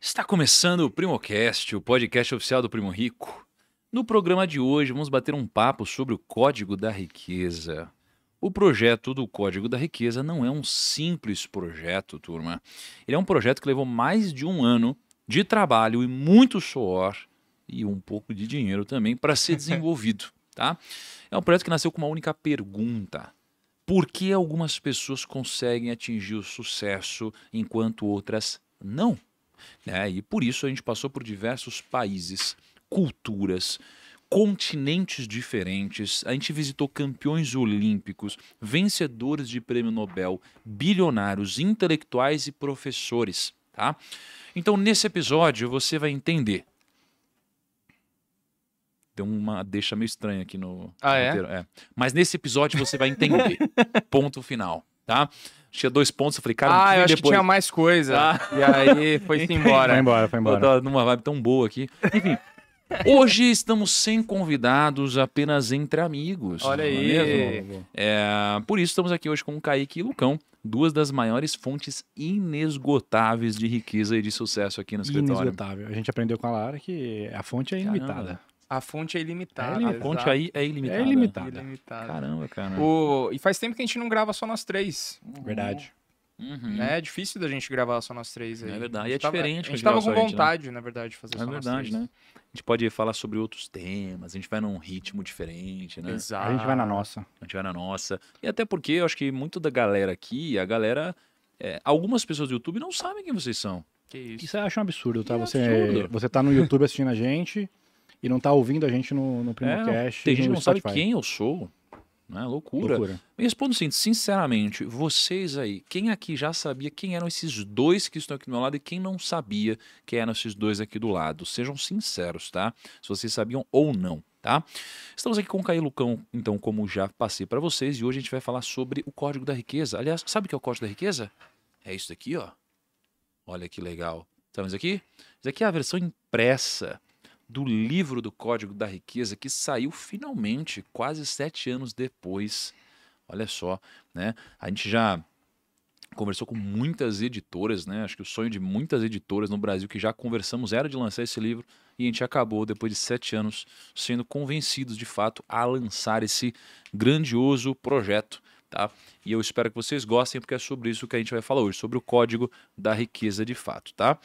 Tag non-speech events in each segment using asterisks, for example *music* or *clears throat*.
Está começando o Primocast, o podcast oficial do Primo Rico. No programa de hoje, vamos bater um papo sobre o Código da Riqueza. O projeto do Código da Riqueza não é um simples projeto, turma. Ele é um projeto que levou mais de um ano de trabalho e muito suor e um pouco de dinheiro também para ser *laughs* desenvolvido. tá? É um projeto que nasceu com uma única pergunta. Por que algumas pessoas conseguem atingir o sucesso enquanto outras não? É, e por isso a gente passou por diversos países, culturas, continentes diferentes, a gente visitou campeões olímpicos, vencedores de prêmio Nobel, bilionários, intelectuais e professores, tá? Então nesse episódio você vai entender tem uma deixa meio estranha aqui no. Ah, é? é? Mas nesse episódio você vai entender. *laughs* Ponto final, tá? Tinha dois pontos, eu falei, cara, ah, eu acho depois. que tinha mais coisa. Ah. E aí foi *laughs* embora. Foi embora, foi embora. Eu tava numa vibe tão boa aqui. Enfim. Hoje estamos sem convidados, apenas entre amigos. Olha é aí. É, por isso estamos aqui hoje com o Kaique e o Lucão, duas das maiores fontes inesgotáveis de riqueza e de sucesso aqui no escritório. Inesgotável. A gente aprendeu com a Lara que a fonte é Caramba. A fonte é ilimitada. É a fonte aí é ilimitada. É ilimitada. ilimitada. Caramba, cara. O... E faz tempo que a gente não grava só nós três. Verdade. Uhum. É difícil da gente gravar só nós três aí. É verdade, e é diferente. A gente tava com né? vontade, né? na verdade, de fazer é só verdade, nós três. né? A gente pode falar sobre outros temas, a gente vai num ritmo diferente, né? Exato. A gente vai na nossa. A gente vai na nossa. E até porque eu acho que muito da galera aqui, a galera. É, algumas pessoas do YouTube não sabem quem vocês são. Que isso. Isso eu é, acho um absurdo, tá? você, absurdo. você tá no YouTube assistindo a gente e não tá ouvindo a gente no, no Primocast. É, tem gente que não Spotify. sabe quem eu sou. Né? Loucura. Loucura. Me respondo o seguinte, sinceramente, vocês aí, quem aqui já sabia quem eram esses dois que estão aqui do meu lado e quem não sabia quem eram esses dois aqui do lado? Sejam sinceros, tá? Se vocês sabiam ou não. Tá? Estamos aqui com o Caio Lucão, então, como já passei para vocês, e hoje a gente vai falar sobre o Código da Riqueza. Aliás, sabe o que é o Código da Riqueza? É isso daqui, ó. Olha que legal. Estamos então, aqui? Isso aqui é a versão impressa do livro do Código da Riqueza, que saiu finalmente quase sete anos depois. Olha só, né? A gente já conversou com muitas editoras, né? Acho que o sonho de muitas editoras no Brasil que já conversamos era de lançar esse livro e a gente acabou, depois de sete anos, sendo convencidos de fato a lançar esse grandioso projeto. Tá? E eu espero que vocês gostem, porque é sobre isso que a gente vai falar hoje, sobre o código da riqueza de fato, tá?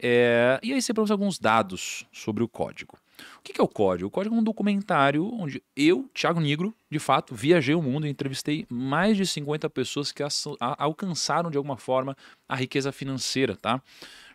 É, e aí separamos alguns dados sobre o código. O que é o código? O código é um documentário onde eu, Thiago Negro, de fato, viajei o mundo e entrevistei mais de 50 pessoas que alcançaram de alguma forma a riqueza financeira, tá?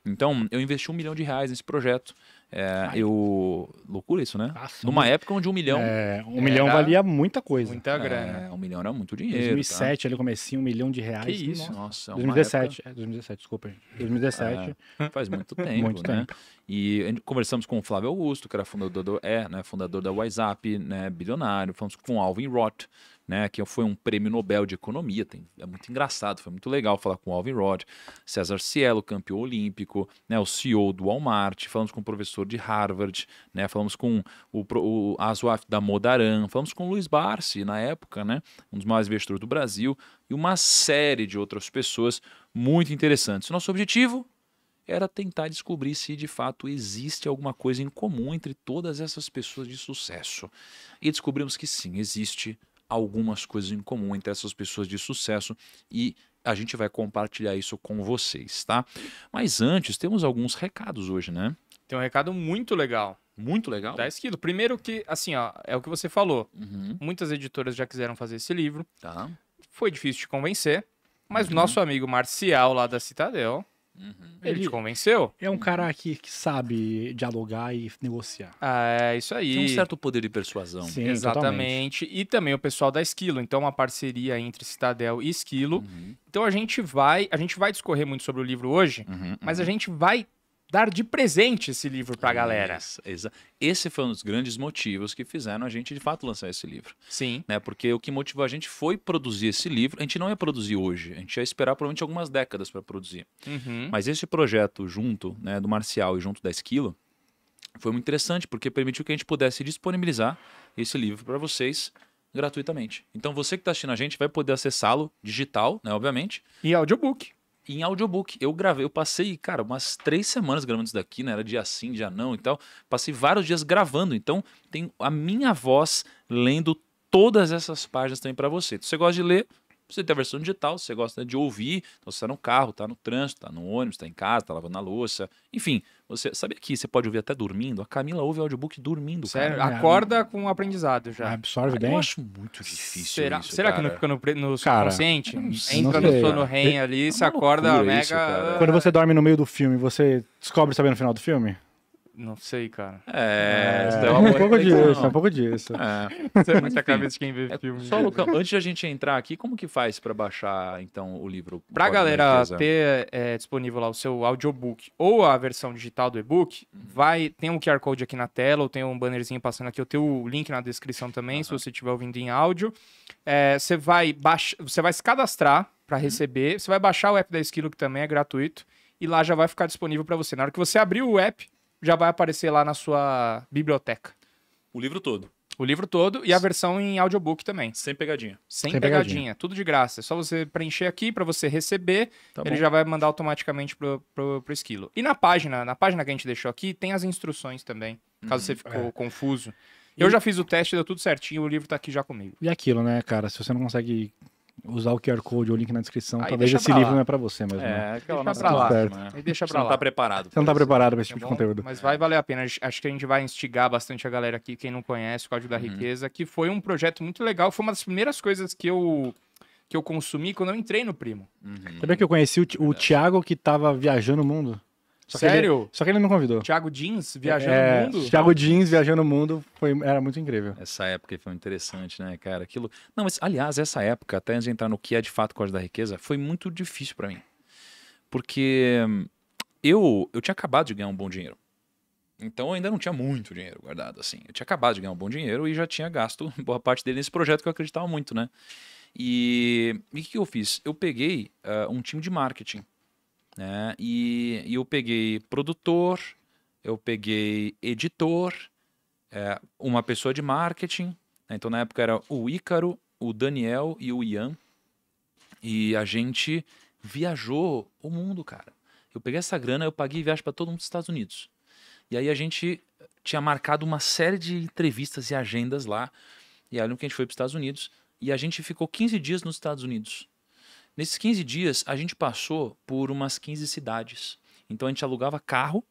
Então, eu investi um milhão de reais nesse projeto. É, eu. Loucura isso, né? Nossa, ah, Numa época onde um milhão. É, um milhão valia muita coisa. Muita é, grana. É, um milhão era muito dinheiro. 2007, tá? ele comecinho, um milhão de reais. Que isso, nossa. nossa 2017, é época... 2017, é, desculpa. 2017. faz muito *laughs* tempo, muito né? E conversamos com o Flávio Augusto, que era fundador do, é, né, fundador da WhatsApp, né, bilionário. Falamos com o Alvin Roth, né, que foi um prêmio Nobel de Economia. Tem, é muito engraçado, foi muito legal falar com o Alvin Rod, César Cielo, campeão olímpico, né, o CEO do Walmart, falamos com o professor de Harvard, né, falamos com o, o Aswaf da Modaran, falamos com o Luiz Barsi, na época, né, um dos mais investidores do Brasil, e uma série de outras pessoas muito interessantes. Nosso objetivo era tentar descobrir se de fato existe alguma coisa em comum entre todas essas pessoas de sucesso. E descobrimos que sim, existe algumas coisas em comum entre essas pessoas de sucesso e a gente vai compartilhar isso com vocês, tá? Mas antes, temos alguns recados hoje, né? Tem um recado muito legal. Muito legal. Da Esquilo. Primeiro que, assim, ó, é o que você falou. Uhum. Muitas editoras já quiseram fazer esse livro. Tá. Foi difícil te convencer. Mas uhum. nosso amigo Marcial, lá da Citadel, Uhum. Ele, ele, te convenceu. É um cara que, que sabe dialogar e negociar. Ah, é isso aí. Tem um certo poder de persuasão. Sim, Exatamente. Totalmente. E também o pessoal da Esquilo. Então, uma parceria entre Citadel e Esquilo. Uhum. Então a gente vai. A gente vai discorrer muito sobre o livro hoje, uhum, mas a uhum. gente vai dar de presente esse livro para a galera. Esse foi um dos grandes motivos que fizeram a gente, de fato, lançar esse livro. Sim. Né? Porque o que motivou a gente foi produzir esse livro. A gente não ia produzir hoje, a gente ia esperar provavelmente algumas décadas para produzir. Uhum. Mas esse projeto junto né, do Marcial e junto da Esquilo foi muito interessante, porque permitiu que a gente pudesse disponibilizar esse livro para vocês gratuitamente. Então você que está assistindo a gente vai poder acessá-lo digital, né, obviamente. E audiobook em audiobook. Eu gravei, eu passei, cara, umas três semanas gravando isso daqui, né? Era dia sim, dia não e tal. Passei vários dias gravando, então tem a minha voz lendo todas essas páginas também para você. Se você gosta de ler, você tem a versão digital, você gosta né, de ouvir, então você tá no carro, tá no trânsito, tá no ônibus, tá em casa, tá lavando a louça, enfim, você sabe que você pode ouvir até dormindo? A Camila ouve o audiobook dormindo. Sério? Cara. É, acorda com o aprendizado já. Ah, absorve bem? Eu acho muito difícil. Será, isso, será que não fica no, no subconsciente? Entra no sono REM ali, é você acorda mega. Isso, Quando você dorme no meio do filme, você descobre saber no final do filme? Não sei, cara. É, é, é, é um é pouco disso, é um pouco disso. É. Isso é muita Enfim, cabeça de quem vê é, filme. Só, né? Lucão, antes de a gente entrar aqui, como que faz para baixar, então, o livro? Pra galera ter é, disponível lá o seu audiobook ou a versão digital do e-book, uhum. vai, tem um QR Code aqui na tela, ou tem um bannerzinho passando aqui, eu tenho o link na descrição também, uhum. se você estiver ouvindo em áudio. É, você vai, baixa, você vai se cadastrar para uhum. receber, você vai baixar o app da Esquilo, que também é gratuito, e lá já vai ficar disponível para você. Na hora que você abrir o app, já vai aparecer lá na sua biblioteca. O livro todo. O livro todo e a versão em audiobook também. Sem pegadinha. Sem, Sem pegadinha. pegadinha. tudo de graça. É só você preencher aqui para você receber, tá ele bom. já vai mandar automaticamente pro, pro, pro, esquilo. E na página, na página que a gente deixou aqui, tem as instruções também, caso hum, você ficou é. confuso. Eu e... já fiz o teste, deu tudo certinho, o livro tá aqui já comigo. E aquilo, né, cara? Se você não consegue usar o QR Code ou o link na descrição. Aí Talvez esse livro lá. não é para você mesmo. É, né? deixa pra lá. Né? E deixa pra você lá. não tá preparado. Você não tá preparado para esse tá tipo bom, de conteúdo. Mas vai valer a pena. Acho que a gente vai instigar bastante a galera aqui, quem não conhece o Código da uhum. Riqueza, que foi um projeto muito legal. Foi uma das primeiras coisas que eu que eu consumi quando eu entrei no Primo. Uhum. Também que eu conheci o, o Thiago que estava viajando o mundo. Só Sério? Que ele, só que ele não convidou. Thiago Jeans é, viajando é, o mundo? Thiago Jeans viajando o mundo foi, era muito incrível. Essa época foi interessante, né, cara? Aquilo. Não, mas, aliás, essa época, até antes de entrar no que é de fato Código da Riqueza, foi muito difícil para mim. Porque hum, eu, eu tinha acabado de ganhar um bom dinheiro. Então eu ainda não tinha muito dinheiro guardado, assim. Eu tinha acabado de ganhar um bom dinheiro e já tinha gasto *laughs* boa parte dele nesse projeto que eu acreditava muito, né? E o que, que, eu fiz? Eu peguei uh, um time de marketing né? E, e eu peguei produtor, eu peguei editor, é, uma pessoa de marketing. Né? Então, na época era o Ícaro, o Daniel e o Ian. E a gente viajou o mundo, cara. Eu peguei essa grana, eu paguei viagem para todo mundo dos Estados Unidos. E aí a gente tinha marcado uma série de entrevistas e agendas lá. E aí que a gente foi para os Estados Unidos. E a gente ficou 15 dias nos Estados Unidos. Nesses 15 dias, a gente passou por umas 15 cidades. Então a gente alugava carro,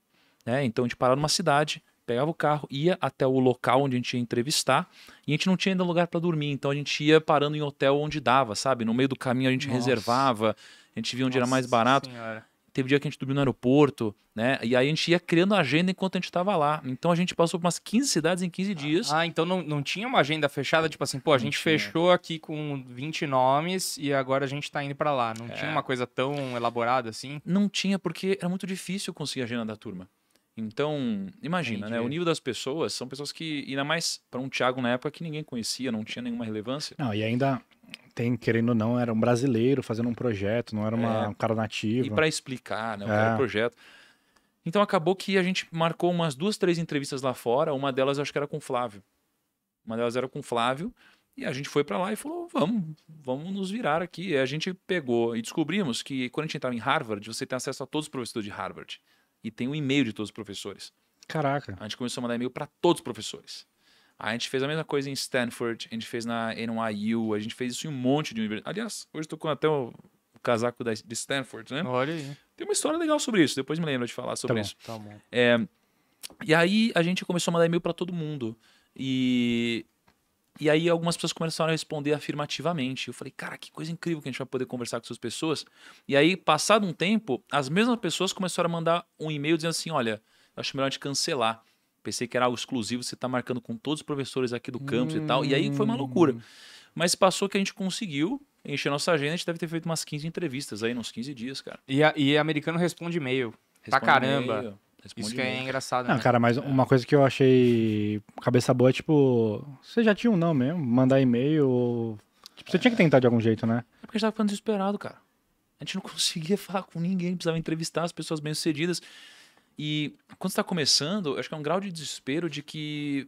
né? Então a gente parava numa cidade, pegava o carro, ia até o local onde a gente ia entrevistar, e a gente não tinha ainda lugar para dormir, então a gente ia parando em hotel onde dava, sabe? No meio do caminho a gente Nossa. reservava, a gente via onde Nossa era mais barato. Senhora teve dia que a gente dormiu no aeroporto, né? E aí a gente ia criando agenda enquanto a gente estava lá. Então a gente passou por umas 15 cidades em 15 dias. Ah, então não, não tinha uma agenda fechada, tipo assim, pô, a gente fechou aqui com 20 nomes e agora a gente está indo para lá. Não é. tinha uma coisa tão elaborada assim? Não tinha, porque era muito difícil conseguir a agenda da turma. Então, imagina, né? Entendi. né? O nível das pessoas são pessoas que, ainda mais para um Thiago na época que ninguém conhecia, não tinha nenhuma relevância. Não, e ainda tem, querendo ou não, era um brasileiro fazendo um projeto, não era uma, é, um cara nativo. E para explicar, né? O é. é projeto. Então acabou que a gente marcou umas duas, três entrevistas lá fora. Uma delas acho que era com o Flávio. Uma delas era com o Flávio. E a gente foi para lá e falou: vamos, vamos nos virar aqui. E a gente pegou e descobrimos que quando a gente entrava em Harvard, você tem acesso a todos os professores de Harvard e tem um e-mail de todos os professores. Caraca. A gente começou a mandar e-mail para todos os professores. A gente fez a mesma coisa em Stanford, a gente fez na NYU, a gente fez isso em um monte de universidades. Aliás, hoje estou com até o casaco da, de Stanford, né? Olha aí. Tem uma história legal sobre isso, depois me lembro de falar sobre tá bom, isso. Tá bom. É, e aí a gente começou a mandar e-mail para todo mundo. E e aí algumas pessoas começaram a responder afirmativamente. Eu falei, cara, que coisa incrível que a gente vai poder conversar com essas pessoas. E aí, passado um tempo, as mesmas pessoas começaram a mandar um e-mail dizendo assim: olha, eu acho melhor a gente cancelar. Pensei que era algo exclusivo, você está marcando com todos os professores aqui do campus hum. e tal. E aí foi uma hum. loucura. Mas passou que a gente conseguiu encher nossa agenda, a gente deve ter feito umas 15 entrevistas aí, nos 15 dias, cara. E, a, e americano responde e-mail. Responde pra caramba. Responde Isso que é engraçado, Não, né? cara, mas uma é. coisa que eu achei cabeça boa é, tipo, você já tinha um não mesmo, mandar e-mail ou... Tipo, você tinha que tentar de algum jeito, né? É porque a gente tava ficando desesperado, cara. A gente não *laughs* conseguia falar com ninguém, precisava entrevistar as pessoas bem-sucedidas. E quando você tá começando, eu acho que é um grau de desespero de que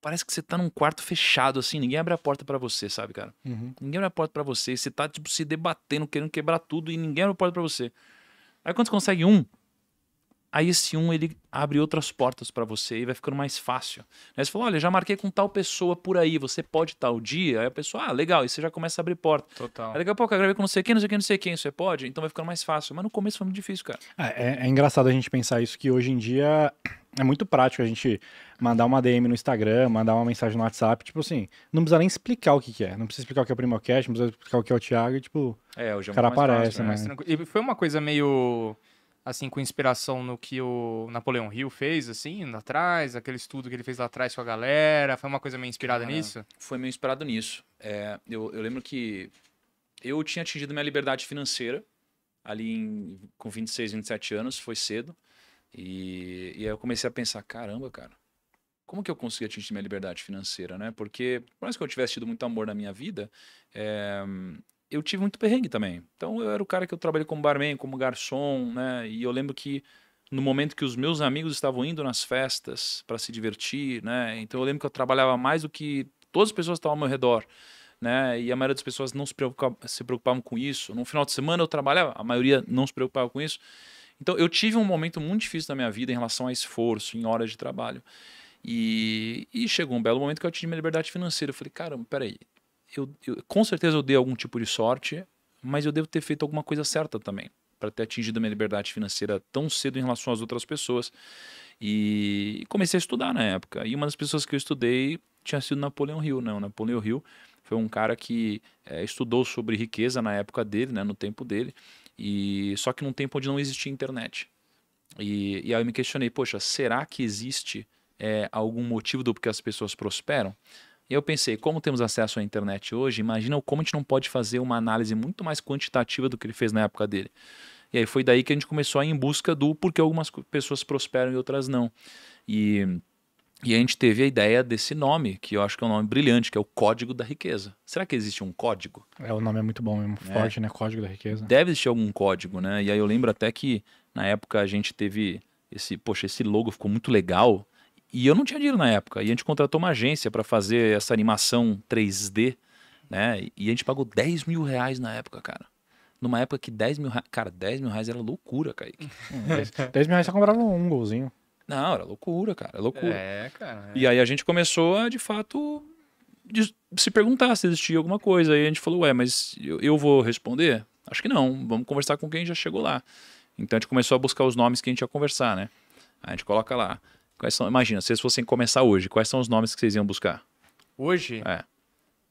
parece que você tá num quarto fechado, assim, ninguém abre a porta para você, sabe, cara? Uhum. Ninguém abre a porta para você, você tá, tipo, se debatendo, querendo quebrar tudo e ninguém abre a porta para você. Aí quando você consegue um, aí esse um ele abre outras portas para você e vai ficando mais fácil. Aí né? Você fala, olha, já marquei com tal pessoa por aí, você pode tal dia? Aí a pessoa, ah, legal, e você já começa a abrir porta. Total. Aí daqui a pouco eu gravei com não sei quem, não sei quem, não sei quem, você pode? Então vai ficando mais fácil. Mas no começo foi muito difícil, cara. É, é, é engraçado a gente pensar isso, que hoje em dia é muito prático a gente mandar uma DM no Instagram, mandar uma mensagem no WhatsApp, tipo assim, não precisa nem explicar o que, que é. Não precisa explicar o que é o Primocast, não precisa explicar o que é o Thiago, e tipo, é, é o cara aparece, fácil, né? né? E foi uma coisa meio assim, com inspiração no que o Napoleão Hill fez, assim, lá atrás, aquele estudo que ele fez lá atrás com a galera? Foi uma coisa meio inspirada Cara, nisso? Foi meio inspirado nisso. É, eu, eu lembro que eu tinha atingido minha liberdade financeira ali em, com 26, 27 anos, foi cedo. E, e aí eu comecei a pensar, caramba, cara, como que eu consegui atingir minha liberdade financeira, né? Porque, por mais que eu tivesse tido muito amor na minha vida, é, eu tive muito perrengue também. Então eu era o cara que eu trabalhei como barman, como garçom, né? E eu lembro que no momento que os meus amigos estavam indo nas festas para se divertir, né? Então eu lembro que eu trabalhava mais do que todas as pessoas que estavam ao meu redor, né? E a maioria das pessoas não se preocupavam, se preocupavam com isso. No final de semana eu trabalhava, a maioria não se preocupava com isso. Então eu tive um momento muito difícil da minha vida em relação a esforço, em horas de trabalho. E, e chegou um belo momento que eu tive minha liberdade financeira. Eu falei, caramba, peraí, eu, eu, com certeza eu dei algum tipo de sorte, mas eu devo ter feito alguma coisa certa também para ter atingido a minha liberdade financeira tão cedo em relação às outras pessoas. E comecei a estudar na época. E uma das pessoas que eu estudei tinha sido Napoleão Hill, né? O Napoleão Hill foi um cara que é, estudou sobre riqueza na época dele, né? No tempo dele. E só que num tempo onde não existia internet. E, e aí eu me questionei, poxa, será que existe é, algum motivo do que as pessoas prosperam? E eu pensei, como temos acesso à internet hoje, imagina como a gente não pode fazer uma análise muito mais quantitativa do que ele fez na época dele. E aí foi daí que a gente começou a ir em busca do porquê algumas pessoas prosperam e outras não. E, e a gente teve a ideia desse nome, que eu acho que é um nome brilhante, que é o Código da Riqueza. Será que existe um código? É, o nome é muito bom mesmo, é. forte, né? Código da Riqueza. Deve existir algum código, né? E aí eu lembro até que na época a gente teve esse, poxa, esse logo ficou muito legal e eu não tinha dinheiro na época. E a gente contratou uma agência para fazer essa animação 3D, né? E a gente pagou 10 mil reais na época, cara. Numa época que 10 mil reais. Cara, 10 mil reais era loucura, Kaique. 10 *laughs* mil reais só comprava um golzinho. Não, era loucura, cara. Era loucura. É, cara. É. E aí a gente começou a, de fato, de se perguntar se existia alguma coisa. Aí a gente falou, ué, mas eu, eu, vou responder? Acho que não. Vamos conversar com quem já chegou lá. Então a gente começou a buscar os nomes que a gente ia conversar, né? Aí a gente coloca lá Quais são, imagina, se vocês fossem começar hoje, quais são os nomes que vocês iam buscar? Hoje? É.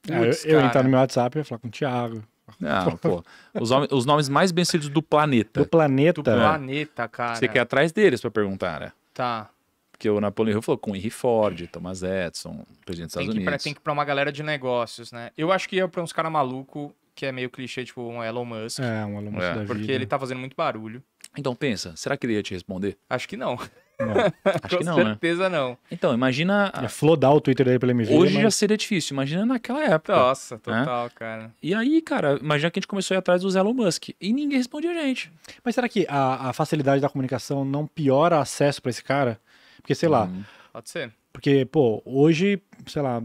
Puts, é, eu, eu entrar no meu WhatsApp e ia falar com o Thiago. Não, pô. Os, nomes, os nomes mais bem-sucedidos do planeta. Do planeta? Do planeta, cara. Você quer ir atrás deles para perguntar, né? Tá. Porque o Napoleão Hill falou com o Henry Ford, Thomas Edison, presidente dos tem Estados Unidos. Pra, tem que ir pra uma galera de negócios, né? Eu acho que ia pra uns caras malucos, que é meio clichê, tipo um Elon Musk. É, um Elon Musk é. Porque vida. ele tá fazendo muito barulho. Então pensa, será que ele ia te responder? Acho que não. Não. *laughs* Acho que não, né? certeza não. Então, imagina. É flodar o Twitter da MV. Hoje mas... já seria difícil, imagina naquela época. Nossa, né? total, né? cara. E aí, cara, imagina que a gente começou a ir atrás do Elon Musk e ninguém respondia a gente. Mas será que a, a facilidade da comunicação não piora acesso para esse cara? Porque, sei hum. lá. Uhum. Pode ser. Porque, pô, hoje, sei lá.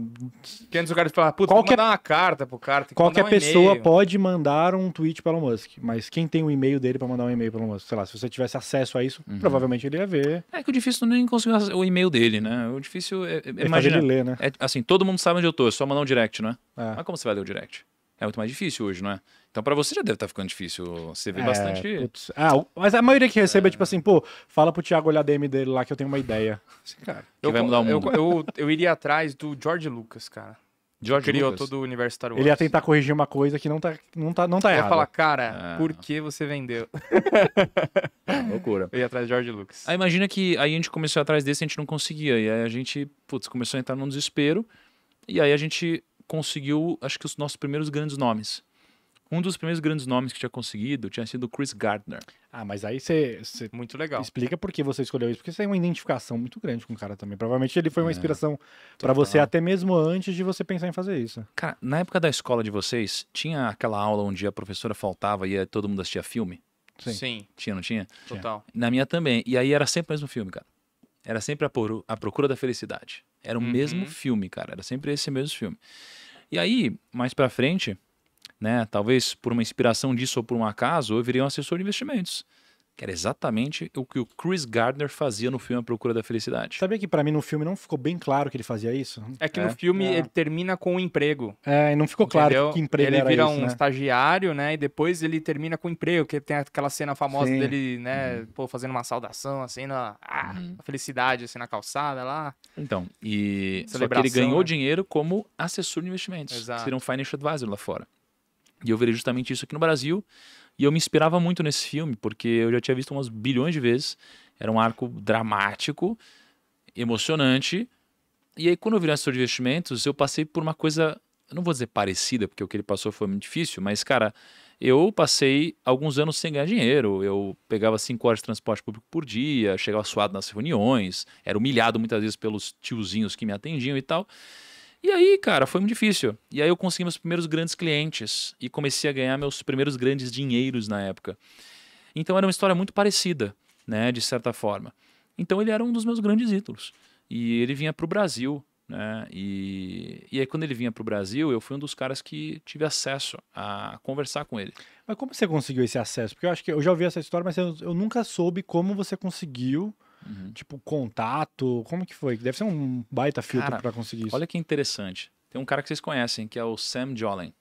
500 antes o cara falar, puta, qualquer... mandar uma carta pro cara. qualquer um pessoa pode mandar um tweet para o Musk, mas quem tem o um e-mail dele para mandar um e-mail para o Musk? Sei lá, se você tivesse acesso a isso, uhum. provavelmente ele ia ver. É que o difícil não é nem conseguir o e-mail dele, né? O difícil é. é, é imagina, ele ler, né? É, assim, todo mundo sabe onde eu tô, é só mandar um direct, né? É. Mas como você vai ler o direct? É muito mais difícil hoje, não é? Então, para você já deve estar tá ficando difícil. Você vê é, bastante. Putz. Ah, mas a maioria que recebe é tipo assim, pô, fala pro Thiago olhar a DM dele lá que eu tenho uma ideia. Cara, eu, vai mudar o mundo. Eu, eu, eu iria atrás do George Lucas, cara. George criou Lucas. todo o universo Star Wars. Ele ia tentar corrigir uma coisa que não tá, não tá, não tá errada. Ia falar, cara, ah. por que você vendeu? *laughs* É, loucura. Eu ia atrás de George Lucas. Aí imagina que aí a gente começou atrás desse e a gente não conseguia. E aí a gente, putz, começou a entrar num desespero. E aí a gente conseguiu, acho que, os nossos primeiros grandes nomes. Um dos primeiros grandes nomes que tinha conseguido tinha sido Chris Gardner. Ah, mas aí você. Muito legal. Explica por que você escolheu isso, porque você tem é uma identificação muito grande com o cara também. Provavelmente ele foi uma é, inspiração para você até mesmo antes de você pensar em fazer isso. Cara, na época da escola de vocês, tinha aquela aula onde a professora faltava e todo mundo assistia filme? Sim. Sim. Tinha, não tinha? Total. Na minha também. E aí era sempre o mesmo filme, cara. Era sempre a, por, a Procura da Felicidade. Era o uhum. mesmo filme, cara. Era sempre esse mesmo filme. E aí, mais pra frente, né? Talvez por uma inspiração disso ou por um acaso, eu virei um assessor de investimentos que era exatamente o que o Chris Gardner fazia no filme A Procura da Felicidade. Sabia que para mim no filme não ficou bem claro que ele fazia isso? É que é. no filme é. ele termina com um emprego. É, e não ficou claro entendeu? que emprego ele era Ele vira um né? estagiário, né? E depois ele termina com um emprego, que tem aquela cena famosa Sim. dele, né? Hum. Pô, fazendo uma saudação, assim, na ah, hum. felicidade, assim, na calçada lá. Então, e só que ele ganhou né? dinheiro como assessor de investimentos. Exato. seria um financial advisor lá fora. E eu verei justamente isso aqui no Brasil, e eu me inspirava muito nesse filme, porque eu já tinha visto umas bilhões de vezes. Era um arco dramático, emocionante. E aí, quando eu virei assessor de investimentos, eu passei por uma coisa, não vou dizer parecida, porque o que ele passou foi muito difícil, mas, cara, eu passei alguns anos sem ganhar dinheiro. Eu pegava cinco horas de transporte público por dia, chegava suado nas reuniões, era humilhado muitas vezes pelos tiozinhos que me atendiam e tal. E aí, cara, foi muito difícil. E aí eu consegui meus primeiros grandes clientes e comecei a ganhar meus primeiros grandes dinheiros na época. Então era uma história muito parecida, né, de certa forma. Então ele era um dos meus grandes ídolos. E ele vinha para o Brasil, né? E, e aí quando ele vinha para o Brasil, eu fui um dos caras que tive acesso a conversar com ele. Mas como você conseguiu esse acesso? Porque eu acho que eu já ouvi essa história, mas eu, eu nunca soube como você conseguiu Uhum. Tipo, contato? Como que foi? Deve ser um baita filtro para conseguir isso. Olha que interessante. Tem um cara que vocês conhecem, que é o Sam Jolin.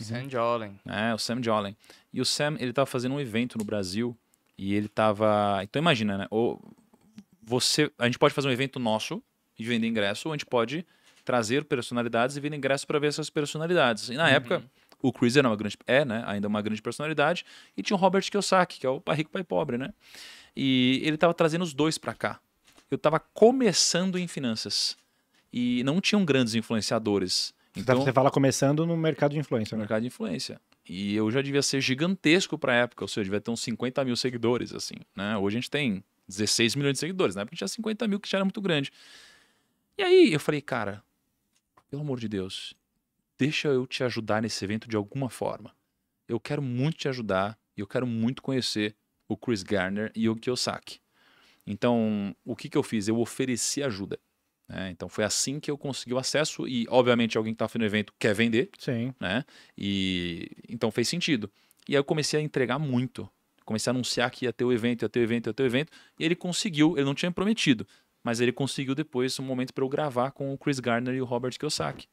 Uhum. Sam Jolin. É, o Sam Jolin. E o Sam, ele tava fazendo um evento no Brasil e ele tava... Então imagina, né? Ou você... A gente pode fazer um evento nosso e vender ingresso, ou a gente pode trazer personalidades e vender ingresso para ver essas personalidades. E na uhum. época, o Chris era uma grande... É, né? Ainda uma grande personalidade. E tinha o Robert Kiyosaki, que é o pai rico, pai pobre, né? E ele estava trazendo os dois para cá. Eu estava começando em finanças e não tinham grandes influenciadores. Então, você fala começando no mercado de influência, né? Mercado de influência. E eu já devia ser gigantesco para a época, ou seja, eu devia ter uns 50 mil seguidores, assim, né? Hoje a gente tem 16 milhões de seguidores, na época a gente tinha 50 mil, que já era muito grande. E aí eu falei, cara, pelo amor de Deus, deixa eu te ajudar nesse evento de alguma forma. Eu quero muito te ajudar e eu quero muito conhecer o Chris Garner e o Kiyosaki. Então, o que, que eu fiz? Eu ofereci ajuda. Né? Então, foi assim que eu consegui o acesso. E, obviamente, alguém que estava no evento quer vender. Sim. Né? E, então, fez sentido. E aí eu comecei a entregar muito. Comecei a anunciar que ia ter o evento, ia ter o evento, ia ter o evento. E ele conseguiu, ele não tinha prometido. Mas ele conseguiu depois um momento para eu gravar com o Chris Garner e o Robert Kiyosaki.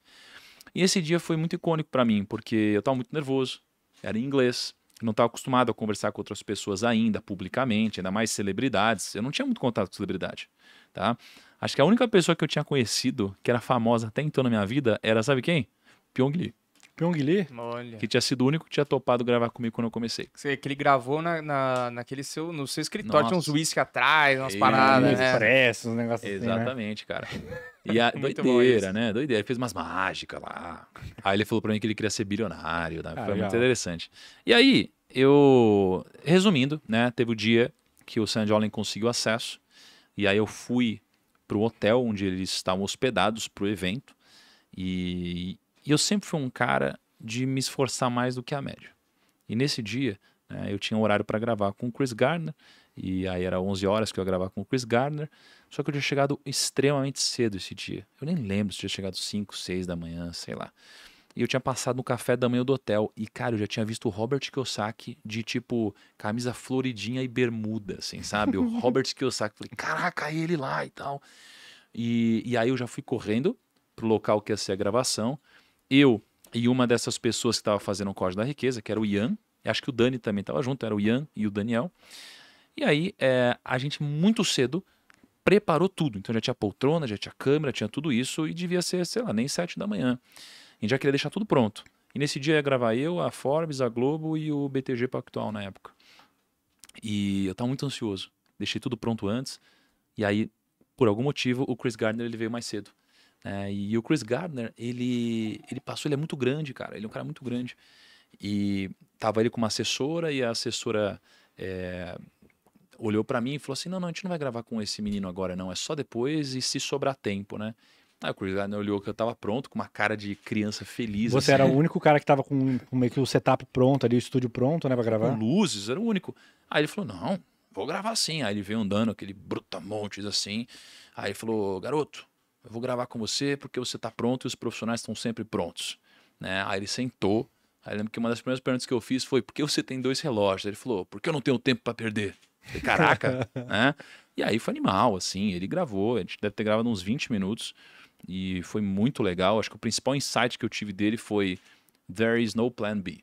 E esse dia foi muito icônico para mim, porque eu estava muito nervoso. Era em inglês que não estava tá acostumado a conversar com outras pessoas ainda, publicamente, ainda mais celebridades. Eu não tinha muito contato com celebridade, tá? Acho que a única pessoa que eu tinha conhecido, que era famosa até então na minha vida, era, sabe quem? Pyong Lee. Pyong Olha. que tinha sido o único que tinha topado gravar comigo quando eu comecei. Você, que ele gravou na, na, naquele seu, no seu escritório, tinha uns uísque atrás, umas paradas, né? Expresso, uns negócios Exatamente, assim, né? cara. *laughs* E a doideira, né? Doideira. Ele fez umas mágicas lá. Aí ele falou pra mim que ele queria ser bilionário. Né? Ah, Foi legal. muito interessante. E aí, eu. Resumindo, né? Teve o dia que o Sam Jolin conseguiu acesso. E aí eu fui pro hotel onde eles estavam hospedados pro evento. E, e eu sempre fui um cara de me esforçar mais do que a média. E nesse dia, né, eu tinha um horário para gravar com o Chris Gardner, e aí era 11 horas que eu ia gravar com o Chris Gardner, só que eu tinha chegado extremamente cedo esse dia. Eu nem lembro se tinha chegado 5, 6 da manhã, sei lá. E eu tinha passado no café da manhã do hotel, e cara, eu já tinha visto o Robert Kiyosaki de tipo camisa floridinha e bermuda, assim, sabe? O *laughs* Robert Kiyosaki, falei, caraca, ele lá e tal. E, e aí eu já fui correndo pro local que ia ser a gravação eu e uma dessas pessoas que estava fazendo o Código da Riqueza, que era o Ian, acho que o Dani também estava junto, era o Ian e o Daniel. E aí é, a gente muito cedo preparou tudo. Então já tinha poltrona, já tinha câmera, tinha tudo isso e devia ser, sei lá, nem sete da manhã. A gente já queria deixar tudo pronto. E nesse dia ia gravar eu, a Forbes, a Globo e o BTG Pactual na época. E eu estava muito ansioso. Deixei tudo pronto antes. E aí, por algum motivo, o Chris Gardner ele veio mais cedo. É, e o Chris Gardner, ele, ele passou, ele é muito grande, cara. Ele é um cara muito grande. E tava ele com uma assessora e a assessora é, olhou para mim e falou assim: não, não, a gente não vai gravar com esse menino agora, não. É só depois e se sobrar tempo, né? Aí o Chris Gardner olhou que eu tava pronto, com uma cara de criança feliz. Você assim. era o único cara que tava com, com, meio que o setup pronto ali, o estúdio pronto, né, pra gravar? Com luzes, era o único. Aí ele falou: não, vou gravar sim. Aí ele veio andando, aquele brutamontes assim. Aí ele falou: garoto eu vou gravar com você porque você está pronto e os profissionais estão sempre prontos. Né? Aí ele sentou. Aí lembro que uma das primeiras perguntas que eu fiz foi: por que você tem dois relógios? Ele falou: porque eu não tenho tempo para perder. Falei, Caraca, *laughs* né? E aí foi animal, assim. Ele gravou, a gente deve ter gravado uns 20 minutos e foi muito legal. Acho que o principal insight que eu tive dele foi: there is no plan B.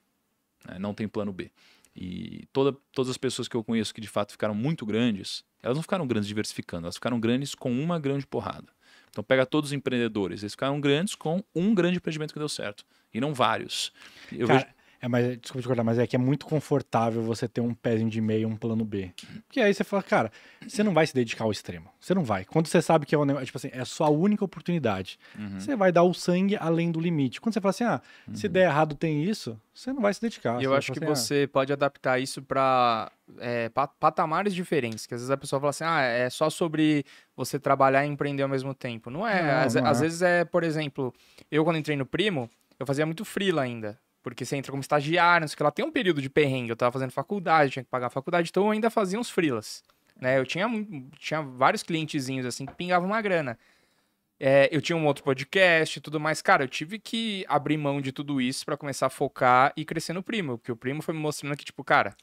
Né? Não tem plano B. E toda, todas as pessoas que eu conheço que de fato ficaram muito grandes, elas não ficaram grandes diversificando, elas ficaram grandes com uma grande porrada. Então pega todos os empreendedores, eles ficaram grandes com um grande empreendimento que deu certo e não vários. Eu Cara, vejo... É, mas, desculpa te cortar, mas é que é muito confortável você ter um pezinho de meio e um plano B. Porque aí você fala, cara, você não vai se dedicar ao extremo. Você não vai. Quando você sabe que é, um, tipo assim, é a sua única oportunidade, uhum. você vai dar o sangue além do limite. Quando você fala assim, ah, uhum. se der errado tem isso, você não vai se dedicar. Eu acho que assim, ah, você ah, pode adaptar isso para é, patamares diferentes. Que às vezes a pessoa fala assim, ah, é só sobre você trabalhar e empreender ao mesmo tempo. Não é. Não, às, não é. às vezes é, por exemplo, eu quando entrei no Primo, eu fazia muito freela ainda. Porque você entra como estagiário, não sei o que lá. Tem um período de perrengue. Eu tava fazendo faculdade, tinha que pagar a faculdade, então eu ainda fazia uns freelas. Né? Eu tinha, tinha vários clientezinhos, assim, que pingavam uma grana. É, eu tinha um outro podcast e tudo mais. Cara, eu tive que abrir mão de tudo isso para começar a focar e crescer no primo. Porque o primo foi me mostrando que, tipo, cara,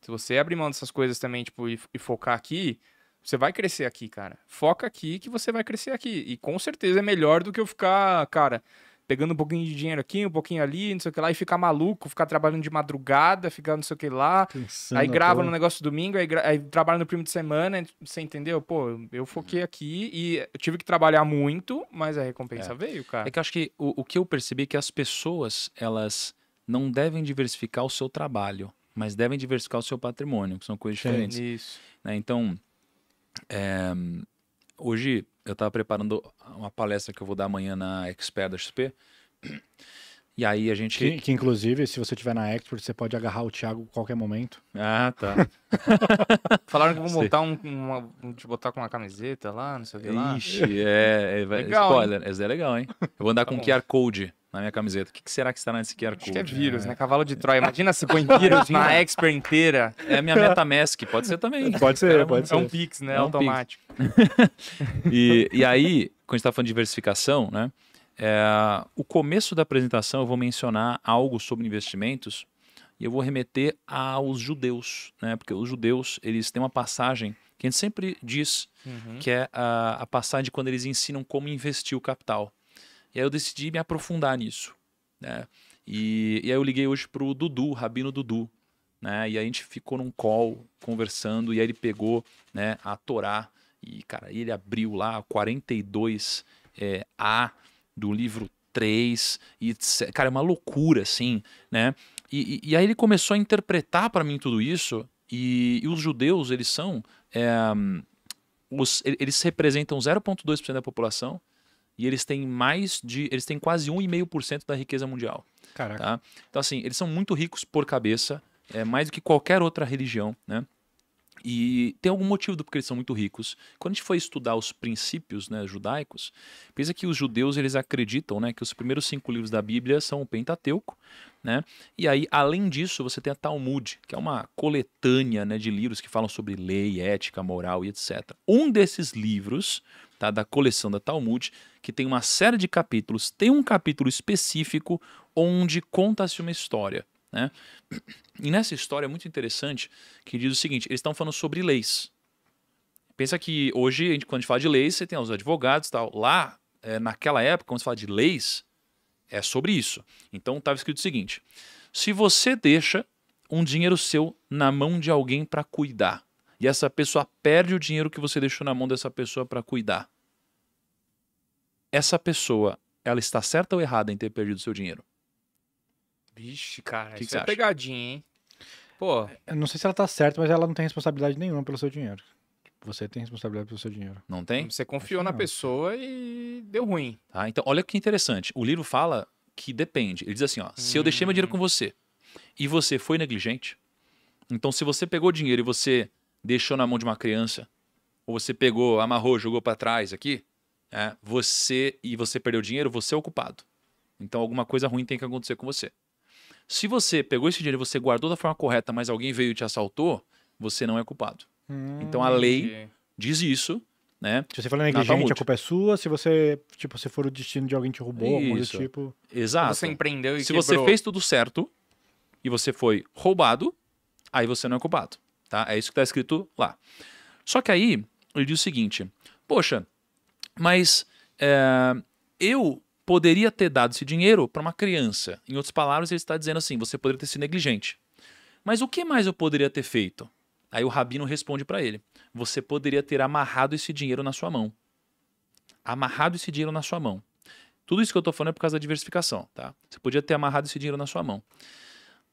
se você abrir mão dessas coisas também, tipo, e, e focar aqui, você vai crescer aqui, cara. Foca aqui que você vai crescer aqui. E com certeza é melhor do que eu ficar, cara pegando um pouquinho de dinheiro aqui, um pouquinho ali, não sei o que lá, e ficar maluco, ficar trabalhando de madrugada, ficar não sei o que lá. aí grava no negócio domingo, aí, aí trabalha no primo de semana, você entendeu? Pô, eu foquei uhum. aqui e tive que trabalhar muito, mas a recompensa é. veio, cara. É que eu acho que o, o que eu percebi é que as pessoas, elas não devem diversificar o seu trabalho, mas devem diversificar o seu patrimônio, que são coisas diferentes. É, isso. Né? Então, é, hoje eu estava preparando uma palestra que eu vou dar amanhã na Expert da XP. E aí a gente. Que, que inclusive, se você tiver na Expert, você pode agarrar o Thiago em qualquer momento. Ah, tá. *laughs* Falaram que vão botar um, uma, te botar com uma camiseta lá, não sei o que lá. Ixi, é. é legal, spoiler, hein? esse é legal, hein? Eu vou andar tá com bom. QR Code na minha camiseta. O que, que será que está nesse QR Code? Acho que é vírus, né? é. né? Cavalo de Troia. Imagina se põe vírus na *laughs* Expert inteira. É minha MetaMask, pode ser também. Pode ser, é, pode é ser. É um Pix, né? É um automático. *laughs* e, e aí, quando a gente está falando de diversificação, né? É, o começo da apresentação eu vou mencionar algo sobre investimentos e eu vou remeter aos judeus, né? Porque os judeus, eles têm uma passagem que a gente sempre diz uhum. que é a, a passagem de quando eles ensinam como investir o capital. E aí eu decidi me aprofundar nisso, né? E, e aí eu liguei hoje pro Dudu, Rabino Dudu, né? E a gente ficou num call conversando e aí ele pegou, né, a Torá e, cara, ele abriu lá 42 é, A do livro 3 e, cara, é uma loucura, assim, né? E, e, e aí ele começou a interpretar para mim tudo isso e, e, os judeus, eles são... É, os, eles representam 0,2% da população, e eles têm mais de. Eles têm quase 1,5% da riqueza mundial. Caraca. Tá? Então, assim, eles são muito ricos por cabeça, é, mais do que qualquer outra religião, né? E tem algum motivo do porquê eles são muito ricos. Quando a gente foi estudar os princípios né, judaicos, pensa que os judeus eles acreditam né, que os primeiros cinco livros da Bíblia são o Pentateuco, né? E aí, além disso, você tem a Talmud, que é uma coletânea né, de livros que falam sobre lei, ética, moral e etc. Um desses livros tá? da coleção da Talmud, que tem uma série de capítulos. Tem um capítulo específico onde conta-se uma história. Né? E nessa história é muito interessante que diz o seguinte: eles estão falando sobre leis. Pensa que hoje, quando a gente fala de leis, você tem os advogados e tal. Lá, é, naquela época, quando se fala de leis, é sobre isso. Então estava escrito o seguinte: se você deixa um dinheiro seu na mão de alguém para cuidar, e essa pessoa perde o dinheiro que você deixou na mão dessa pessoa para cuidar, essa pessoa, ela está certa ou errada em ter perdido seu dinheiro? Vixe, cara, que isso que é pegadinha, hein? Pô. É, eu não sei se ela tá certa, mas ela não tem responsabilidade nenhuma pelo seu dinheiro. Você tem responsabilidade pelo seu dinheiro. Não tem? Você confiou na pessoa e deu ruim. Tá, então olha que interessante. O livro fala que depende. Ele diz assim, ó, hum. se eu deixei meu dinheiro com hum. você e você foi negligente, então se você pegou dinheiro e você deixou na mão de uma criança, ou você pegou, amarrou, jogou para trás aqui, é, você e você perdeu dinheiro, você é o culpado. Então alguma coisa ruim tem que acontecer com você. Se você pegou esse dinheiro e você guardou da forma correta, mas alguém veio e te assaltou, você não é culpado. Hum, então a hum, lei entendi. diz isso, né? Se você for negligente, a culpa é sua. Se você, tipo, se for o destino de alguém te roubou, alguma coisa tipo. Exato. Você empreendeu e Se quebrou. você fez tudo certo e você foi roubado, aí você não é culpado, tá? É isso que tá escrito lá. Só que aí ele diz o seguinte: poxa, mas é, eu poderia ter dado esse dinheiro para uma criança. Em outras palavras, ele está dizendo assim: você poderia ter sido negligente. Mas o que mais eu poderia ter feito? Aí o rabino responde para ele: você poderia ter amarrado esse dinheiro na sua mão. Amarrado esse dinheiro na sua mão. Tudo isso que eu estou falando é por causa da diversificação, tá? Você podia ter amarrado esse dinheiro na sua mão.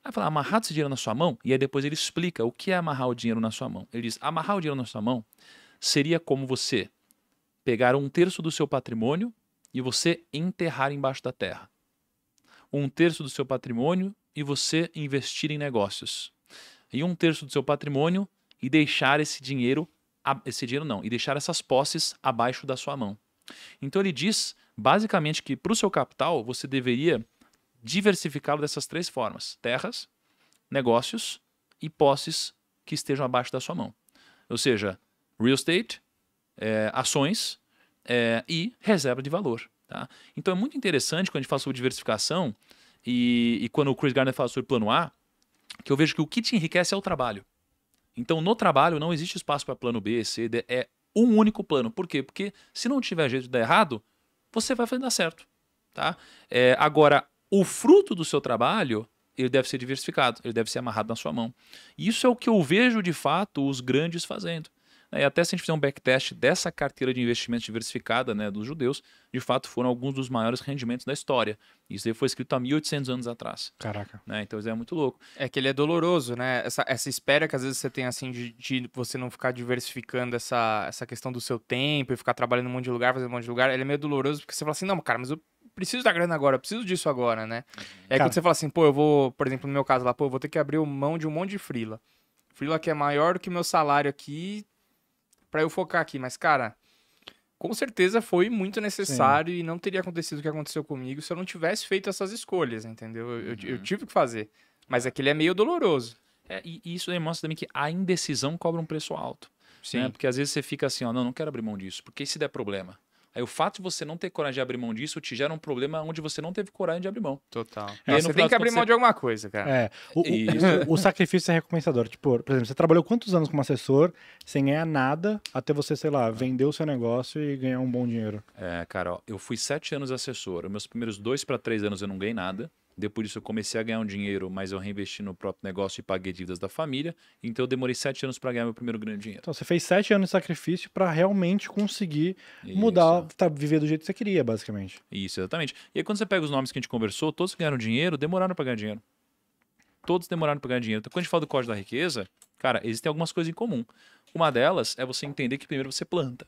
Aí fala, amarrado esse dinheiro na sua mão? E aí depois ele explica o que é amarrar o dinheiro na sua mão. Ele diz: amarrar o dinheiro na sua mão seria como você pegar um terço do seu patrimônio e você enterrar embaixo da terra. Um terço do seu patrimônio e você investir em negócios. E um terço do seu patrimônio e deixar esse dinheiro, esse dinheiro não, e deixar essas posses abaixo da sua mão. Então ele diz basicamente que para o seu capital você deveria diversificá-lo dessas três formas: terras, negócios e posses que estejam abaixo da sua mão. Ou seja, real estate, é, ações é, e reserva de valor. Tá? Então é muito interessante quando a gente fala sobre diversificação e, e quando o Chris Gardner fala sobre plano A, que eu vejo que o que te enriquece é o trabalho. Então no trabalho não existe espaço para plano B, C, D, é um único plano. Por quê? Porque se não tiver jeito de dar errado, você vai fazer dar certo. Tá? É, agora, o fruto do seu trabalho ele deve ser diversificado, ele deve ser amarrado na sua mão. Isso é o que eu vejo de fato os grandes fazendo. Né? E até se a gente fizer um backtest dessa carteira de investimentos diversificada né, dos judeus, de fato foram alguns dos maiores rendimentos da história. Isso aí foi escrito há 1800 anos atrás. Caraca. Né? Então isso é muito louco. É que ele é doloroso, né? Essa, essa espera que às vezes você tem, assim, de, de, você não ficar diversificando essa, essa questão do seu tempo e ficar trabalhando um monte de lugar, fazendo um monte de lugar, ele é meio doloroso porque você fala assim, não, cara, mas eu preciso da grana agora, eu preciso disso agora, né? É quando você fala assim, pô, eu vou, por exemplo, no meu caso lá, pô, eu vou ter que abrir mão de um monte de frila. Frila que é maior do que meu salário aqui, para eu focar aqui, mas cara, com certeza foi muito necessário Sim. e não teria acontecido o que aconteceu comigo se eu não tivesse feito essas escolhas, entendeu? Eu, uhum. eu tive que fazer, mas aquele é meio doloroso. É, e isso demonstra também que a indecisão cobra um preço alto. Né? Sim. Né? Porque às vezes você fica assim, ó, não, não quero abrir mão disso, porque se der problema? Aí o fato de você não ter coragem de abrir mão disso te gera um problema onde você não teve coragem de abrir mão. Total. você tem que abrir mão você... de alguma coisa, cara. É. O, o, o, sacrifício é recompensador. Tipo, por exemplo, você trabalhou quantos anos como assessor sem ganhar nada até você, sei lá, vender o seu negócio e ganhar um bom dinheiro? É, cara, ó, eu fui sete anos assessor. Meus primeiros dois para três anos eu não ganhei nada. Depois disso, eu comecei a ganhar um dinheiro, mas eu reinvesti no próprio negócio e paguei dívidas da família. Então, eu demorei sete anos para ganhar meu primeiro grande dinheiro. Então, você fez sete anos de sacrifício para realmente conseguir Isso. mudar, tá, viver do jeito que você queria, basicamente. Isso, exatamente. E aí, quando você pega os nomes que a gente conversou, todos que ganharam dinheiro demoraram para ganhar dinheiro. Todos demoraram para ganhar dinheiro. Então, quando a gente fala do código da riqueza, cara, existem algumas coisas em comum. Uma delas é você entender que primeiro você planta.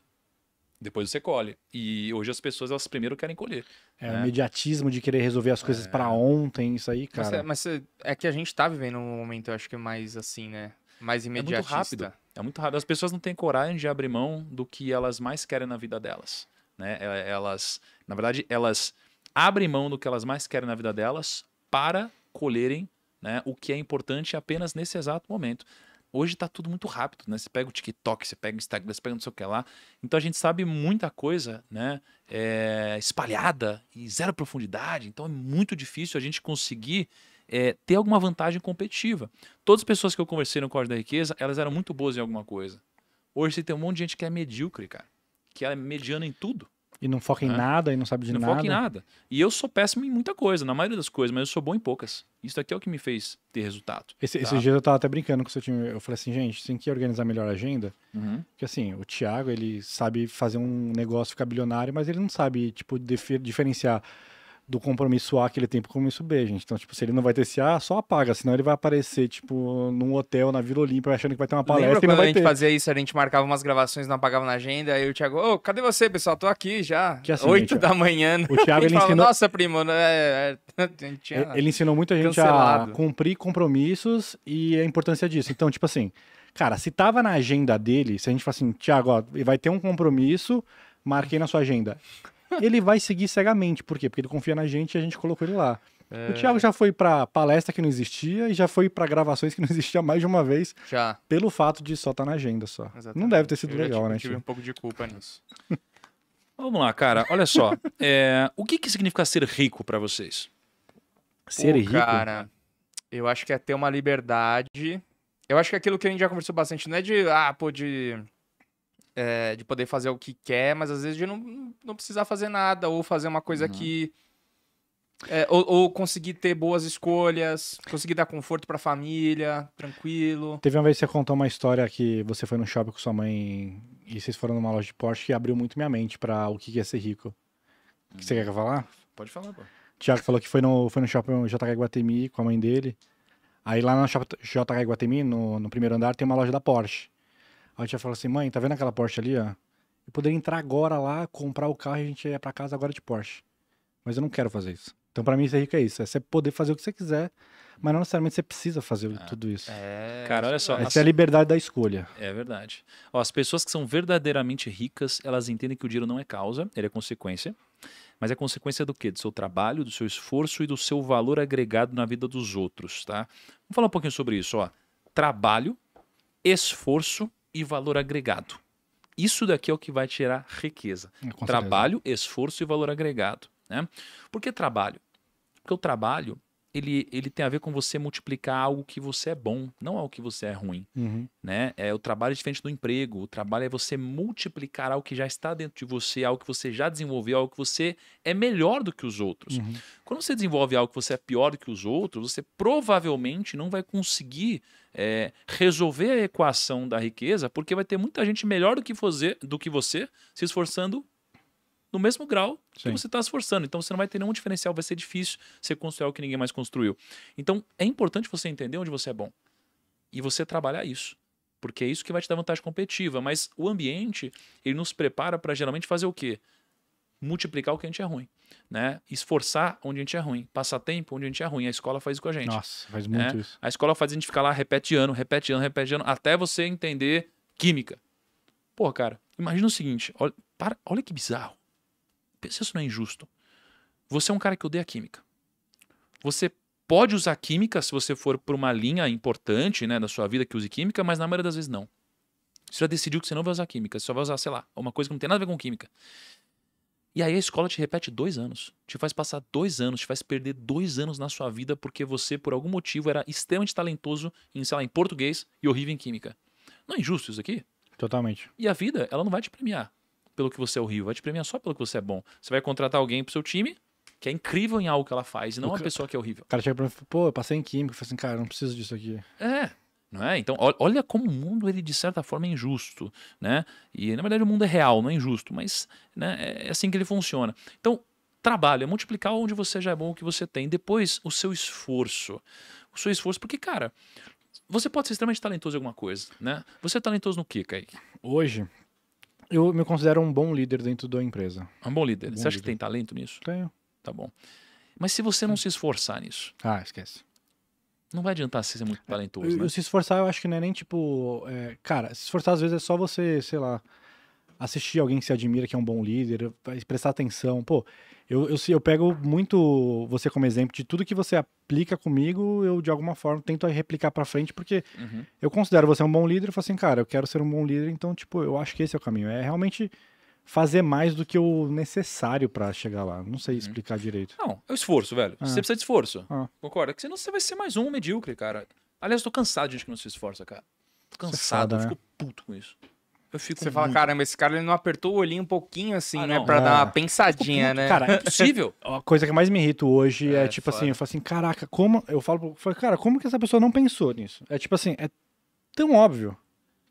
Depois você colhe. E hoje as pessoas, elas primeiro querem colher. É, né? o mediatismo de querer resolver as coisas é... para ontem, isso aí, cara. É, mas, mas, é, é que a gente tá vivendo um momento, eu acho que mais assim, né? Mais imediatista. É muito rápido. É muito rápido. As pessoas não têm coragem de abrir mão do que elas mais querem na vida delas. Né? É, elas, na verdade, elas abrem mão do que elas mais querem na vida delas para colherem né, o que é importante apenas nesse exato momento. Hoje tá tudo muito rápido, né? Você pega o TikTok, você pega o Instagram, você pega não sei o que lá. Então a gente sabe muita coisa, né? É, espalhada e zero profundidade. Então é muito difícil a gente conseguir é, ter alguma vantagem competitiva. Todas as pessoas que eu conversei no Código da Riqueza, elas eram muito boas em alguma coisa. Hoje você tem um monte de gente que é medíocre, cara. Que é mediana em tudo. E não foca em é. nada e não sabe de não nada. Não foca em nada. E eu sou péssimo em muita coisa, na maioria das coisas, mas eu sou bom em poucas. Isso aqui é o que me fez ter resultado. Esse, tá? Esses dias eu tava até brincando com o seu time. Eu falei assim, gente, tem que organizar melhor a agenda. Uhum. Porque assim, o Thiago, ele sabe fazer um negócio ficar bilionário, mas ele não sabe, tipo, diferenciar do compromisso A que ele tem pro compromisso B, gente. Então, tipo, se ele não vai ter esse A, só apaga, senão ele vai aparecer, tipo, num hotel na Vila Olímpia achando que vai ter uma palestra. Lembra quando a gente ter. fazia isso, a gente marcava umas gravações, não apagava na agenda, aí o Thiago, ô, cadê você, pessoal? Tô aqui já. Que é assim, 8 gente, da manhã. Né? O Thiago, ele falava, ensinou... Nossa, primo, né? é, é *laughs* Ele ensinou muita gente Cancelado. a cumprir compromissos e a importância disso. Então, tipo assim, cara, se tava na agenda dele, se a gente fala assim, Thiago, ó, vai ter um compromisso, marquei na sua agenda ele vai seguir cegamente. Por quê? Porque ele confia na gente e a gente colocou ele lá. É... O Thiago já foi para palestra que não existia e já foi para gravações que não *laughs* existia mais de uma vez. Já. Pelo fato de só estar tá na agenda só. Exatamente. Não deve ter sido eu legal, tive, né? Eu tive um pouco de culpa nisso. *laughs* Vamos lá, cara. Olha só. É... o que, que significa ser rico para vocês? Ser Pô, rico? Cara, eu acho que é ter uma liberdade. Eu acho que aquilo que a gente já conversou bastante não é de, ah, pô, de é, de poder fazer o que quer, mas às vezes de não, não precisar fazer nada, ou fazer uma coisa uhum. que. É, ou, ou, conseguir ter boas escolhas, conseguir dar conforto pra família, tranquilo. Teve uma vez que você contou uma história que você foi no shopping com sua mãe e vocês foram numa loja de Porsche que abriu muito minha mente pra o que é ser rico. que Você quer falar? Pode falar, pô. Tiago falou que foi no, foi no shopping JK Guatemi com a mãe dele. Aí lá na JK Guatemi, no, no primeiro andar, tem uma loja da Porsche a gente ia falar assim, mãe, tá vendo aquela Porsche ali, ó? Eu poderia entrar agora lá, comprar o carro e a gente ia para casa agora de Porsche. Mas eu não quero fazer isso. Então, para mim, ser é rico é isso. É você poder fazer o que você quiser, mas não necessariamente você precisa fazer ah, tudo isso. É... Cara, olha só. É. Essa é a liberdade da escolha. É verdade. Ó, as pessoas que são verdadeiramente ricas, elas entendem que o dinheiro não é causa, ele é consequência. Mas é consequência do quê? Do seu trabalho, do seu esforço e do seu valor agregado na vida dos outros, tá? Vamos falar um pouquinho sobre isso, ó. Trabalho, esforço e valor agregado. Isso daqui é o que vai tirar riqueza. É, trabalho, esforço e valor agregado. Né? Por que trabalho? Porque o trabalho ele, ele tem a ver com você multiplicar algo que você é bom, não algo que você é ruim. Uhum. Né? É, o trabalho é diferente do emprego. O trabalho é você multiplicar algo que já está dentro de você, algo que você já desenvolveu, algo que você é melhor do que os outros. Uhum. Quando você desenvolve algo que você é pior do que os outros, você provavelmente não vai conseguir é, resolver a equação da riqueza, porque vai ter muita gente melhor do que, fazer, do que você se esforçando no mesmo grau Sim. que você está esforçando. Então você não vai ter nenhum diferencial, vai ser difícil você construir algo que ninguém mais construiu. Então é importante você entender onde você é bom e você trabalhar isso. Porque é isso que vai te dar vantagem competitiva. Mas o ambiente, ele nos prepara para geralmente fazer o quê? multiplicar o que a gente é ruim, né? Esforçar onde a gente é ruim, passar tempo onde a gente é ruim. A escola faz isso com a gente. Nossa, faz né? muito né? isso. A escola faz a gente ficar lá repete ano, repete ano, repete ano, até você entender química. Pô, cara, imagina o seguinte, olha, para, olha que bizarro. Pensa isso não é injusto. Você é um cara que odeia química. Você pode usar química se você for por uma linha importante, né, da sua vida que use química, mas na maioria das vezes não. Você já decidiu que você não vai usar química, você só vai usar, sei lá, uma coisa que não tem nada a ver com química. E aí a escola te repete dois anos, te faz passar dois anos, te faz perder dois anos na sua vida porque você, por algum motivo, era extremamente talentoso em, sei lá, em português e horrível em química. Não é injusto isso aqui? Totalmente. E a vida, ela não vai te premiar pelo que você é horrível, vai te premiar só pelo que você é bom. Você vai contratar alguém pro seu time que é incrível em algo que ela faz, e não o uma pessoa que é horrível. O cara chega pra mim e fala, pô, eu passei em química, eu falei assim, cara, não preciso disso aqui. É, é? Então, olha como o mundo, ele de certa forma, é injusto. Né? E, na verdade, o mundo é real, não é injusto, mas né, é, é assim que ele funciona. Então, trabalho é multiplicar onde você já é bom, o que você tem. Depois, o seu esforço. O seu esforço, porque, cara, você pode ser extremamente talentoso em alguma coisa. Né? Você é talentoso no quê, Kaique? Hoje, eu me considero um bom líder dentro da empresa. Um bom líder. Um bom você acha líder. que tem talento nisso? Tenho. Tá bom. Mas se você não se esforçar nisso... Ah, esquece. Não vai adiantar você ser muito é, talentoso. Eu, né? Se esforçar, eu acho que não é nem tipo. É, cara, se esforçar às vezes é só você, sei lá, assistir alguém que se admira, que é um bom líder, prestar atenção. Pô, eu, eu, eu pego muito você como exemplo de tudo que você aplica comigo, eu de alguma forma tento replicar para frente, porque uhum. eu considero você um bom líder e falo assim, cara, eu quero ser um bom líder, então, tipo, eu acho que esse é o caminho. É realmente fazer mais do que o necessário para chegar lá. Não sei uhum. explicar direito. Não, é o esforço, velho. Ah. Você precisa de esforço. Ah. Concorda? Que senão você vai ser mais um medíocre, cara. Aliás, eu tô cansado de gente que não se esforça, cara. Tô é cansado, é foda, eu né? fico puto com isso. Eu fico você muito... fala, caramba, esse cara ele não apertou o olhinho um pouquinho assim, ah, né? Pra é. dar uma é. pensadinha, né? Cara, é impossível. *laughs* A coisa que mais me irrita hoje é, é tipo foda. assim, eu falo assim, caraca, como. Eu falo, eu cara, como que essa pessoa não pensou nisso? É tipo assim, é tão óbvio.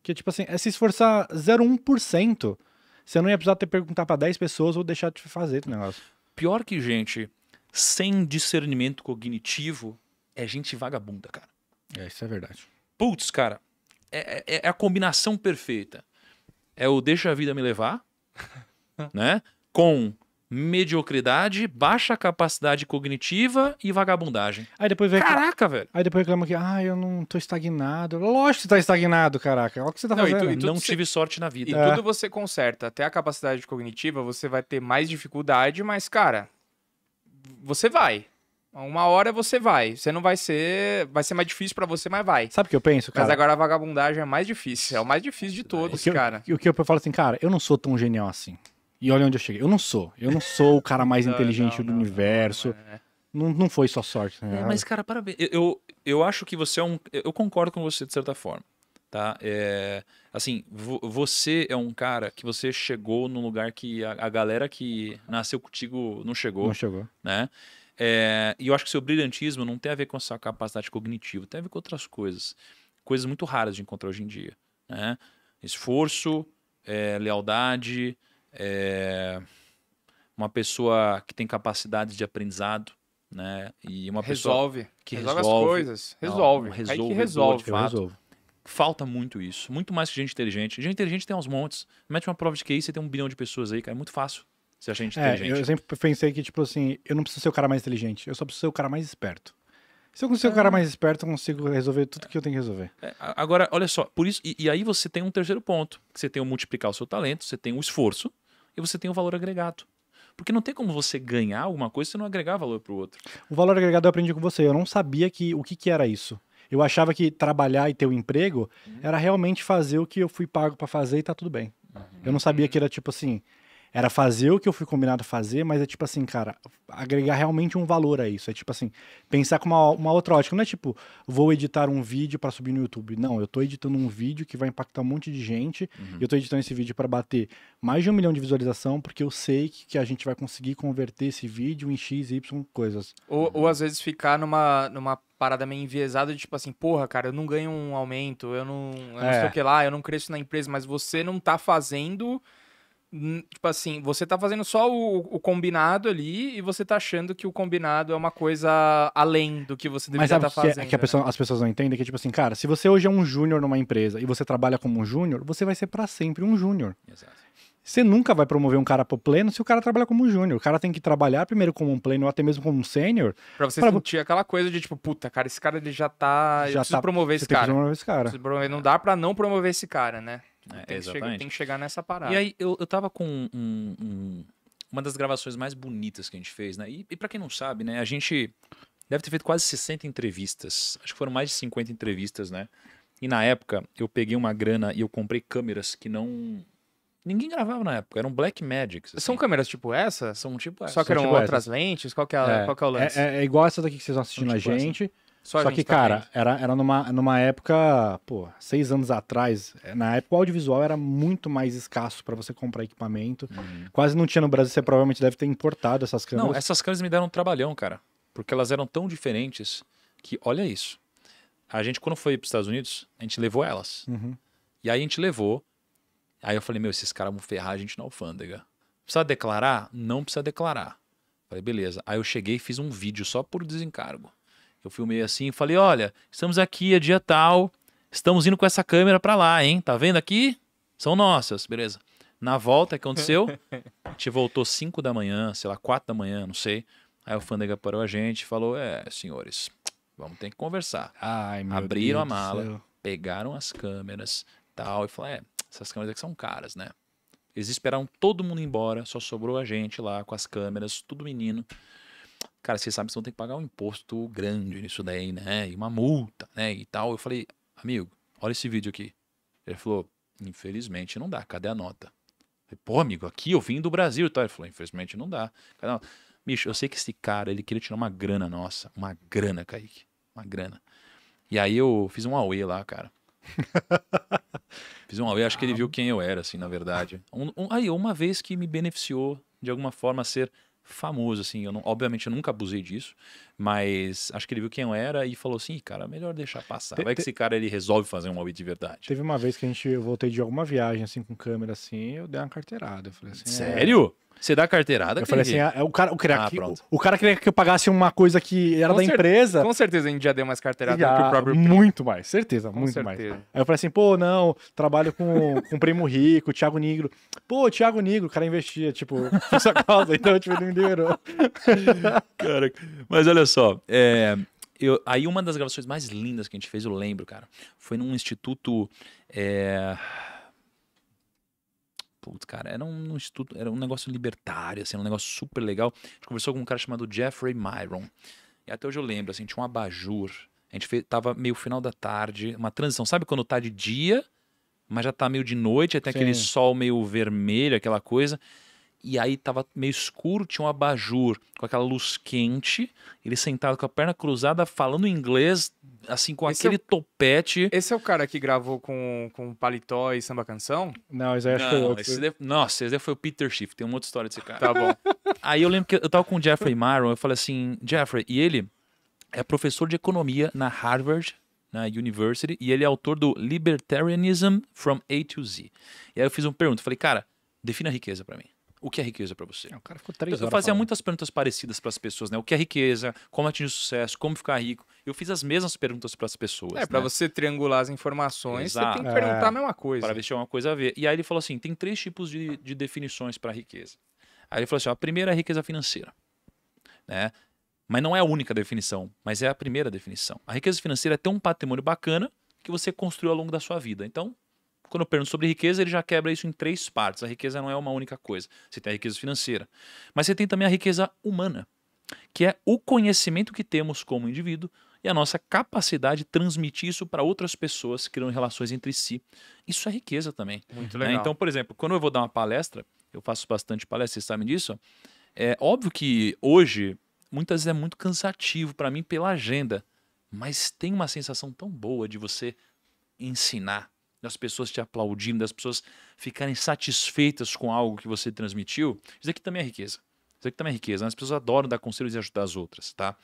Que, tipo assim, é se esforçar 0,1%. Você não ia precisar ter perguntar para 10 pessoas ou deixar de fazer o negócio. Pior que gente sem discernimento cognitivo é gente vagabunda, cara. É, isso é verdade. Putz, cara, é, é, é, é a combinação perfeita. É o deixa a vida me levar, *laughs* né? Com mediocridade, baixa capacidade cognitiva e vagabundagem. Aí depois vem Caraca, velho. Aí depois reclama que, ah, eu não tô estagnado. Lógico que você tá estagnado, caraca. Olha o que você tá não, fazendo. E tu, e tu não você... tive sorte na vida. E é. tudo você conserta. Até a capacidade cognitiva, você vai ter mais dificuldade, mas, cara, você vai. Uma hora você vai. Você não vai ser. Vai ser mais difícil para você, mas vai. Sabe o que eu penso, cara? Mas agora a vagabundagem é mais difícil. É o mais difícil de é, é todos, o eu, cara. E o que eu falo assim, cara, eu não sou tão genial assim. E olha onde eu cheguei. Eu não sou. Eu não sou o cara mais *laughs* não, inteligente não, do não, universo. É. Não, não, foi só sorte. Né? É, mas, cara, parabéns. Eu, eu, eu, acho que você é um. Eu concordo com você de certa forma. Tá? É, assim, vo, você é um cara que você chegou num lugar que a, a galera que nasceu contigo não chegou. Não chegou. Né? É, e eu acho que seu brilhantismo não tem a ver com a sua capacidade cognitiva, tem a ver com outras coisas. Coisas muito raras de encontrar hoje em dia. Né? Esforço, é, lealdade, é, uma pessoa que tem capacidade de aprendizado, né? E uma resolve. pessoa que resolve, resolve as coisas, resolve, não, resolve, que resolve, resolve. Falta muito isso, muito mais que gente inteligente. Gente inteligente tem uns montes. Mete uma prova de QI, você tem um bilhão de pessoas aí, cara, é muito fácil se a gente é, inteligente. Eu sempre pensei que tipo assim, eu não preciso ser o cara mais inteligente, eu só preciso ser o cara mais esperto. Se eu consigo ser é. o cara é. mais esperto, eu consigo resolver tudo que eu tenho que resolver. É, agora, olha só, por isso. E, e, aí você tem um terceiro ponto: que você tem o multiplicar o seu talento, você tem o esforço, e você tem o valor agregado. Porque não tem como você ganhar alguma coisa se não agregar valor para o outro. O valor agregado eu aprendi com você. Eu não sabia que o que, que era isso. Eu achava que trabalhar e ter um emprego uhum. era realmente fazer o que eu fui pago para fazer e tá tudo bem. Uhum. Eu não sabia uhum. que era tipo assim, era fazer o que eu fui combinado a fazer, mas é tipo assim, cara, agregar realmente um valor a isso. É tipo assim, pensar com uma, uma outra ótica. Não é tipo, vou editar um vídeo para subir no YouTube. Não, eu tô editando um vídeo que vai impactar um monte de gente. Uhum. E eu tô editando esse vídeo para bater mais de um milhão de visualização, porque eu sei que, que a gente vai conseguir converter esse vídeo em X, Y coisas. Ou, ou às vezes ficar numa, numa parada meio enviesada de tipo assim, porra, cara, eu não ganho um aumento, eu não, eu não é. sei o que lá, eu não cresço na empresa, mas você não tá fazendo Tipo assim, você tá fazendo só o, o, combinado ali e você tá achando que o combinado é uma coisa além do que você deveria estar tá é, é fazendo. É que né? pessoa, né? as pessoas não entendem que, tipo assim, cara, se você hoje é um júnior numa empresa e você trabalha como um júnior, você vai ser para sempre um júnior. Exato. Você nunca vai promover um cara pro pleno se o cara trabalha como júnior. O cara tem que trabalhar primeiro como um pleno ou até mesmo como um sênior. Pra você pra... sentir aquela coisa de tipo, puta, cara, esse cara ele já tá. Já eu preciso tá... promover esse cara. Promover esse cara. Promover... Não dá pra não promover esse cara, né? Né, tem, Que chegar, tem que chegar nessa parada. E aí, eu, eu tava com um, um, uma das gravações mais bonitas que a gente fez, né? E, e para quem não sabe, né, a gente deve ter feito quase 60 entrevistas. Acho que foram mais de 50 entrevistas, né? E na época, eu peguei uma grana e eu comprei câmeras que não Ninguém gravava na época, eram Black Magics. Assim. São câmeras tipo essa? São tipo essa. Só que eram tipo outras essas. lentes? Qual que é, é, qual que é o lance? É, é, é igual essa daqui que vocês estão assistindo a tipo gente. Essa. Só, Só que, tá cara, era, era numa, numa época, pô, seis anos atrás, na época o audiovisual era muito mais escasso para você comprar equipamento. Uhum. Quase não tinha no Brasil, você provavelmente deve ter importado essas câmeras. Não, essas câmeras me deram um trabalhão, cara. Porque elas eram tão diferentes que, olha isso. A gente, quando foi para os Estados Unidos, a gente levou elas. Uhum. E aí a gente levou. Aí eu falei, meu, esses caras vão ferrar a gente na alfândega. Precisa declarar? Não precisa declarar. Falei, beleza. Aí eu cheguei e fiz um vídeo só por desencargo. Eu filmei assim e falei: olha, estamos aqui, é dia tal, estamos indo com essa câmera para lá, hein? Tá vendo aqui? São nossas, beleza. Na volta, que aconteceu? *laughs* a gente voltou 5 da manhã, sei lá, 4 da manhã, não sei. Aí o Fandega parou a gente e falou: é, senhores, vamos ter que conversar. Ai, meu Abriram Deus a mala, pegaram as câmeras tal, e falaram: é, essas câmeras aqui são caras, né? Eles esperaram todo mundo embora, só sobrou a gente lá com as câmeras, tudo menino cara, vocês sabem que vocês vão ter que pagar um imposto grande nisso daí, né? E uma multa, né? E tal. Eu falei, amigo, olha esse vídeo aqui. Ele falou, infelizmente não dá, cadê a nota? Eu falei, pô, amigo, aqui eu vim do Brasil e tal. Ele falou, infelizmente não dá, cadê a nota? Bicho, eu sei que esse cara, ele queria tirar uma grana nossa. Uma grana, Kaique. Uma grana. E aí eu fiz um auê lá, cara. *laughs* fiz um auê, acho que ele ah. viu quem eu era, assim, na verdade. Um, um, aí, uma vez que me beneficiou, de alguma forma, ser famoso, assim. Eu não, obviamente eu nunca abusei disso, mas acho que ele viu quem eu era e falou assim, cara, melhor deixar passar. Te, Vai que esse cara ele resolve fazer um hobby de verdade. Teve uma vez que a gente eu voltei de alguma viagem assim com câmera assim, eu dei uma carteirada. Eu falei assim, é. Sério? É... Você dá carteirada, Eu falei assim, ah, é, o cara, o, cara, ah, que, o, o, cara queria que eu pagasse uma coisa que era com da empresa. Com certeza a gente já deu mais carteirada já, do que o próprio Muito mais, certeza, com muito certeza. mais. Aí eu falei assim, pô, não, trabalho com, com o Primo Rico, o Thiago Negro. Pô, o Thiago Negro, o cara investia, tipo, *laughs* por sua causa, então tipo, ele me dinheiro. cara, mas olha só, é, eu, aí uma das gravações mais lindas que a gente fez, eu lembro, cara, foi num instituto... É, Putz, cara, era um, um instituto, era um negócio libertário, assim, um negócio super legal. A gente conversou com um cara chamado Jeffrey Myron. E até hoje eu lembro, assim, tinha um abajur. A gente fez, tava meio final da tarde, uma transição. Sabe quando tá de dia, mas já tá meio de noite, até aquele sol meio vermelho, aquela coisa e aí tava meio escuro, tinha um abajur com aquela luz quente, ele sentado com a perna cruzada, falando inglês, assim, com esse aquele é o... topete. Esse é o cara que gravou com, com paletó e samba canção? Não, esse aí acho que foi outro. Esse Nossa, esse foi o Peter Schiff, tem uma outra história desse cara. Tá bom. *laughs* aí eu lembro que eu tava com o Jeffrey Myron, eu falei assim, Jeffrey, e ele é professor de economia na Harvard, na University, e ele é autor do Libertarianism from A to Z. E aí eu fiz uma pergunta, falei, cara, defina a riqueza para mim o que é riqueza para você? É, o cara ficou três eu, eu fazia falando. muitas perguntas parecidas para as pessoas, né? O que é riqueza? Como atingir sucesso? Como ficar rico? Eu fiz as mesmas perguntas para as pessoas. É, né? para você triangular as informações, Exato. você tem que perguntar é. a mesma coisa. Para ver se é uma coisa a ver. E aí ele falou assim: tem três tipos de, de definições para riqueza. Aí ele falou assim: a primeira é a riqueza financeira. Né? Mas não é a única definição, mas é a primeira definição. A riqueza financeira é ter um patrimônio bacana que você construiu ao longo da sua vida. Então, quando eu pergunto sobre riqueza, ele já quebra isso em três partes. A riqueza não é uma única coisa. Você tem a riqueza financeira, mas você tem também a riqueza humana, que é o conhecimento que temos como indivíduo e a nossa capacidade de transmitir isso para outras pessoas, criando relações entre si. Isso é riqueza também. Muito né? legal. Então, por exemplo, quando eu vou dar uma palestra, eu faço bastante palestra, vocês sabem disso. É óbvio que hoje, muitas vezes é muito cansativo para mim pela agenda, mas tem uma sensação tão boa de você ensinar, das pessoas te aplaudindo, das pessoas ficarem satisfeitas com algo que você transmitiu, isso aqui também é riqueza. Isso aqui também é riqueza. Né? As pessoas adoram dar conselhos e ajudar as outras, tá?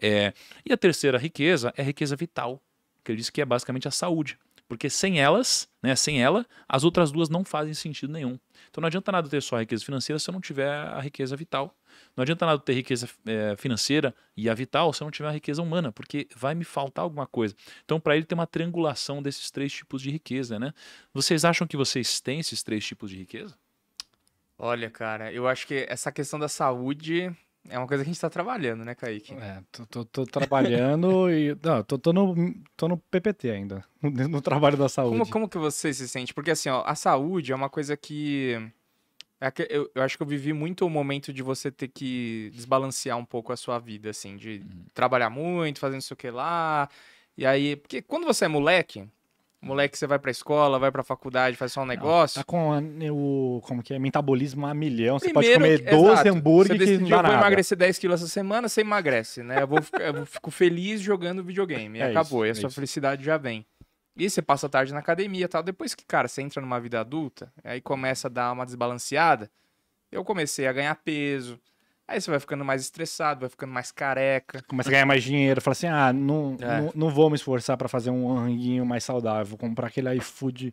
É, e a terceira riqueza é a riqueza vital, que ele diz que é basicamente a saúde. Porque sem elas, né, sem ela, as outras duas não fazem sentido nenhum. Então não adianta nada ter só a riqueza financeira se eu não tiver a riqueza vital, não adianta nada ter riqueza é, financeira e a vital se eu não tiver a riqueza humana, porque vai me faltar alguma coisa. Então, para ele tem uma triangulação desses três tipos de riqueza, né? Vocês acham que vocês têm esses três tipos de riqueza? Olha, cara, eu acho que essa questão da saúde é uma coisa que a gente está trabalhando, né, Kaique? É, tô, tô, tô trabalhando *laughs* e. Não, tô, tô, no, tô no PPT ainda, no, *laughs* no trabalho da saúde. Como, como que você se sente? Porque, assim, ó, a saúde é uma coisa que é eu, eu, acho que eu vivi muito o momento de você ter que desbalancear um pouco a sua vida, assim, de uhum. trabalhar muito, fazendo isso que lá. E aí, porque quando você é moleque, moleque você vai pra escola, vai pra faculdade, faz só um negócio. Não, tá com né, o, como que é, metabolismo a milhão, Primeiro, você pode comer 12 exato, hambúrgueres você decidiu, que não dá Eu vou emagrecer 10 quilos essa semana, você emagrece, né? Eu, vou, eu fico feliz jogando videogame, *laughs* é acabou, isso, e a é sua isso. felicidade já vem. E você passa a tarde na academia e tal. Depois que, cara, você entra numa vida adulta, aí começa a dar uma desbalanceada. Eu comecei a ganhar peso. Aí você vai ficando mais estressado, vai ficando mais careca. Começa a ganhar mais dinheiro. Fala assim: ah, não, é. não, não, vou me esforçar para fazer um ranguinho mais saudável. Vou comprar aquele iFood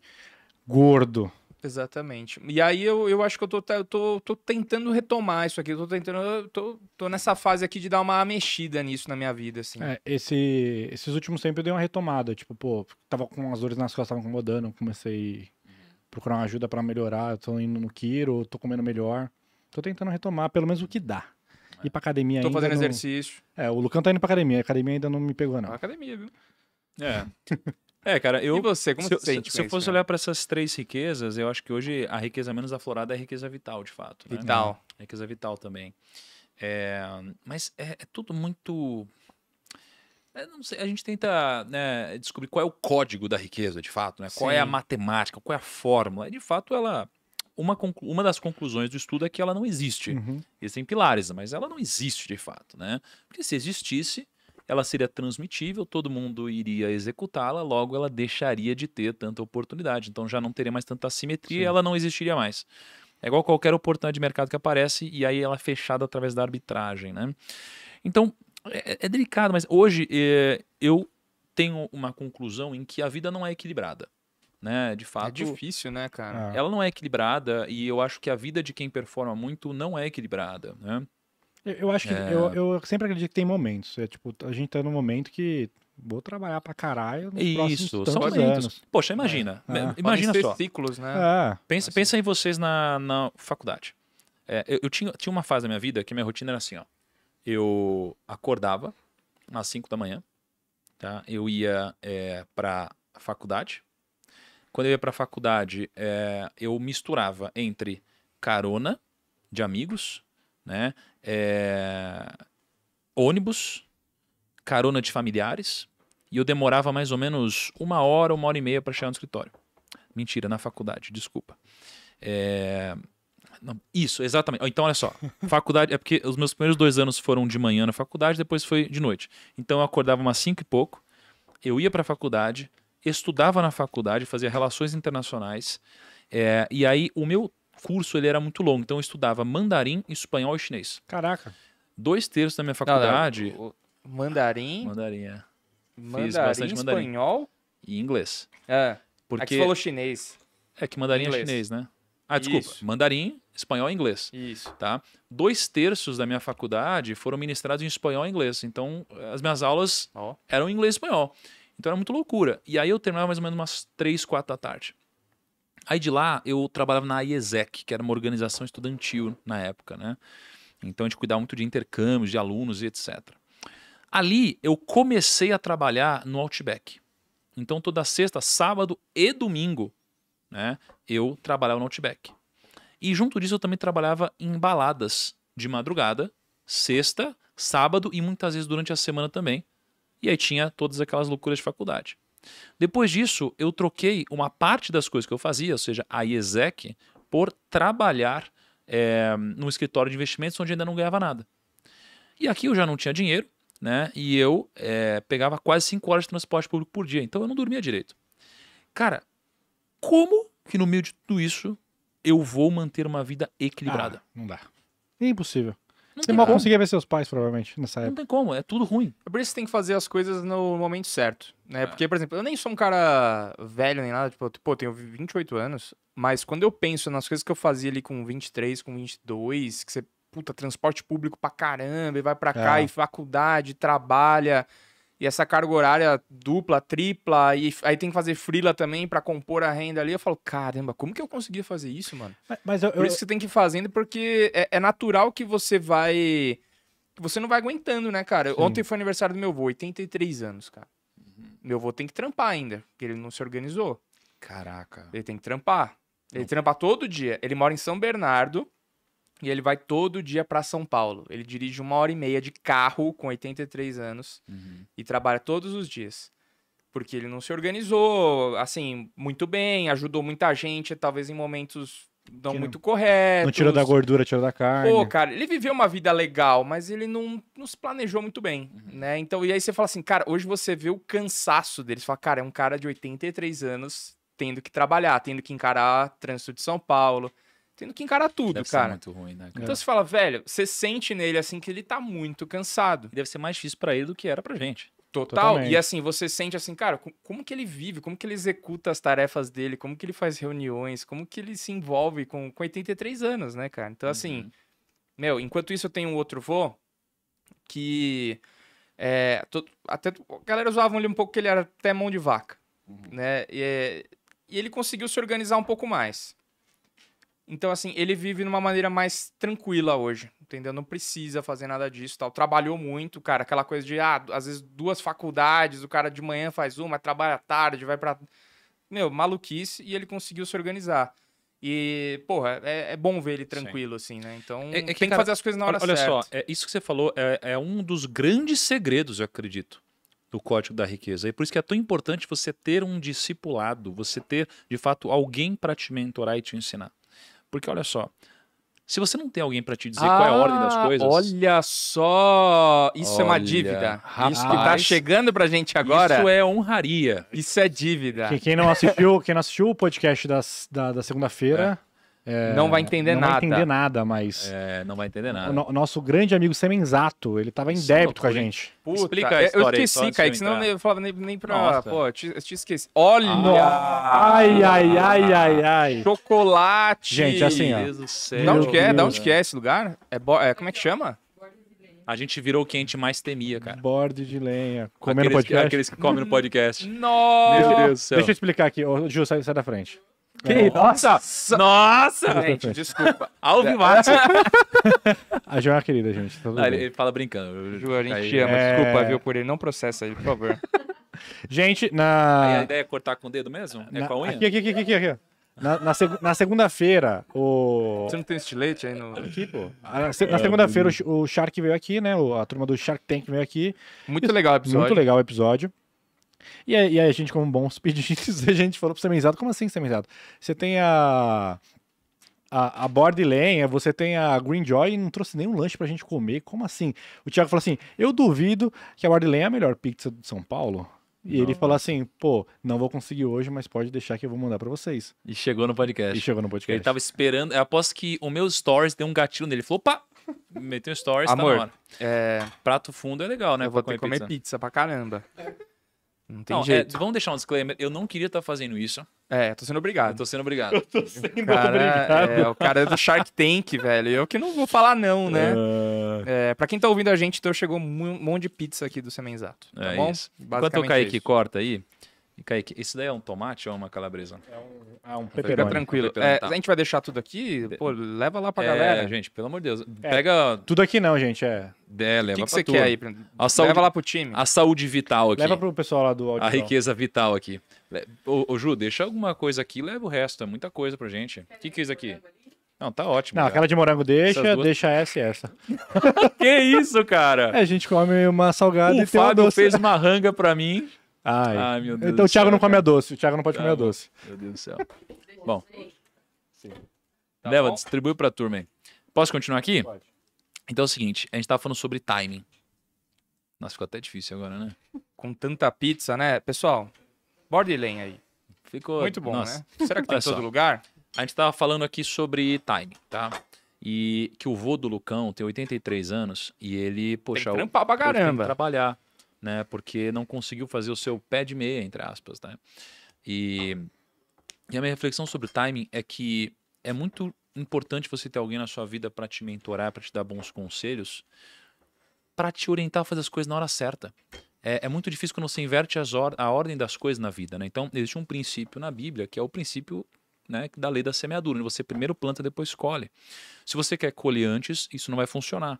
gordo. Exatamente. E aí eu, eu acho que eu tô, eu tô, tô tentando retomar isso aqui. Eu tô tentando. Eu tô, tô nessa fase aqui de dar uma mexida nisso na minha vida, assim. É, esse, esses últimos tempos eu dei uma retomada. Tipo, pô, tava com as dores nas costas, tava incomodando. Comecei a procurar uma ajuda para melhorar. Eu tô indo no Kiro, tô comendo melhor. Tô tentando retomar, pelo menos o que dá. É. Ir pra academia tô ainda. Tô fazendo não... exercício. É, o Lucão tá indo pra academia. A academia ainda não me pegou, não. A academia, viu? É. *laughs* É, cara, eu. E você, como se, se, sente se eu fosse cara? olhar para essas três riquezas, eu acho que hoje a riqueza menos aflorada é a riqueza vital, de fato. Né? Vital. É, riqueza vital também. É, mas é, é tudo muito. É, sei, a gente tenta né, descobrir qual é o código da riqueza, de fato, né? qual é a matemática, qual é a fórmula. E, de fato, ela. Uma, uma das conclusões do estudo é que ela não existe. Uhum. Existem pilares, mas ela não existe de fato, né? Porque se existisse, ela seria transmitível, todo mundo iria executá-la, logo ela deixaria de ter tanta oportunidade. Então já não teria mais tanta assimetria e ela não existiria mais. É igual qualquer oportunidade de mercado que aparece e aí ela é fechada através da arbitragem, né? Então, é, é, é delicado, mas hoje é, eu tenho uma conclusão em que a vida não é equilibrada. Né? De é fato. É difícil, né, cara? É. Ela não é equilibrada e eu acho que a vida de quem performa muito não é equilibrada, né? Eu acho que. É... Eu, eu sempre acredito que tem momentos. É tipo, a gente tá num momento que vou trabalhar pra caralho nos Isso, são momentos. Anos. Poxa, imagina. É, é. Imagina só. ciclos, né? É. Pensa, assim. pensa em vocês na, na faculdade. É, eu, eu tinha, tinha uma fase da minha vida que minha rotina era assim, ó. Eu acordava às 5 da manhã, tá? Eu ia é, pra faculdade. Quando eu ia pra faculdade, eu misturava entre carona de amigos né? É... ônibus, carona de familiares, e eu demorava mais ou menos uma hora, uma hora e meia para chegar no escritório. Mentira, na faculdade, desculpa. É... Não, isso, exatamente. Então, olha só. Faculdade, é porque os meus primeiros dois anos foram de manhã na faculdade, depois foi de noite. Então, eu acordava umas cinco e pouco, eu ia para a faculdade, estudava na faculdade, fazia relações internacionais. É, e aí, o meu curso ele era muito longo, então eu estudava mandarim, espanhol e chinês. Caraca. Dois terços da minha faculdade. Não, não, mandarim. Mandarim, é. Mandarim, Fiz bastante mandarim. espanhol e inglês. É. Porque... Aqui falou chinês. É que mandarim é inglês. é chinês, né? Ah, desculpa. Isso. Mandarim, espanhol e inglês. Isso. Tá? Dois terços da minha faculdade foram ministrados em espanhol e inglês. Então, as minhas aulas oh. eram em inglês e espanhol. Então, era muito loucura. E aí, eu terminava mais ou menos umas três, quatro da tarde. Aí de lá eu trabalhava na IESEC, que era uma organização estudantil na época, né? Então a gente cuidava muito de intercâmbios, de alunos e etc. Ali eu comecei a trabalhar no Outback. Então toda sexta, sábado e domingo, né, eu trabalhava no Outback. E junto disso eu também trabalhava em baladas de madrugada, sexta, sábado e muitas vezes durante a semana também. E aí tinha todas aquelas loucuras de faculdade. Depois disso, eu troquei uma parte das coisas que eu fazia, ou seja, a IESEC, por trabalhar é, num escritório de investimentos onde ainda não ganhava nada. E aqui eu já não tinha dinheiro, né? E eu é, pegava quase 5 horas de transporte público por dia, então eu não dormia direito. Cara, como que no meio de tudo isso eu vou manter uma vida equilibrada? Ah, não dá. É impossível. Não você mal como. conseguia ver seus pais, provavelmente, nessa época. Não tem como, é tudo ruim. É por isso que tem que fazer as coisas no momento certo, né? É. Porque, por exemplo, eu nem sou um cara velho nem nada, tipo, pô, tenho 28 anos, mas quando eu penso nas coisas que eu fazia ali com 23, com 22, que você, puta, transporte público pra caramba, e vai pra cá, é. e faculdade, trabalha e essa carga horária dupla, tripla, e aí tem que fazer frila também para compor a renda ali. Eu falo, caramba, como que eu conseguia fazer isso, mano? Mas, mas eu, Por isso que você tem que ir fazendo, porque é, é, natural que você vai. Você não vai aguentando, né, cara? Sim. Ontem foi aniversário do meu avô, 83 anos, cara. Uhum. Meu avô tem que trampar ainda, porque ele não se organizou. Caraca. Ele tem que trampar. Ele não. trampa todo dia. Ele mora em São Bernardo. E ele vai todo dia para São Paulo. Ele dirige uma hora e meia de carro com 83 anos uhum. e trabalha todos os dias. Porque ele não se organizou, assim, muito bem, ajudou muita gente, talvez em momentos não que muito não, corretos. Não tirou da gordura, tirou da carne. Pô, cara, ele viveu uma vida legal, mas ele não, não se planejou muito bem, uhum. né? Então, e aí você fala assim, cara, hoje você vê o cansaço dele. Você fala, cara, é um cara de 83 anos tendo que trabalhar, tendo que encarar trânsito de São Paulo, tendo que encarar tudo, deve cara. Ser muito ruim, né, então cara? Então você fala, velho, você sente nele assim que ele tá muito cansado. Deve ser mais difícil para ele do que era pra gente. Total. Totalmente. E assim, você sente assim, cara, como que ele vive, como que ele executa as tarefas dele, como que ele faz reuniões, como que ele se envolve com, com 83 anos, né, cara? Então, assim, uhum. assim, meu, enquanto isso eu tenho um outro vô que. É, tô, até, a galera zoava ele um pouco que ele era até mão de vaca, uhum. né? E, é, e ele conseguiu se organizar um pouco mais. Então, assim, ele vive de uma maneira mais tranquila hoje, entendeu? Não precisa fazer nada disso tal. Trabalhou muito, cara. Aquela coisa de, ah, às vezes duas faculdades, o cara de manhã faz uma, trabalha tarde, vai pra. Meu, maluquice, e ele conseguiu se organizar. E, porra, é, é bom ver ele tranquilo, Sim. assim, né? Então, é, é que, tem que cara, fazer as coisas na hora olha certa. Olha só, é, isso que você falou é, é um dos grandes segredos, eu acredito do Código da Riqueza. E é por isso que é tão importante você ter um discipulado, você ter, de fato, alguém para te mentorar e te ensinar. Porque olha só, se você não tem alguém para te dizer ah, qual é a ordem das ah, coisas. Olha só, isso olha, é uma dívida. Rapaz, isso que tá chegando pra gente agora. Isso é honraria. Isso é dívida. Que quem não assistiu, quem não assistiu o podcast das, da, da segunda-feira. É é, não vai entender não nada. Não vai entender nada, mas. É, não vai entender nada. O no, nosso grande amigo Semenzato, ele tava em débito com a gente. Puta, Explica a história, Eu esqueci, Kaique, senão eu falava nem, nem pra. Nossa. Pô, eu te, eu te esqueci. Olha! Ah, ai, ai, ai, ai, ai. Chocolate! Gente, assim, ó. Deus do céu. Da onde que é? Da onde que é esse lugar? É, bo... é como é que chama? A gente virou o que a gente mais temia, cara. Borde de lenha. Comendo aqueles, podcast. Aqueles que comem no hum. podcast. Nossa! Meu Deus do céu. Deixa eu explicar aqui. Ô, Ju, sai, sai da frente. Que? É. Nossa! Nossa! Nossa! Gente, desculpa. *laughs* Ao vivo. *laughs* a Jo é uma querida, gente. Tá não, ele, ele, fala brincando. Ju, a gente aí, te ama. É... Desculpa, viu, por ele. Não processa aí, por favor. *laughs* gente, na... Aí a ideia é cortar com o dedo mesmo? É com a unha? Aqui, aqui, aqui, aqui. aqui. Na, na, seg... na segunda-feira, o... Você não tem estilete aí no... Aqui, pô. Ah, na, se... É, na segunda-feira, o, o Shark veio aqui, né? A turma do Shark Tank veio aqui. Muito legal o episódio. Muito legal o episódio. E aí, e aí, a gente, como bons pedintes, *laughs* a gente falou pro semenzado, como assim semenzado? Você tem a, a, a board lenha, você tem a Joy e não trouxe nenhum lanche pra gente comer, como assim? O Thiago falou assim, eu duvido que a board lenha é a melhor pizza de São Paulo. E não. ele falou assim, pô, não vou conseguir hoje, mas pode deixar que eu vou mandar para vocês. E chegou no podcast. E chegou no podcast. Ele tava esperando, após que o meu stories deu um gatilho nele, ele falou, opa, meteu um stories, Amor, tá na hora. É... Prato fundo é legal, né? Eu vou que comer pizza. pizza pra caramba. É. Não tem não, é, jeito. É, vamos deixar um disclaimer. Eu não queria estar tá fazendo isso. É, tô sendo obrigado. tô sendo obrigado. *laughs* Eu tô sendo cara, obrigado. É, o cara é do Shark Tank, *laughs* velho. Eu que não vou falar não, né? Uh... É, pra quem tá ouvindo a gente, então chegou um monte de pizza aqui do Semenzato. Tá é bom? Isso. Enquanto o é Kaique isso. corta aí... Kaique, esse daí é um tomate ou uma calabresa? É um... Ah, um pepperoni. Fica tranquilo. É, então. a gente vai deixar tudo aqui? Pô, leva lá pra é, galera. gente, pelo amor de Deus. É. Pega... Tudo aqui não, gente, é... É, leva o que, que você quer aí? A saúde, leva lá pro time. A saúde vital aqui. Leva pro pessoal lá do audição. A riqueza vital aqui. Ô, ô, Ju, deixa alguma coisa aqui leva o resto. É muita coisa pra gente. O que, que é isso aqui? Não, tá ótimo. Não, cara. aquela de morango deixa, duas... deixa essa e essa. *laughs* que isso, cara? É, a gente come uma salgada o e Fábio fez uma ranga pra mim. Ai. Ai, meu Deus. Então o Thiago céu, não come cara. a doce, o Thiago não pode Thiago, comer a doce. Meu Deus do céu. *laughs* bom. Sim. Tá Deva, bom? distribui pra turma aí. Posso continuar aqui? Pode. Então é o seguinte, a gente tava falando sobre timing. Nossa, ficou até difícil agora, né? Com tanta pizza, né? Pessoal, borderline aí. Ficou. Muito bom, Nossa. né? Será que tem *laughs* em todo lugar? A gente tava falando aqui sobre timing, tá? E que o vô do Lucão tem 83 anos e ele, poxa, tem que trampar pra caramba. Tem que trabalhar né? Porque não conseguiu fazer o seu pé de meia, entre aspas, né? E, e a minha reflexão sobre o timing é que é muito importante você ter alguém na sua vida para te mentorar, para te dar bons conselhos, para te orientar a fazer as coisas na hora certa. É, é muito difícil quando você inverte or a ordem das coisas na vida, né? Então, existe um princípio na Bíblia que é o princípio né, da lei da semeadura, onde você primeiro planta, depois colhe. Se você quer colher antes, isso não vai funcionar.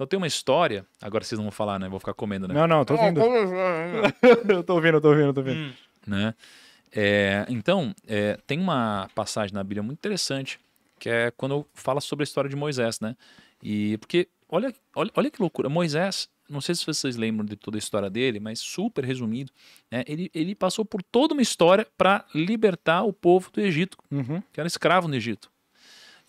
Então tem uma história. Agora vocês não vão falar, né? Vou ficar comendo, né? Não, não, tô ouvindo. eu assim? *laughs* tô ouvindo, eu tô ouvindo, tô ouvindo. Hum. Né? É, então, é, tem uma passagem na Bíblia muito interessante, que é quando fala sobre a história de Moisés, né? E porque, olha, olha, olha que loucura, Moisés, não sei se vocês lembram de toda a história dele, mas super resumido, né? ele, ele passou por toda uma história para libertar o povo do Egito, uhum. que era escravo no Egito.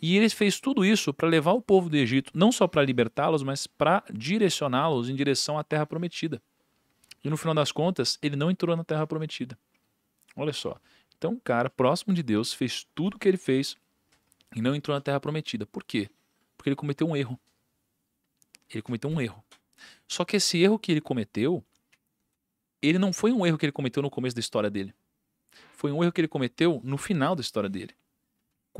E ele fez tudo isso para levar o povo do Egito, não só para libertá-los, mas para direcioná-los em direção à terra prometida. E no final das contas, ele não entrou na terra prometida. Olha só. Então, um cara próximo de Deus fez tudo o que ele fez e não entrou na terra prometida. Por quê? Porque ele cometeu um erro. Ele cometeu um erro. Só que esse erro que ele cometeu, ele não foi um erro que ele cometeu no começo da história dele. Foi um erro que ele cometeu no final da história dele.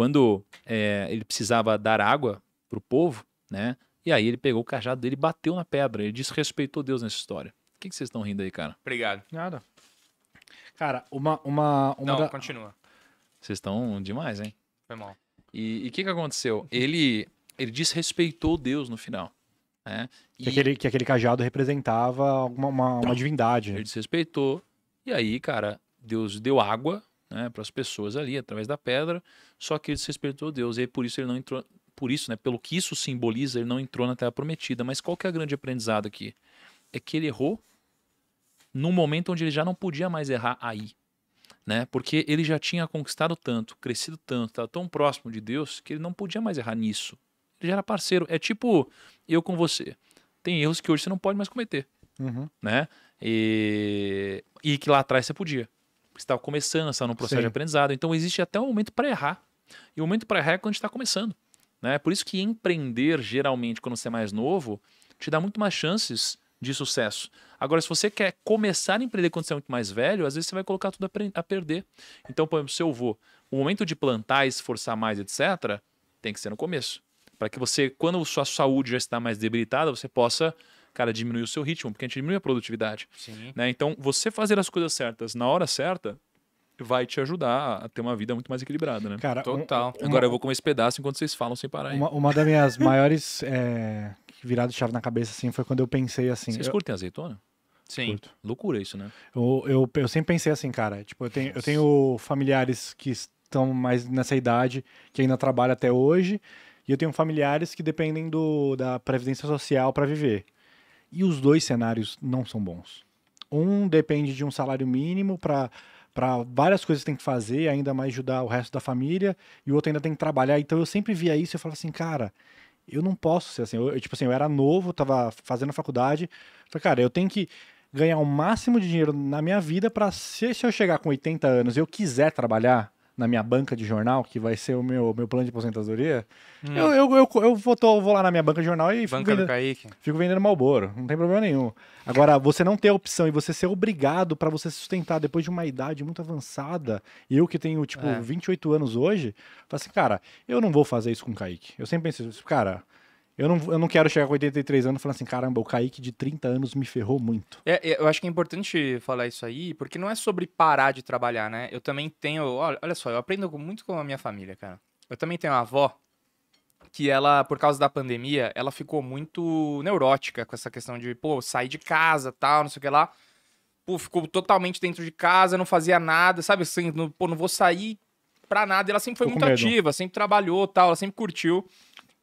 Quando é, ele precisava dar água para o povo, né? E aí ele pegou o cajado dele e bateu na pedra. Ele desrespeitou Deus nessa história. O que, que vocês estão rindo aí, cara? Obrigado. Nada. Cara, uma. uma, uma Não, da... continua. Vocês estão demais, hein? Foi mal. E o que, que aconteceu? Ele, ele desrespeitou Deus no final. Né? E... Que, aquele, que aquele cajado representava alguma, uma, uma divindade. Ele desrespeitou. E aí, cara, Deus deu água né, para as pessoas ali através da pedra, só que ele desrespeitou Deus e aí, por isso ele não entrou, por isso, né, pelo que isso simboliza, ele não entrou na terra prometida. Mas qual que é a grande aprendizado aqui? É que ele errou num momento onde ele já não podia mais errar aí, né? Porque ele já tinha conquistado tanto, crescido tanto, estava tão próximo de Deus que ele não podia mais errar nisso. Ele já era parceiro. É tipo eu com você. Tem erros que hoje você não pode mais cometer, uhum. né? E, e que lá atrás você podia você estava começando, estava num processo Sim. de aprendizado. Então existe até um momento para errar. E o momento para errar é quando a gente está começando. Né? Por isso que empreender, geralmente, quando você é mais novo, te dá muito mais chances de sucesso. Agora, se você quer começar a empreender quando você é muito mais velho, às vezes você vai colocar tudo a, perder. Então, por exemplo, se eu vou, o momento de plantar, esforçar mais, etc., tem que ser no começo. Para que você, quando sua saúde já está mais debilitada, você possa cara, diminuiu o seu ritmo, porque a gente diminui a produtividade. Né? Então, você fazer as coisas certas na hora certa vai te ajudar a ter uma vida muito mais equilibrada, né? Cara, total. Um, Agora eu vou comer esse pedaço enquanto vocês falam sem parar. Aí. Uma, uma das minhas maiores é, de chave na cabeça assim foi quando eu pensei assim. Vocês eu... curtem azeitona? Sim. Curto. Loucura isso, né? Eu, eu, eu sempre pensei assim, cara. Tipo, eu tenho, eu tenho familiares que estão mais nessa idade, que ainda trabalham até hoje, e eu tenho familiares que dependem do, da previdência social para viver. E os dois cenários não são bons. Um depende de um salário mínimo para para várias coisas que tem que fazer, ainda mais ajudar o resto da família, e o outro ainda tem que trabalhar. Então eu sempre via isso e falava assim, cara, eu não posso ser assim. Eu, eu, tipo assim, eu era novo, tava fazendo a faculdade. Falei, cara, eu tenho que ganhar o máximo de dinheiro na minha vida para se, se eu chegar com 80 anos eu quiser trabalhar, na minha banca de jornal, que vai ser o meu, meu plano de aposentadoria, hum. eu, eu, eu, eu vou, tô, vou lá na minha banca de jornal e fico vendendo, fico vendendo Malboro. Não tem problema nenhum. Agora, você não ter a opção e você ser obrigado para você sustentar depois de uma idade muito avançada, e eu que tenho, tipo, é. 28 anos hoje, falo assim, cara, eu não vou fazer isso com o Kaique. Eu sempre penso, cara, eu não, eu não quero chegar com 83 anos e falar assim, caramba, o Kaique de 30 anos me ferrou muito. É, é, eu acho que é importante falar isso aí, porque não é sobre parar de trabalhar, né? Eu também tenho. Olha, olha só, eu aprendo muito com a minha família, cara. Eu também tenho uma avó que ela, por causa da pandemia, ela ficou muito neurótica com essa questão de, pô, sair de casa tal, não sei o que lá. Pô, ficou totalmente dentro de casa, não fazia nada, sabe? Assim, não, pô, não vou sair pra nada. E ela sempre foi muito medo. ativa, sempre trabalhou tal, ela sempre curtiu.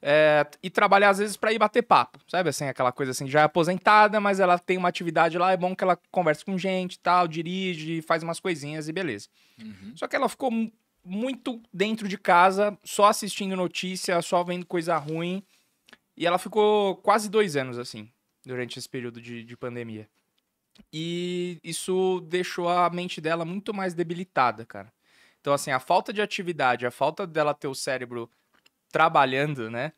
É, e trabalhar às vezes para ir bater papo, sabe? Assim, aquela coisa assim, já é aposentada, mas ela tem uma atividade lá, é bom que ela converse com gente tal, dirige, faz umas coisinhas e beleza. Uhum. Só que ela ficou muito dentro de casa, só assistindo notícia, só vendo coisa ruim. E ela ficou quase dois anos assim, durante esse período de, de pandemia. E isso deixou a mente dela muito mais debilitada, cara. Então, assim, a falta de atividade, a falta dela ter o cérebro trabalhando, né?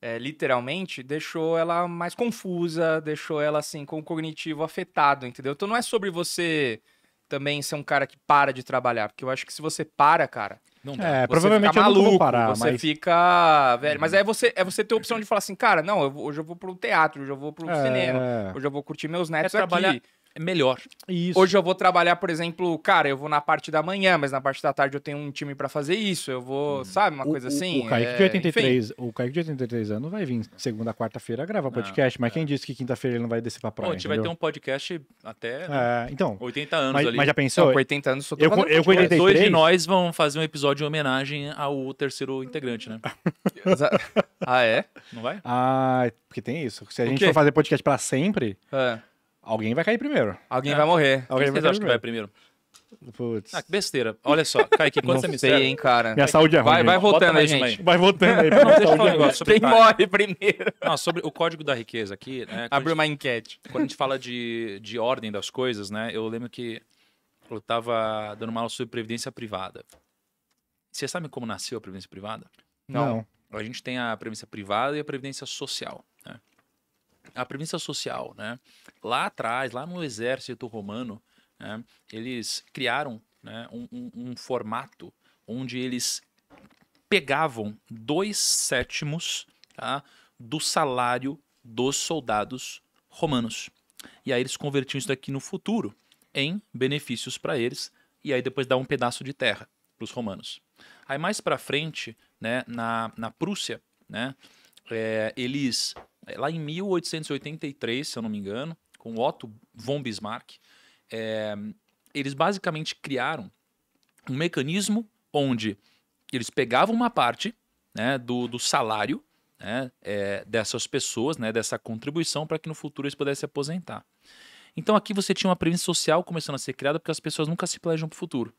É, literalmente, deixou ela mais confusa, deixou ela assim, com o cognitivo afetado, entendeu? Então não é sobre você também ser um cara que para de trabalhar, porque eu acho que se você para, cara. Não é, dá. É, você provavelmente fica maluco, eu não parar, você mas... fica. Velho, mas aí uhum. é você, é você ter a opção de falar assim, cara, não, eu, hoje eu vou pro teatro, hoje eu vou pro é... cinema, hoje eu vou curtir meus netos é trabalhar... aqui. É melhor. Isso. Hoje eu vou trabalhar, por exemplo, cara, eu vou na parte da manhã, mas na parte da tarde eu tenho um time para fazer isso, eu vou, hum. sabe, uma o, coisa assim. O, o Kaique, é... de 83, o Kaique de 83 é, anos vai vir segunda, quarta-feira gravar podcast, não, mas é. quem disse que quinta-feira ele não vai descer pra praia? Bom, a gente vai ter um podcast até né, é, então, 80 anos mas, ali. Mas já pensou? Não, com 80 anos só tô eu, com, eu com 83... Dois de nós vão fazer um episódio em homenagem ao terceiro integrante, né? *laughs* ah, é? Não vai? Ah, porque tem isso. Se a gente for fazer podcast pra sempre... É. Alguém vai cair primeiro. Alguém é. vai morrer. Alguém vai cair que vai primeiro. Putz. Ah, que besteira. Olha só, Kaique, quanto você me sei, hein, cara. Minha saúde é ruim. Vai, vai votando aí, gente. Vai voltando. aí. *laughs* Não, deixa eu falar é um negócio. Sobre... Quem morre primeiro? Não, sobre o código da riqueza aqui... Né, Abriu uma enquete. Quando a gente fala de, de ordem das coisas, né? Eu lembro que eu tava dando uma aula sobre previdência privada. Você sabe como nasceu a previdência privada? Não. Não. A gente tem a previdência privada e a previdência social. Né? a premissa social, né? Lá atrás, lá no exército romano, né, eles criaram né, um, um, um formato onde eles pegavam dois sétimos tá, do salário dos soldados romanos. E aí eles convertiam isso daqui no futuro em benefícios para eles e aí depois dá um pedaço de terra para os romanos. Aí mais para frente, né, na, na Prússia, né, é, eles é lá em 1883, se eu não me engano, com Otto von Bismarck, é, eles basicamente criaram um mecanismo onde eles pegavam uma parte né, do, do salário né, é, dessas pessoas, né, dessa contribuição, para que no futuro eles pudessem se aposentar. Então aqui você tinha uma previdência social começando a ser criada porque as pessoas nunca se planejam para o futuro.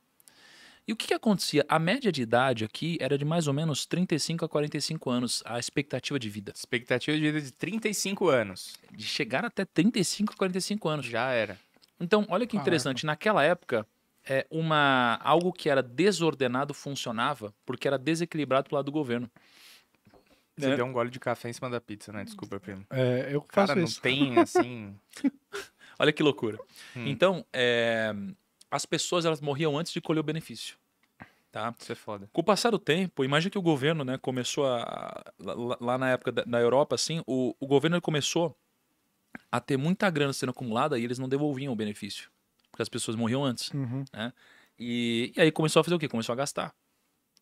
E o que, que, acontecia? A média de idade aqui era de mais ou menos 35 a 45 anos, a expectativa de vida. Expectativa de vida de 35 anos. De chegar até 35 a 45 anos. Já era. Então, olha que interessante. Caraca. Naquela época, é uma algo que era desordenado funcionava porque era desequilibrado pelo lado do governo. Você é. deu um gole de café em cima da pizza, né? Desculpa, é, primo. É, eu faço Cara, isso. não tem, *laughs* assim... olha que loucura. Hum. Então, é as pessoas elas morriam antes de colher o benefício. Tá? Isso é foda. Com o passar do tempo, imagina que o governo né, começou a. Lá, lá na época da, Europa, assim, o, o governo começou a ter muita grana sendo acumulada e eles não devolviam o benefício. Porque as pessoas morriam antes. Uhum. Né? E, e aí começou a fazer o quê? Começou a gastar.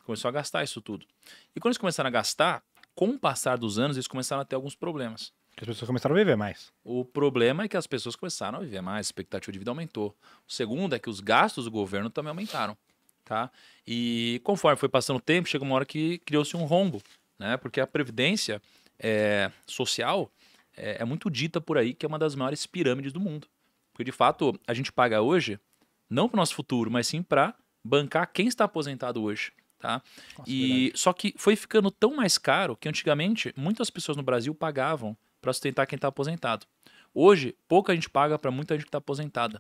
Começou a gastar isso tudo. E quando eles começaram a gastar, com o passar dos anos, eles começaram a ter alguns problemas. as pessoas começaram a viver mais. O problema é que as pessoas começaram a viver mais, a expectativa de vida aumentou. O segundo é que os gastos do governo também aumentaram tá? E conforme foi passando o tempo, chega uma hora que criou-se um rombo, né? Porque a previdência é, social é, é, muito dita por aí que é uma das maiores pirâmides do mundo. Porque de fato a gente paga hoje não para o nosso futuro, mas sim para bancar quem está aposentado hoje, tá? Nossa, e verdade. só que foi ficando tão mais caro que antigamente muitas pessoas no Brasil pagavam para sustentar quem está aposentado. Hoje pouca gente paga para muita gente que está aposentada.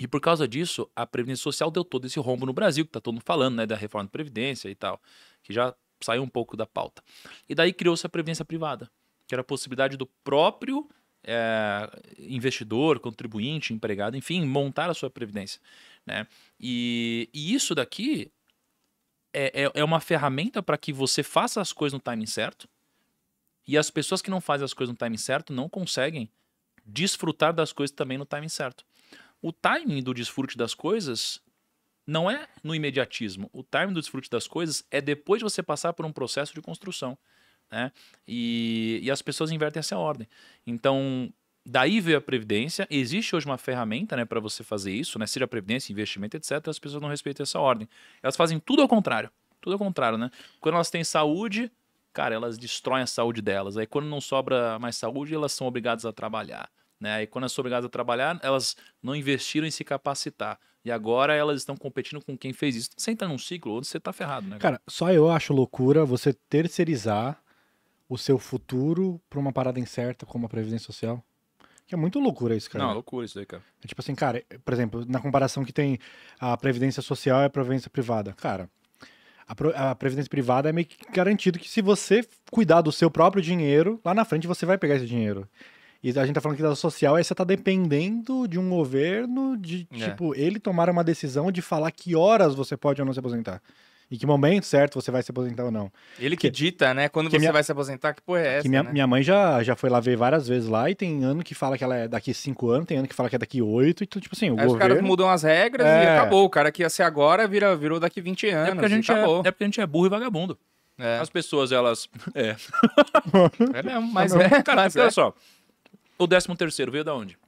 E por causa disso, a Previdência Social deu todo esse rombo no Brasil, que tá todo mundo falando, né, da reforma da Previdência e tal, que já saiu um pouco da pauta. E daí criou-se a Previdência Privada, que era a possibilidade do próprio é, investidor, contribuinte, empregado, enfim, montar a sua Previdência. Né? E, e isso daqui é, é, é uma ferramenta para que você faça as coisas no timing certo, e as pessoas que não fazem as coisas no timing certo não conseguem desfrutar das coisas também no timing certo. O timing do desfrute das coisas não é no imediatismo. O timing do desfrute das coisas é depois de você passar por um processo de construção. Né? E, e as pessoas invertem essa ordem. Então, daí veio a Previdência. Existe hoje uma ferramenta né, para você fazer isso, né? seja Previdência, investimento, etc. As pessoas não respeitam essa ordem. Elas fazem tudo ao contrário. Tudo ao contrário, né? Quando elas têm saúde, cara, elas destroem a saúde delas. Aí quando não sobra mais saúde, elas são obrigadas a trabalhar. Né? E quando elas é são obrigadas a trabalhar, elas não investiram em se capacitar. E agora elas estão competindo com quem fez isso. Você entra num ciclo onde você está ferrado, né? Cara? cara, só eu acho loucura você terceirizar o seu futuro para uma parada incerta como a Previdência Social. Que é muito loucura isso, cara. Não, é loucura isso aí, cara. É tipo assim, cara, por exemplo, na comparação que tem a Previdência Social e a Previdência Privada. Cara, a, Previdência Privada é meio que garantido que se você cuidar do seu próprio dinheiro, lá na frente você vai pegar esse dinheiro. E a gente tá falando que da social, aí você tá dependendo de um governo, de, é. tipo, ele tomar uma decisão de falar que horas você pode ou não se aposentar. Em que momento certo você vai se aposentar ou não. Ele que, que dita, né? Quando você minha, vai se aposentar, que porra é essa? Que minha, né? minha mãe já, já foi lá ver várias vezes lá e tem ano que fala que ela é daqui cinco anos, tem ano que fala que é daqui oito, então, tipo assim, o Aí governo... os caras mudam as regras é... e acabou. O cara que ia ser agora vira, virou daqui 20 anos. É porque a gente, é, é porque a gente é burro e vagabundo. É. As pessoas, elas. *laughs* É. é mesmo, mas é. é. Caralho, olha só. O décimo terceiro veio da onde?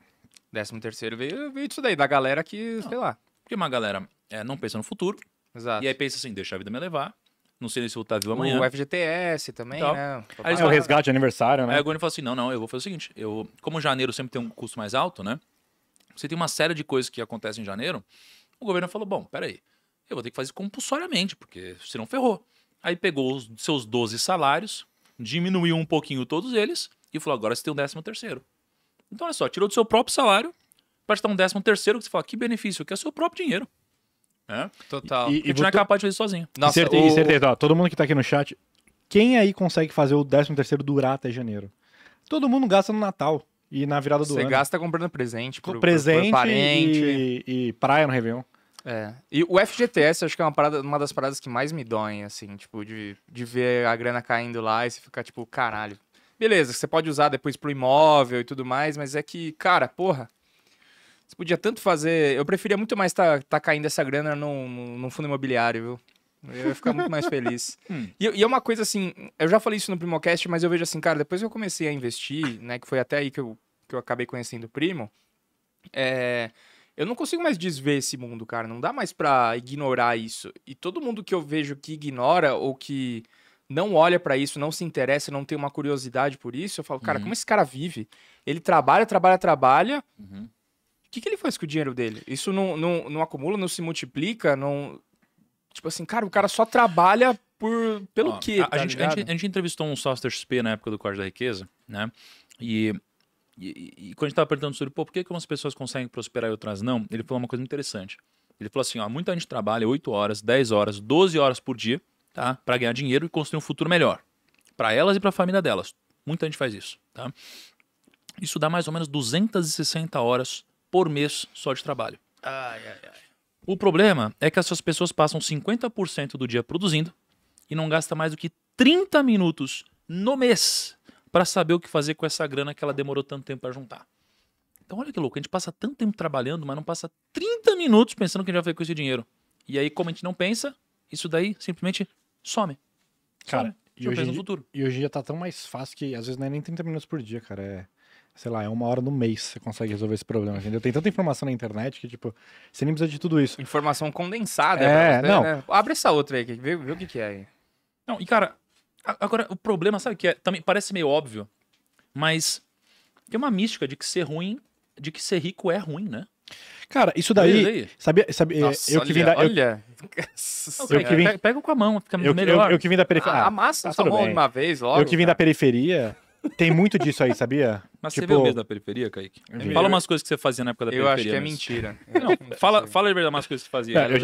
Décimo terceiro veio, veio disso daí, da galera que, não. sei lá. Porque uma galera é, não pensa no futuro. Exato. E aí pensa assim, deixa a vida me levar. Não sei se eu vou estar vivo amanhã. O FGTS também, então, né? Aí é o resgate aniversário, né? Aí o governo fala assim, não, não, eu vou fazer o seguinte. Eu, como janeiro sempre tem um custo mais alto, né? Você tem uma série de coisas que acontecem em janeiro. O governo falou, bom, peraí. Eu vou ter que fazer compulsoriamente, porque senão ferrou. Aí pegou os seus 12 salários, diminuiu um pouquinho todos eles e falou, agora você tem o um décimo terceiro. Então, olha só, tirou do seu próprio salário para te dar um décimo terceiro, que você fala, que benefício, que é o seu próprio dinheiro. É? Total. E, e, e não é capaz de fazer sozinho. Nossa, e certeza, o... certeza ó, todo mundo que tá aqui no chat, quem aí consegue fazer o 13 terceiro durar até janeiro? Todo mundo gasta no Natal e na virada do Você ano. Você gasta comprando presente pro, presente pro parente. E, e praia no Réveillon. É. E o FGTS, acho que é uma, parada, uma das paradas que mais me doem, assim, tipo, de, de ver a grana caindo lá e você ficar, tipo, caralho, Beleza, você pode usar depois pro imóvel e tudo mais, mas é que, cara, porra. Você podia tanto fazer. Eu preferia muito mais tá, tá caindo essa grana num, num fundo imobiliário, viu? Eu ia ficar muito mais feliz. *laughs* Hum. E, e, é uma coisa assim, eu já falei isso no Primocast, mas eu vejo assim, cara, depois que eu comecei a investir, né, que foi até aí que eu, que eu acabei conhecendo o Primo, é, eu não consigo mais desver esse mundo, cara. Não dá mais pra ignorar isso. E todo mundo que eu vejo que ignora ou que não olha para isso, não se interessa, não tem uma curiosidade por isso, eu falo, cara, uhum. como esse cara vive? Ele trabalha, trabalha, trabalha. Uhum. O que, que ele faz com o dinheiro dele? Isso não, não, não acumula, não se multiplica, não. Tipo assim, cara, o cara só trabalha por pelo Ó, quê? A, tá a, gente, a, gente, a, gente, entrevistou um sócio XP na época do Corte da Riqueza, né? E, e, e quando a gente estava perguntando sobre, pô, por que, que umas pessoas conseguem prosperar e outras não? Ele falou uma coisa interessante. Ele falou assim: ó, muita gente trabalha 8 horas, 10 horas, 12 horas por dia, tá? Para ganhar dinheiro e construir um futuro melhor para elas e para a família delas. Muita gente faz isso, tá? Isso dá mais ou menos 260 horas por mês só de trabalho. Ai, ai, ai. O problema é que essas pessoas passam 50% do dia produzindo e não gasta mais do que 30 minutos no mês para saber o que fazer com essa grana que ela demorou tanto tempo para juntar. Então olha que louco, a gente passa tanto tempo trabalhando, mas não passa 30 minutos pensando o que a gente vai fazer com esse dinheiro. E aí, como a gente não pensa, isso daí simplesmente some. Cara, some. E hoje, no futuro. e hoje já tá tão mais fácil que às vezes não é nem 30 minutos por dia, cara. É, sei lá, é uma hora no mês você consegue resolver esse problema, entendeu? Tem tanta informação na internet que, tipo, você nem precisa de tudo isso. Informação condensada. É, não. Né? Abre essa outra aí, vê, vê o que, que é aí. Não, e cara, agora o problema, sabe o que é? Também parece meio óbvio, mas tem uma mística de que ser ruim, de que ser rico é ruim, né? Cara, isso daí. Sabia, sabia, é, Nossa, eu que vim da. Eu, olha. Eu, que vim, pega com a mão, fica eu, melhor. Eu, eu, que vim da periferia. Ah, ah, amassa tá, mão uma vez logo. Eu que vim cara. da periferia. Tem muito disso aí, sabia? *laughs* Mas tipo... você veio mesmo da periferia, Kaique? Fala umas coisas que você fazia na época da periferia. Eu acho que é mentira. *laughs* Não, fala, fala de verdade umas coisas que você fazia. É, eu,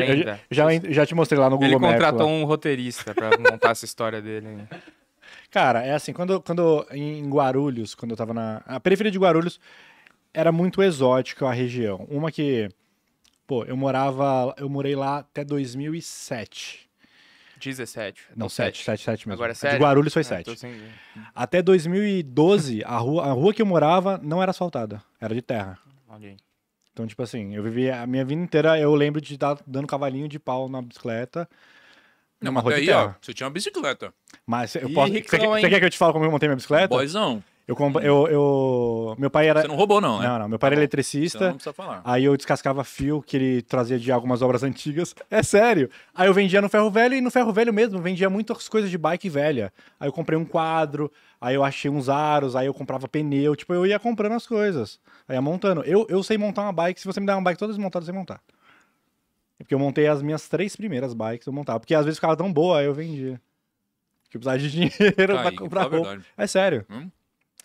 já, eu, já, te mostrei lá no Google Ele contratou um roteirista pra montar essa história dele. Né? Cara, é assim, quando, quando em Guarulhos, quando eu tava na... A periferia de Guarulhos era muito exótica a região. Uma que, pô, eu morava, eu morei lá até 2007. 17. Não, 7, 7, 7 mesmo. Agora é 7. De Guarulhos foi 7. É, ah, sem... Até 2012, a rua, a rua que eu morava não era asfaltada, era de terra. Okay. Então, tipo assim, eu vivi a minha vida inteira, eu lembro de estar dando cavalinho de pau na bicicleta. Não, mas aí, ó, você tinha uma bicicleta. Mas eu posso. você, quer, você, quer que eu te fale como eu montei minha bicicleta? Boizão. Eu, eu, eu, Meu pai era. Você não roubou, não, né? Não, não. Meu pai era tá eletricista. Então não precisa falar. Aí eu descascava fio que ele trazia de algumas obras antigas. É sério. Aí eu vendia no ferro velho e no ferro velho mesmo, vendia muitas coisas de bike velha. Aí eu comprei um quadro, aí eu achei uns aros, aí eu comprava pneu. Tipo, eu ia comprando as coisas. Aí ia montando. Eu, eu sei montar uma bike. Se você me der uma bike toda desmontada, eu sei montar. É porque eu montei as minhas três primeiras bikes, eu montava. Porque às vezes ficava tão boa, aí eu vendia. Que eu precisava de *laughs* dinheiro Caiu, tá pra comprar roupa. É sério. Hum?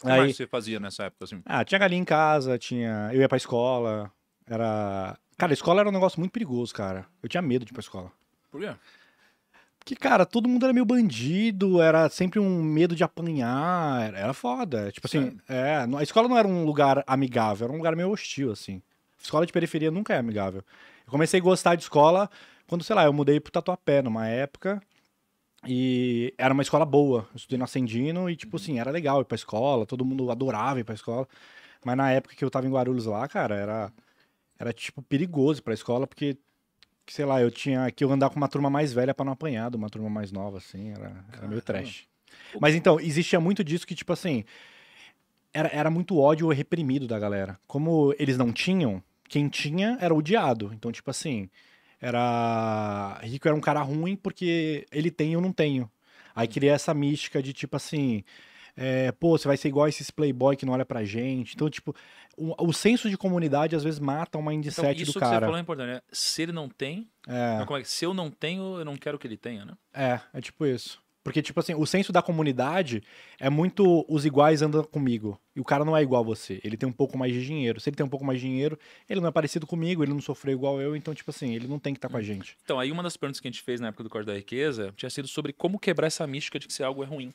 que aí... mais você fazia nessa época, assim? Ah, tinha galinha em casa, tinha... Eu ia pra escola, era... Cara, a escola era um negócio muito perigoso, cara. Eu tinha medo de ir pra escola. Por quê? Porque, cara, todo mundo era meio bandido, era sempre um medo de apanhar, era foda. Tipo assim, é. é, a escola não era um lugar amigável, era um lugar meio hostil, assim. Escola de periferia nunca é amigável. Eu comecei a gostar de escola quando, sei lá, eu mudei pro Tatuapé, numa época. E era uma escola boa. Eu estudei no Ascendino e, tipo uhum. assim, era legal ir pra escola, todo mundo adorava ir pra escola. Mas na época que eu tava em Guarulhos lá, cara, era, era tipo, perigoso pra escola, porque, sei lá, eu tinha que eu andar com uma turma mais velha para não apanhar de uma turma mais nova, assim, era, era meio trash. Mas então, existia muito disso que, tipo assim, era, era muito ódio reprimido da galera. Como eles não tinham, quem tinha era odiado. Então, tipo assim, era. Rico era um cara ruim porque ele tem e eu não tenho. Aí cria essa mística de tipo assim. É, pô, você vai ser igual a esses playboy que não olha pra gente. Então, tipo, o, o senso de comunidade às vezes mata uma mindset então, do cara. Isso que você falou é importante, né? Se ele não tem, é. Não, é se eu não tenho, eu não quero que ele tenha, né? É, é tipo isso. Porque, tipo assim, o senso da comunidade é muito os iguais andam comigo. E o cara não é igual a você. Ele tem um pouco mais de dinheiro. Se ele tem um pouco mais de dinheiro, ele não é parecido comigo, ele não sofreu igual eu. Então, tipo assim, ele não tem que estar tá com a hum. gente. Então, aí uma das perguntas que a gente fez na época do Corte da Riqueza tinha sido sobre como quebrar essa mística de que ser algo é ruim.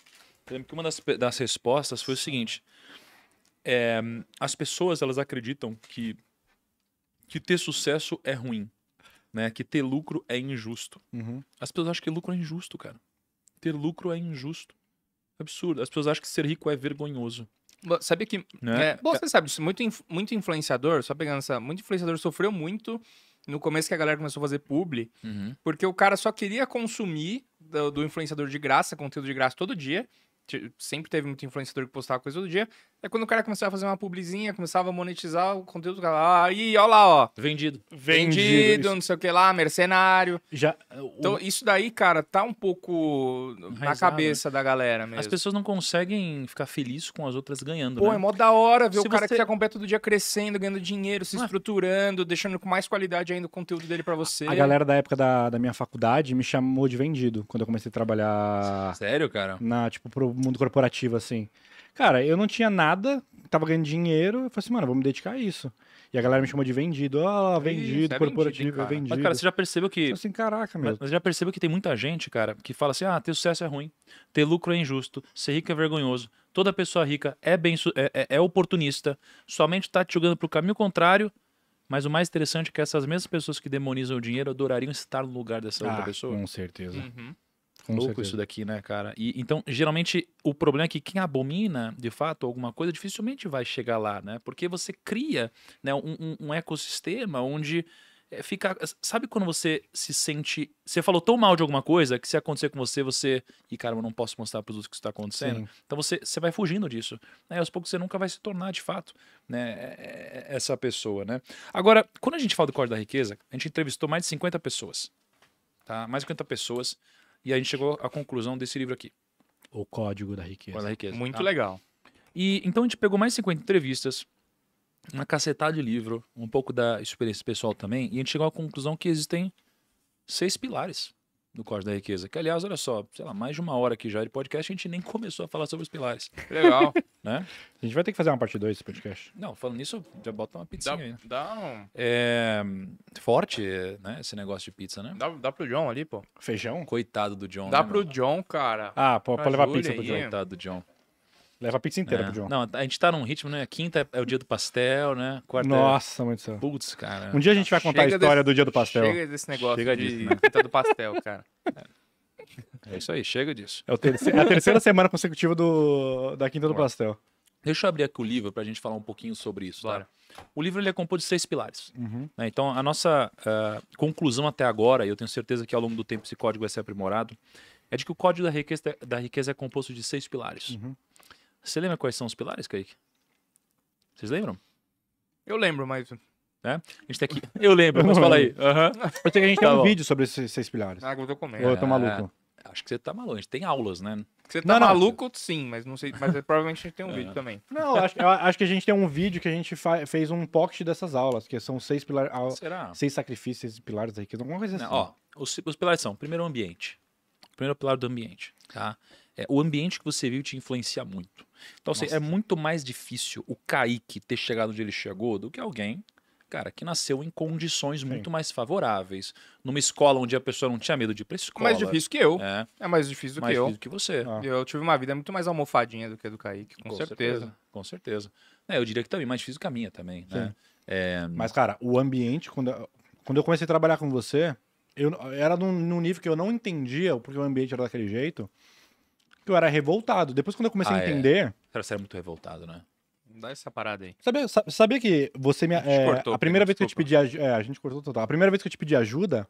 Eu lembro que uma das, das respostas foi o seguinte: é, as pessoas elas acreditam que, que ter sucesso é ruim. Né, que ter lucro é injusto. Uhum. As pessoas acham que lucro é injusto, cara ter lucro é injusto. Absurdo. As pessoas acham que ser rico é vergonhoso. Sabe que. Né? É, bom, você sabe disso. Muito, muito influenciador, só pegando essa. Muito influenciador sofreu muito no começo que a galera começou a fazer publi, uhum. porque o cara só queria consumir do, do, influenciador de graça, conteúdo de graça todo dia. Sempre teve muito influenciador que postava coisa todo dia. É quando o cara começava a fazer uma publizinha, começava a monetizar o conteúdo, cara, ah, aí, ó lá, ó. Vendido. Vendido, Vendido não sei o que lá, mercenário. Já, o... Então, isso daí, cara, tá um pouco Enraizado, na cabeça né? da galera mesmo. As pessoas não conseguem ficar felizes com as outras ganhando, Pô, né? é mó da hora ver se o cara você... que você acompanha todo dia crescendo, ganhando dinheiro, se Ué. estruturando, deixando com mais qualidade ainda o conteúdo dele para você. A galera da época da, da minha faculdade me chamou de vendido quando eu comecei a trabalhar... Sério, cara? Na, tipo, pro mundo corporativo, assim. Cara, eu não tinha nada, tava ganhando dinheiro, eu falei assim, mano, vou me dedicar a isso. E a galera me chamou de vendido. Ah, oh, vendido, é corporativo, vendido, é vendido. Mas, cara, você já percebeu que. Assim, caraca, mesmo. Mas, já percebeu que tem muita gente, cara, que fala assim: ah, ter sucesso é ruim, ter lucro é injusto, ser rico é vergonhoso. Toda pessoa rica é, bem, é, é, é oportunista, somente tá te jogando pro caminho contrário. Mas o mais interessante é que essas mesmas pessoas que demonizam o dinheiro adorariam estar no lugar dessa ah, outra pessoa. Com certeza. Uhum. Com Louco certeza. isso daqui, né, cara? E, então, geralmente, o problema é que quem abomina, de fato, alguma coisa, dificilmente vai chegar lá, né? Porque você cria né, um, um ecossistema onde é, fica. Sabe quando você se sente. Você falou tão mal de alguma coisa que se acontecer com você, você. E cara, eu não posso mostrar para os outros que está acontecendo. Sim. Então você, você vai fugindo disso. Né? Aos poucos você nunca vai se tornar, de fato, né? É, é, essa pessoa, né? Agora, quando a gente fala do Código da Riqueza, a gente entrevistou mais de 50 pessoas. Tá? Mais de 50 pessoas. E a gente chegou à conclusão desse livro aqui. O Código da Riqueza. Código da Riqueza. Muito tá. legal. E então a gente pegou mais 50 entrevistas, uma cacetada de livro, um pouco da experiência pessoal também, e a gente chegou à conclusão que existem seis pilares do Corte da Riqueza. Que, aliás, olha só, sei lá, mais de uma hora aqui já de podcast, a gente nem começou a falar sobre os pilares. Legal. *laughs* né? A gente vai ter que fazer uma parte 2 desse podcast. Não, falando nisso, já bota uma pizzinha dá, aí. Né? Dá um... É, forte, né, esse negócio de pizza, né? Dá, dá pro John ali, pô. Feijão? Coitado do John. Dá né, pro mano? John, cara. Ah, pô, levar pizza pro John. Coitado do John. Leva a pizza inteira é. pro John. Não, a gente tá num ritmo, né? Quinta é o dia do pastel, né? Quarta é- Nossa, é... muito céu. Putz, cara. Um dia a gente vai contar chega a história desse... do dia do pastel. Chega desse negócio chega de disso, né? quinta do pastel, cara. É isso aí, chega disso. É, é a terceira semana consecutiva do... da quinta do pastel. Deixa eu abrir aqui o livro pra gente falar um pouquinho sobre isso, tá? Bora. Tá? O livro ele é composto de seis pilares. Uhum. Né? Então, a nossa uh, conclusão até agora, e eu tenho certeza que ao longo do tempo esse código vai ser aprimorado, é de que o código da riqueza, da riqueza é composto de seis pilares. Uhum. Você lembra quais são os pilares, Kaique? Vocês lembram? Eu lembro, mas. É? A gente tá aqui. Eu lembro, mas fala aí. Uhum. Eu sei que a gente tá tem um vídeo sobre esses seis pilares. Ah, eu tô comendo. Ou eu tô é, maluco. Acho que você tá maluco. A gente tem aulas, né? Você tá não, maluco, não. sim, mas não sei. Mas é, provavelmente a gente tem um *laughs* é. vídeo também. Não, acho, acho, que a gente tem um vídeo que a gente fez um pocket dessas aulas, que são seis pilares. Será? Seis sacrifícios, seis pilares aí, riqueza, alguma coisa assim. Não, ó, os, os pilares são: primeiro, o ambiente. Primeiro pilar do ambiente, tá? é, o ambiente que você vive te influencia muito. Então, assim, é muito mais difícil o Kaique ter chegado onde ele chegou do que alguém cara, que nasceu em condições Sim. muito mais favoráveis. Numa escola onde a pessoa não tinha medo de ir pra é escola. Mais difícil que eu. É, é mais difícil do mais que eu. Mais difícil que você. Ah. Eu tive uma vida muito mais almofadinha do que a do Kaique, com, com certeza. certeza. Com certeza. É, eu diria que também mais difícil que a minha também, né? É... Mas, cara, o ambiente, quando eu, quando eu comecei a trabalhar com você, eu era num, num nível que eu não entendia porque o ambiente era daquele jeito que eu era revoltado. Depois, quando eu comecei ah, a é. entender. É. Você era muito revoltado, né? Dá essa parada aí. Sabia, sabia que você me. A, é, cortou, a primeira vez que eu te pedi ajuda. É, a gente cortou total. A primeira vez que eu te pedi ajuda,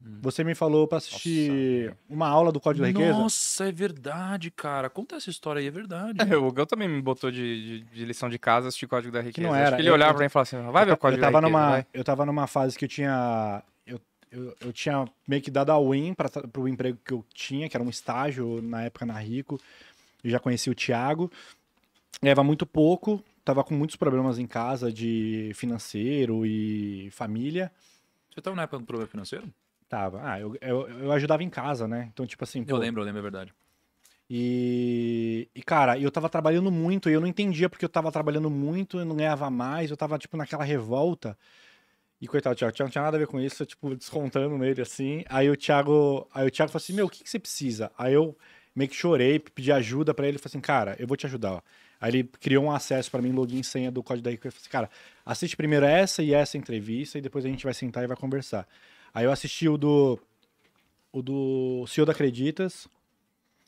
hum. você me falou pra assistir Nossa. uma aula do Código da Riqueza. Nossa, é verdade, cara. Conta essa história aí, é verdade. É, o Gão também me botou de, de, de, lição de casa assistir Código da Riqueza. Que não era. Acho que ele eu, olhava eu, pra mim e falava assim: vai ver o Código eu tava da Riqueza. Numa, vai. eu tava numa fase que eu tinha eu, eu tinha meio que dado a win para o emprego que eu tinha, que era um estágio na época na Rico. Eu já conheci o Thiago. Ganhava muito pouco, tava com muitos problemas em casa de financeiro e família. Você tava na época com problema financeiro? Tava. Ah, eu, eu, eu ajudava em casa, né? Então, tipo assim. Eu pô, lembro, eu lembro, é verdade. E, e, cara, eu tava trabalhando muito e eu não entendia porque eu tava trabalhando muito, eu não ganhava mais, eu tava, tipo, naquela revolta. E coitado Thiago, o Thiago não tinha nada a ver com isso, tipo, descontando nele assim. Aí o Thiago, aí o Thiago falou assim: "Meu, o que, que você precisa?". Aí eu meio que chorei, pedi ajuda para ele, falei assim: "Cara, eu vou te ajudar". Ó. Aí ele criou um acesso para mim, login e senha do código da Rico, eu falei assim: "Cara, assiste primeiro essa e essa entrevista e depois a gente vai sentar e vai conversar". Aí eu assisti o do o do CEO da Acreditas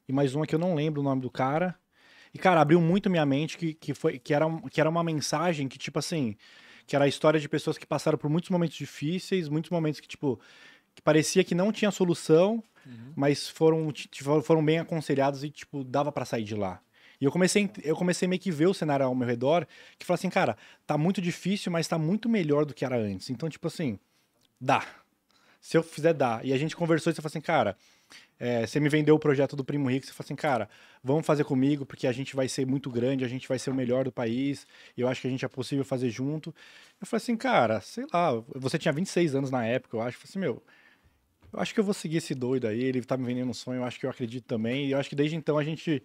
e mais uma que eu não lembro o nome do cara. E cara, abriu muito minha mente que, que foi que era que era uma mensagem que tipo assim, que era a história de pessoas que passaram por muitos momentos difíceis, muitos momentos que, tipo, que parecia que não tinha solução, uhum. mas foram, foram bem aconselhados e, tipo, dava para sair de lá. E eu comecei, eu comecei meio que ver o cenário ao meu redor, que fala assim, cara, tá muito difícil, mas tá muito melhor do que era antes. Então, tipo assim, dá. Se eu fizer, dá. E a gente conversou e você falou assim, cara, é, você me vendeu o projeto do Primo Rico, você falou assim, cara, vamos fazer comigo, porque a gente vai ser muito grande, a gente vai ser o melhor do país, eu acho que a gente é possível fazer junto. Eu falei assim, cara, sei lá, você tinha 26 anos na época, eu acho, eu falei assim, meu, eu acho que eu vou seguir esse doido aí, ele tá me vendendo um sonho, eu acho que eu acredito também, e eu acho que desde então a gente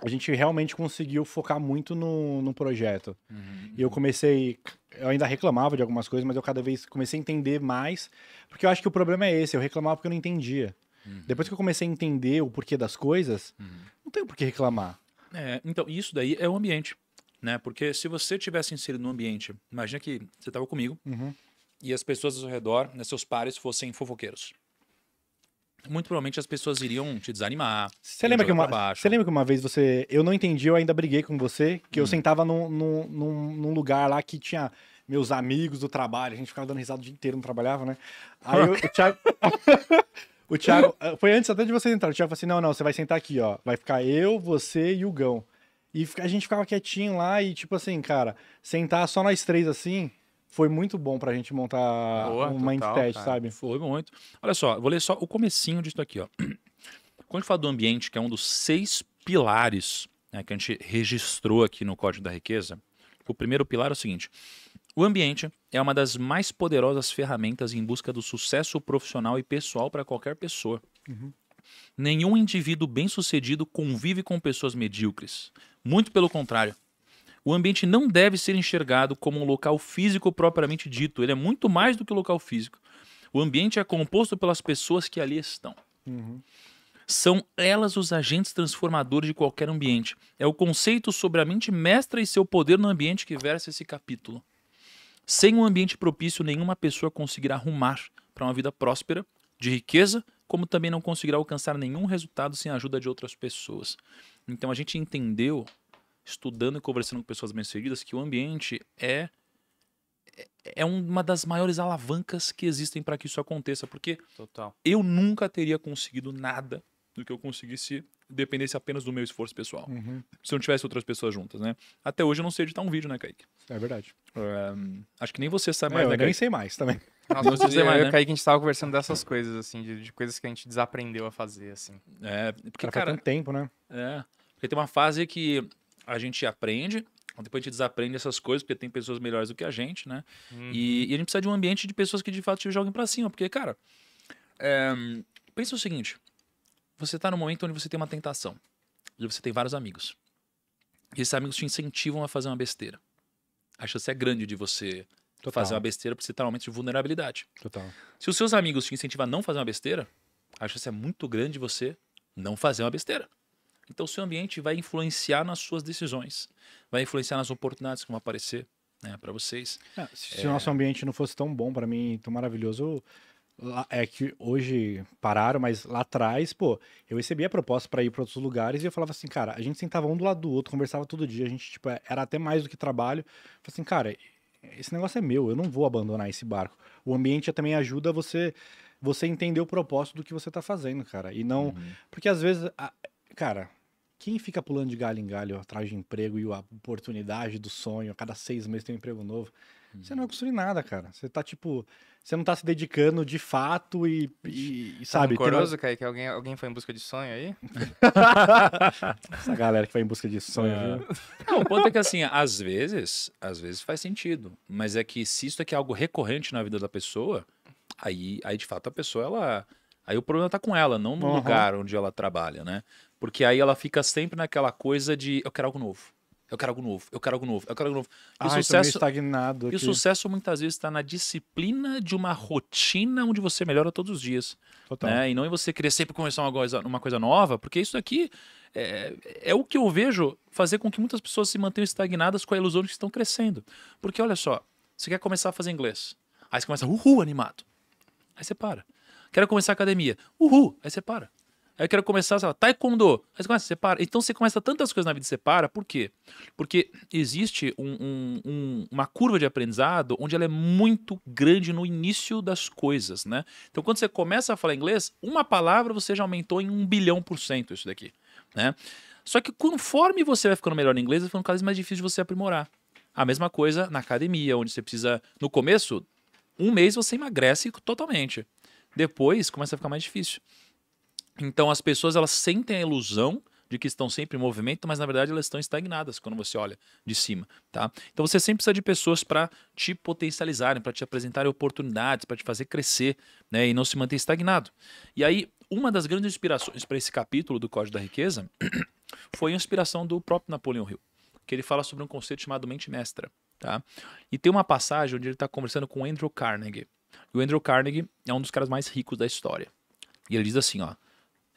a gente realmente conseguiu focar muito no, no projeto. Uhum. E eu uhum. comecei. Eu ainda reclamava de algumas coisas, mas eu cada vez comecei a entender mais. Porque eu acho que o problema é esse: eu reclamava porque eu não entendia. Uhum. Depois que eu comecei a entender o porquê das coisas, uhum. não tenho por que reclamar. É, então, isso daí é o ambiente. Né? Porque se você tivesse inserido no ambiente, imagina que você estava comigo uhum. e as pessoas ao seu redor, né, seus pares, fossem fofoqueiros muito provavelmente as pessoas iriam te desanimar. Você lembra, que uma, você lembra que uma vez você. Eu não entendi, eu ainda briguei com você, que hum. eu sentava num, num, num lugar lá que tinha meus amigos do trabalho, a gente ficava dando risada o dia inteiro, não trabalhava, né? Aí eu, o Thiago. *laughs* o Thiago. Ah, foi antes até de você entrar. O Thiago falou assim: não, não, você vai sentar aqui, ó. Vai ficar eu, você e o Gão. E a gente ficava quietinho lá e, tipo assim, cara, sentar só nós três assim foi muito bom para a gente montar Boa, um total, mindset, cara. sabe? Foi muito. Olha só, vou ler só o comecinho disso aqui, ó. Quando a gente fala do ambiente, que é um dos seis pilares né, que a gente registrou aqui no Código da Riqueza, o primeiro pilar é o seguinte: o ambiente é uma das mais poderosas ferramentas em busca do sucesso profissional e pessoal para qualquer pessoa. Uhum. Nenhum indivíduo bem-sucedido convive com pessoas medíocres. Muito pelo contrário. O ambiente não deve ser enxergado como um local físico propriamente dito. Ele é muito mais do que um local físico. O ambiente é composto pelas pessoas que ali estão. Uhum. São elas os agentes transformadores de qualquer ambiente. É o conceito sobre a mente mestra e seu poder no ambiente que versa esse capítulo. Sem um ambiente propício, nenhuma pessoa conseguirá arrumar para uma vida próspera, de riqueza, como também não conseguirá alcançar nenhum resultado sem a ajuda de outras pessoas. Então a gente entendeu estudando e conversando com pessoas bem-sucedidas que o ambiente é é, é uma das maiores alavancas que existem para que isso aconteça, porque Total. eu nunca teria conseguido nada do que eu conseguisse dependesse apenas do meu esforço pessoal. Uhum. Se não tivesse outras pessoas juntas, né? Até hoje eu não sei editar tá um vídeo, né, Kaique? É verdade. Um, eh, acho que nem você sabe é, né, eu né, nem sei mais também. Nossa, não sei mais, né? Kaique, a gente estava conversando dessas coisas, assim, de, de, coisas que a gente desaprendeu a fazer, assim. É, porque, cara... cara tempo, né? É, porque tem uma fase que a gente aprende, depois a gente desaprende essas coisas, porque tem pessoas melhores do que a gente, né? Uhum. E, e, a gente precisa de um ambiente de pessoas que de fato te joguem para cima, porque, cara, é, pensa o seguinte: você tá num momento onde você tem uma tentação, e você tem vários amigos. E esses amigos te incentivam a fazer uma besteira. A chance é grande de você Total. fazer uma besteira porque você tá num momento de vulnerabilidade. Total. Se os seus amigos te incentivam a não fazer uma besteira, a chance é muito grande de você não fazer uma besteira. Então, o seu ambiente vai influenciar nas suas decisões, vai influenciar nas oportunidades que vão aparecer né, para vocês. É, se é... o nosso ambiente não fosse tão bom para mim, tão maravilhoso, é que hoje pararam, mas lá atrás, pô, eu recebia proposta para ir para outros lugares e eu falava assim, cara, a gente sentava um do lado do outro, conversava todo dia, a gente, tipo, era até mais do que trabalho. Falei assim, cara, esse negócio é meu, eu não vou abandonar esse barco. O ambiente também ajuda você você entender o propósito do que você tá fazendo, cara. E não. Uhum. Porque às vezes. A, cara, quem fica pulando de galho em galho atrás de emprego e a oportunidade do sonho, a cada seis meses tem um emprego novo, você não vai uhum. construir nada, cara. Você tá tipo. Você não tá se dedicando de fato e, e, tá sabe. Tá coroso, que alguém, alguém foi em busca de sonho aí? *laughs* Essa galera que foi em busca de sonho, é. viu? Não, o ponto é que assim, às vezes, às vezes faz sentido. Mas é que se isso aqui é algo recorrente na vida da pessoa, aí, aí de fato a pessoa ela. Aí o problema tá com ela, não no uhum. lugar onde ela trabalha, né? Porque aí ela fica sempre naquela coisa de eu quero algo novo. Eu quero algo novo, eu quero algo novo, eu quero algo novo. E o sucesso estagnado aqui. E o sucesso muitas vezes está na disciplina de uma rotina onde você melhora todos os dias. Total. Né? E não em você querer sempre começar uma coisa, uma coisa nova, porque isso aqui é, é, o que eu vejo fazer com que muitas pessoas se mantenham estagnadas com a ilusão de que estão crescendo. Porque olha só, você quer começar a fazer inglês, aí você começa, uhul, animado. Aí você para. Quero começar a academia, uhul, aí você para. Aí eu quero começar, sei lá, taekwondo. Aí você começa a Então você começa tantas coisas na vida e separa. Por quê? Porque existe um, um, um, uma curva de aprendizado onde ela é muito grande no início das coisas, né? Então quando você começa a falar inglês, uma palavra você já aumentou em um bilhão por cento isso daqui, né? Só que conforme você vai ficando melhor em inglês, vai ficando cada vez mais difícil de você aprimorar. A mesma coisa na academia, onde você precisa, no começo, um mês você emagrece totalmente. Depois começa a ficar mais difícil. Então as pessoas elas sentem a ilusão de que estão sempre em movimento, mas na verdade elas estão estagnadas quando você olha de cima, tá? Então você sempre precisa de pessoas para te potencializarem, para te apresentarem oportunidades, para te fazer crescer, né, e não se manter estagnado. E aí uma das grandes inspirações para esse capítulo do Código da Riqueza *clears throat* foi a inspiração do próprio Napoleão Hill, que ele fala sobre um conceito chamado mente mestra, tá? E tem uma passagem onde ele está conversando com Andrew Carnegie. E o Andrew Carnegie é um dos caras mais ricos da história. E ele diz assim, ó: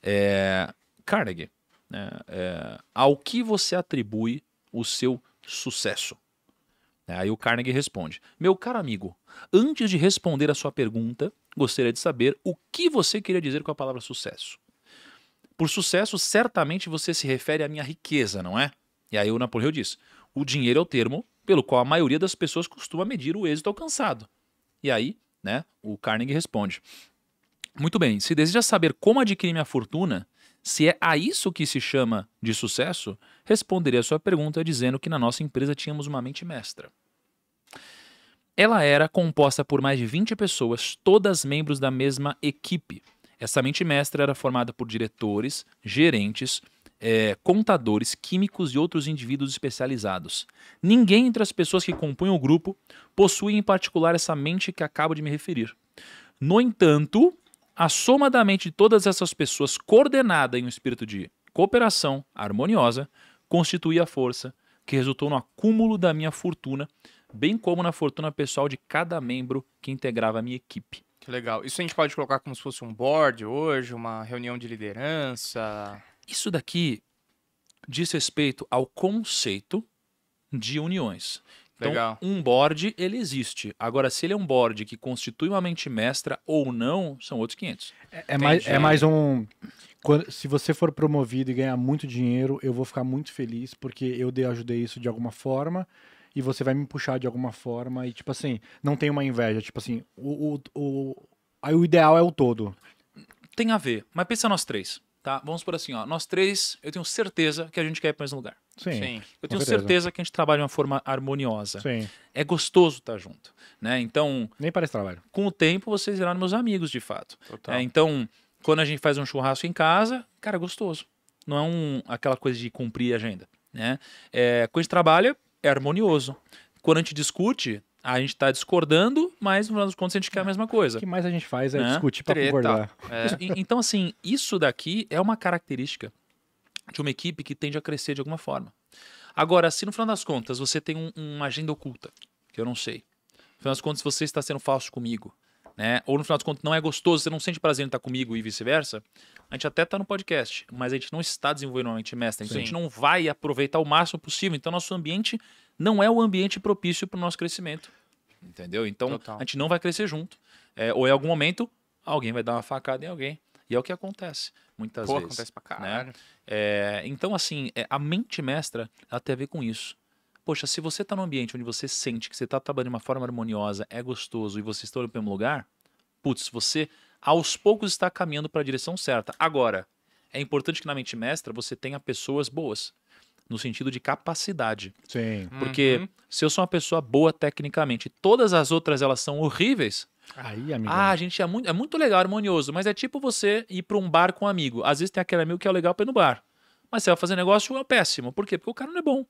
é, Carnegie, né, é, ao que você atribui o seu sucesso? É, aí o Carnegie responde: Meu caro amigo, antes de responder a sua pergunta, gostaria de saber o que você queria dizer com a palavra sucesso. Por sucesso, certamente você se refere à minha riqueza, não é? E aí o Napoleão diz: O dinheiro é o termo pelo qual a maioria das pessoas costuma medir o êxito alcançado. E aí, né, o Carnegie responde: muito bem, se deseja saber como adquirir minha fortuna, se é a isso que se chama de sucesso, responderia a sua pergunta dizendo que na nossa empresa tínhamos uma mente mestra. Ela era composta por mais de 20 pessoas, todas membros da mesma equipe. Essa mente mestra era formada por diretores, gerentes, é, contadores, químicos e outros indivíduos especializados. Ninguém entre as pessoas que compunham o grupo possui em particular essa mente que acabo de me referir. No entanto, a soma da mente de todas essas pessoas coordenada em um espírito de cooperação harmoniosa constitui a força que resultou no acúmulo da minha fortuna, bem como na fortuna pessoal de cada membro que integrava a minha equipe. Que legal. Isso a gente pode colocar como se fosse um board hoje, uma reunião de liderança. Isso daqui diz respeito ao conceito de uniões. Então, Legal. um board, ele existe. Agora, se ele é um board que constitui uma mente mestra ou não, são outros 500. É, é mais, é mais um... Quando, se você for promovido e ganhar muito dinheiro, eu vou ficar muito feliz, porque eu de, ajudei isso de alguma forma e você vai me puxar de alguma forma. E, tipo assim, não tem uma inveja. Tipo assim, o, o, o, aí o ideal é o todo. Tem a ver, mas pensa nós três. Tá? Vamos por assim, ó. Nós três, eu tenho certeza que a gente quer ir para o lugar. Sim. Sim. Eu tenho certeza. certeza. que a gente trabalha de uma forma harmoniosa. Sim. É gostoso estar tá junto, né? Então. Nem parece trabalho. Com o tempo, vocês viraram meus amigos, de fato. Total. É, então, quando a gente faz um churrasco em casa, cara, é gostoso. Não é um, aquela coisa de cumprir agenda, né? É, quando a gente trabalha, é harmonioso. Quando a gente discute, a gente está discordando, mas no final das contas a gente quer a mesma coisa. O que mais a gente faz é, né? discutir para concordar. É. então, assim, isso daqui é uma característica de uma equipe que tende a crescer de alguma forma. Agora, se no final das contas você tem um, uma agenda oculta, que eu não sei, no final das contas você está sendo falso comigo, né? Ou no final de contas não é gostoso, você não sente prazer em estar comigo e vice-versa. A gente até está no podcast, mas a gente não está desenvolvendo uma mente mestra. Então a gente não vai aproveitar o máximo possível. Então nosso ambiente não é o ambiente propício para o nosso crescimento. Entendeu? Então Total. a gente não vai crescer junto. É, ou em algum momento alguém vai dar uma facada em alguém. E é o que acontece muitas Pô, vezes. acontece pra né? caralho. Né? É, então, assim, é, a mente mestra ela tem a ver com isso. Poxa, se você está num ambiente onde você sente que você está trabalhando de uma forma harmoniosa, é gostoso e você está no mesmo lugar, putz, você aos poucos está caminhando para a direção certa. Agora, é importante que na mente mestra você tenha pessoas boas, no sentido de capacidade. Sim. Porque uhum. se eu sou uma pessoa boa tecnicamente, todas as outras elas são horríveis. Aí, amigo. Ah, gente, é muito, é muito legal, harmonioso, mas é tipo você ir para um bar com um amigo. Às vezes tem aquele amigo que é legal para ir no bar. Mas você vai fazer negócio é péssimo. Por quê? Porque o cara não é bom.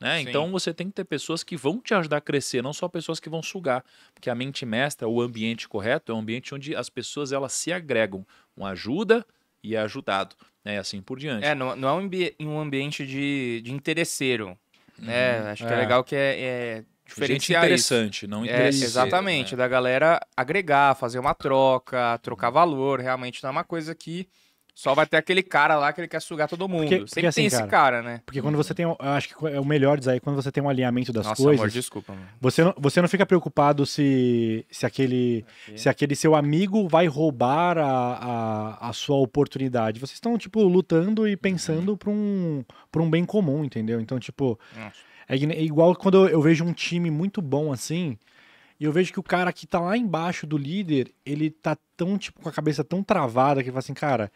Né? Então você tem que ter pessoas que vão te ajudar a crescer, não só pessoas que vão sugar. Porque a mente mestra, o ambiente correto, é um ambiente onde as pessoas elas se agregam. Um ajuda e é ajudado. Né? E assim por diante. É, não, não é um, ambi um ambiente de, de interesseiro. Hum, né? Uhum, Acho é. que é legal que é, é diferenciar Gente interessante, isso. não interessante. É, exatamente, né? da galera agregar, fazer uma troca, trocar valor, realmente não é uma coisa que só vai ter aquele cara lá que ele quer sugar todo mundo. Porque, Sempre porque assim, tem esse cara, né? Porque quando você tem. Acho que é o melhor disso aí, quando você tem um alinhamento das Nossa, coisas. Amor, desculpa, mano. Você não, você não fica preocupado se, se, aquele, se aquele seu amigo vai roubar a, a, a sua oportunidade. Vocês estão, tipo, lutando e pensando uhum. um, um bem comum, entendeu? Então, tipo. É, é igual quando eu vejo um time muito bom assim. E eu vejo que o cara que tá lá embaixo do líder, ele tá tão, tipo, com a cabeça tão travada que ele fala assim, cara,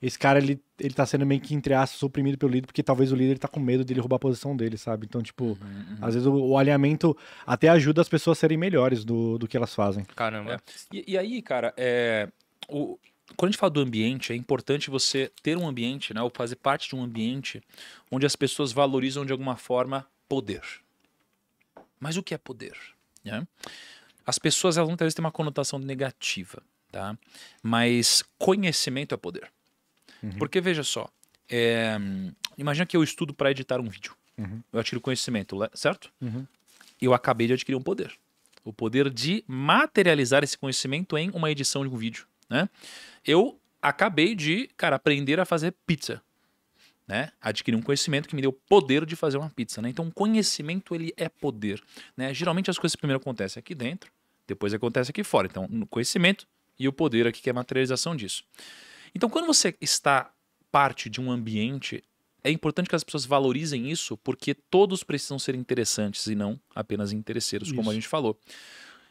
esse cara, ele, ele tá sendo meio que, entre aspas, suprimido pelo líder, porque talvez o líder ele tá com medo dele roubar a posição dele, sabe? Então, tipo, uhum, uhum. às vezes o, o, alinhamento até ajuda as pessoas a serem melhores do, do que elas fazem. Caramba. É. E, e, aí, cara, é, o, quando a gente fala do ambiente, é importante você ter um ambiente, né? Ou fazer parte de um ambiente onde as pessoas valorizam, de alguma forma, poder. Mas o que é poder? Né? As pessoas, elas muitas vezes têm uma conotação negativa, tá? Mas conhecimento é poder. Uhum. Porque veja só, é, imagina que eu estudo para editar um vídeo. Uhum. Eu adquiro conhecimento, certo? Uhum. Eu acabei de adquirir um poder. O poder de materializar esse conhecimento em uma edição de um vídeo. Né? Eu acabei de, cara, aprender a fazer pizza. Né? Adquiri um conhecimento que me deu poder de fazer uma pizza. Né? Então, conhecimento ele é poder. Né? Geralmente as coisas primeiro acontecem aqui dentro, depois acontece aqui fora. Então, no conhecimento e o poder aqui, que é a materialização disso. Então, quando você está parte de um ambiente, é importante que as pessoas valorizem isso, porque todos precisam ser interessantes e não apenas interesseiros, isso. como a gente falou.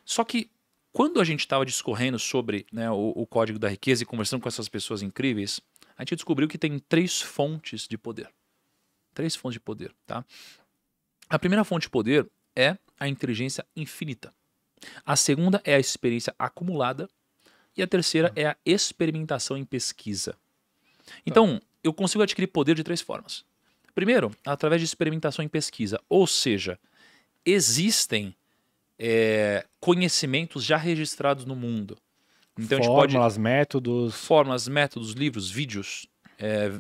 Só que quando a gente estava discorrendo sobre né, o, o código da riqueza e conversando com essas pessoas incríveis, a gente descobriu que tem três fontes de poder. Três fontes de poder, tá? A primeira fonte de poder é a inteligência infinita. A segunda é a experiência acumulada. E a terceira tá. é a experimentação em pesquisa. Tá. Então, eu consigo adquirir poder de três formas. Primeiro, através de experimentação em pesquisa, ou seja, existem é, conhecimentos já registrados no mundo. Então fórmulas, pode, métodos. Fórmulas, métodos, livros, vídeos. É,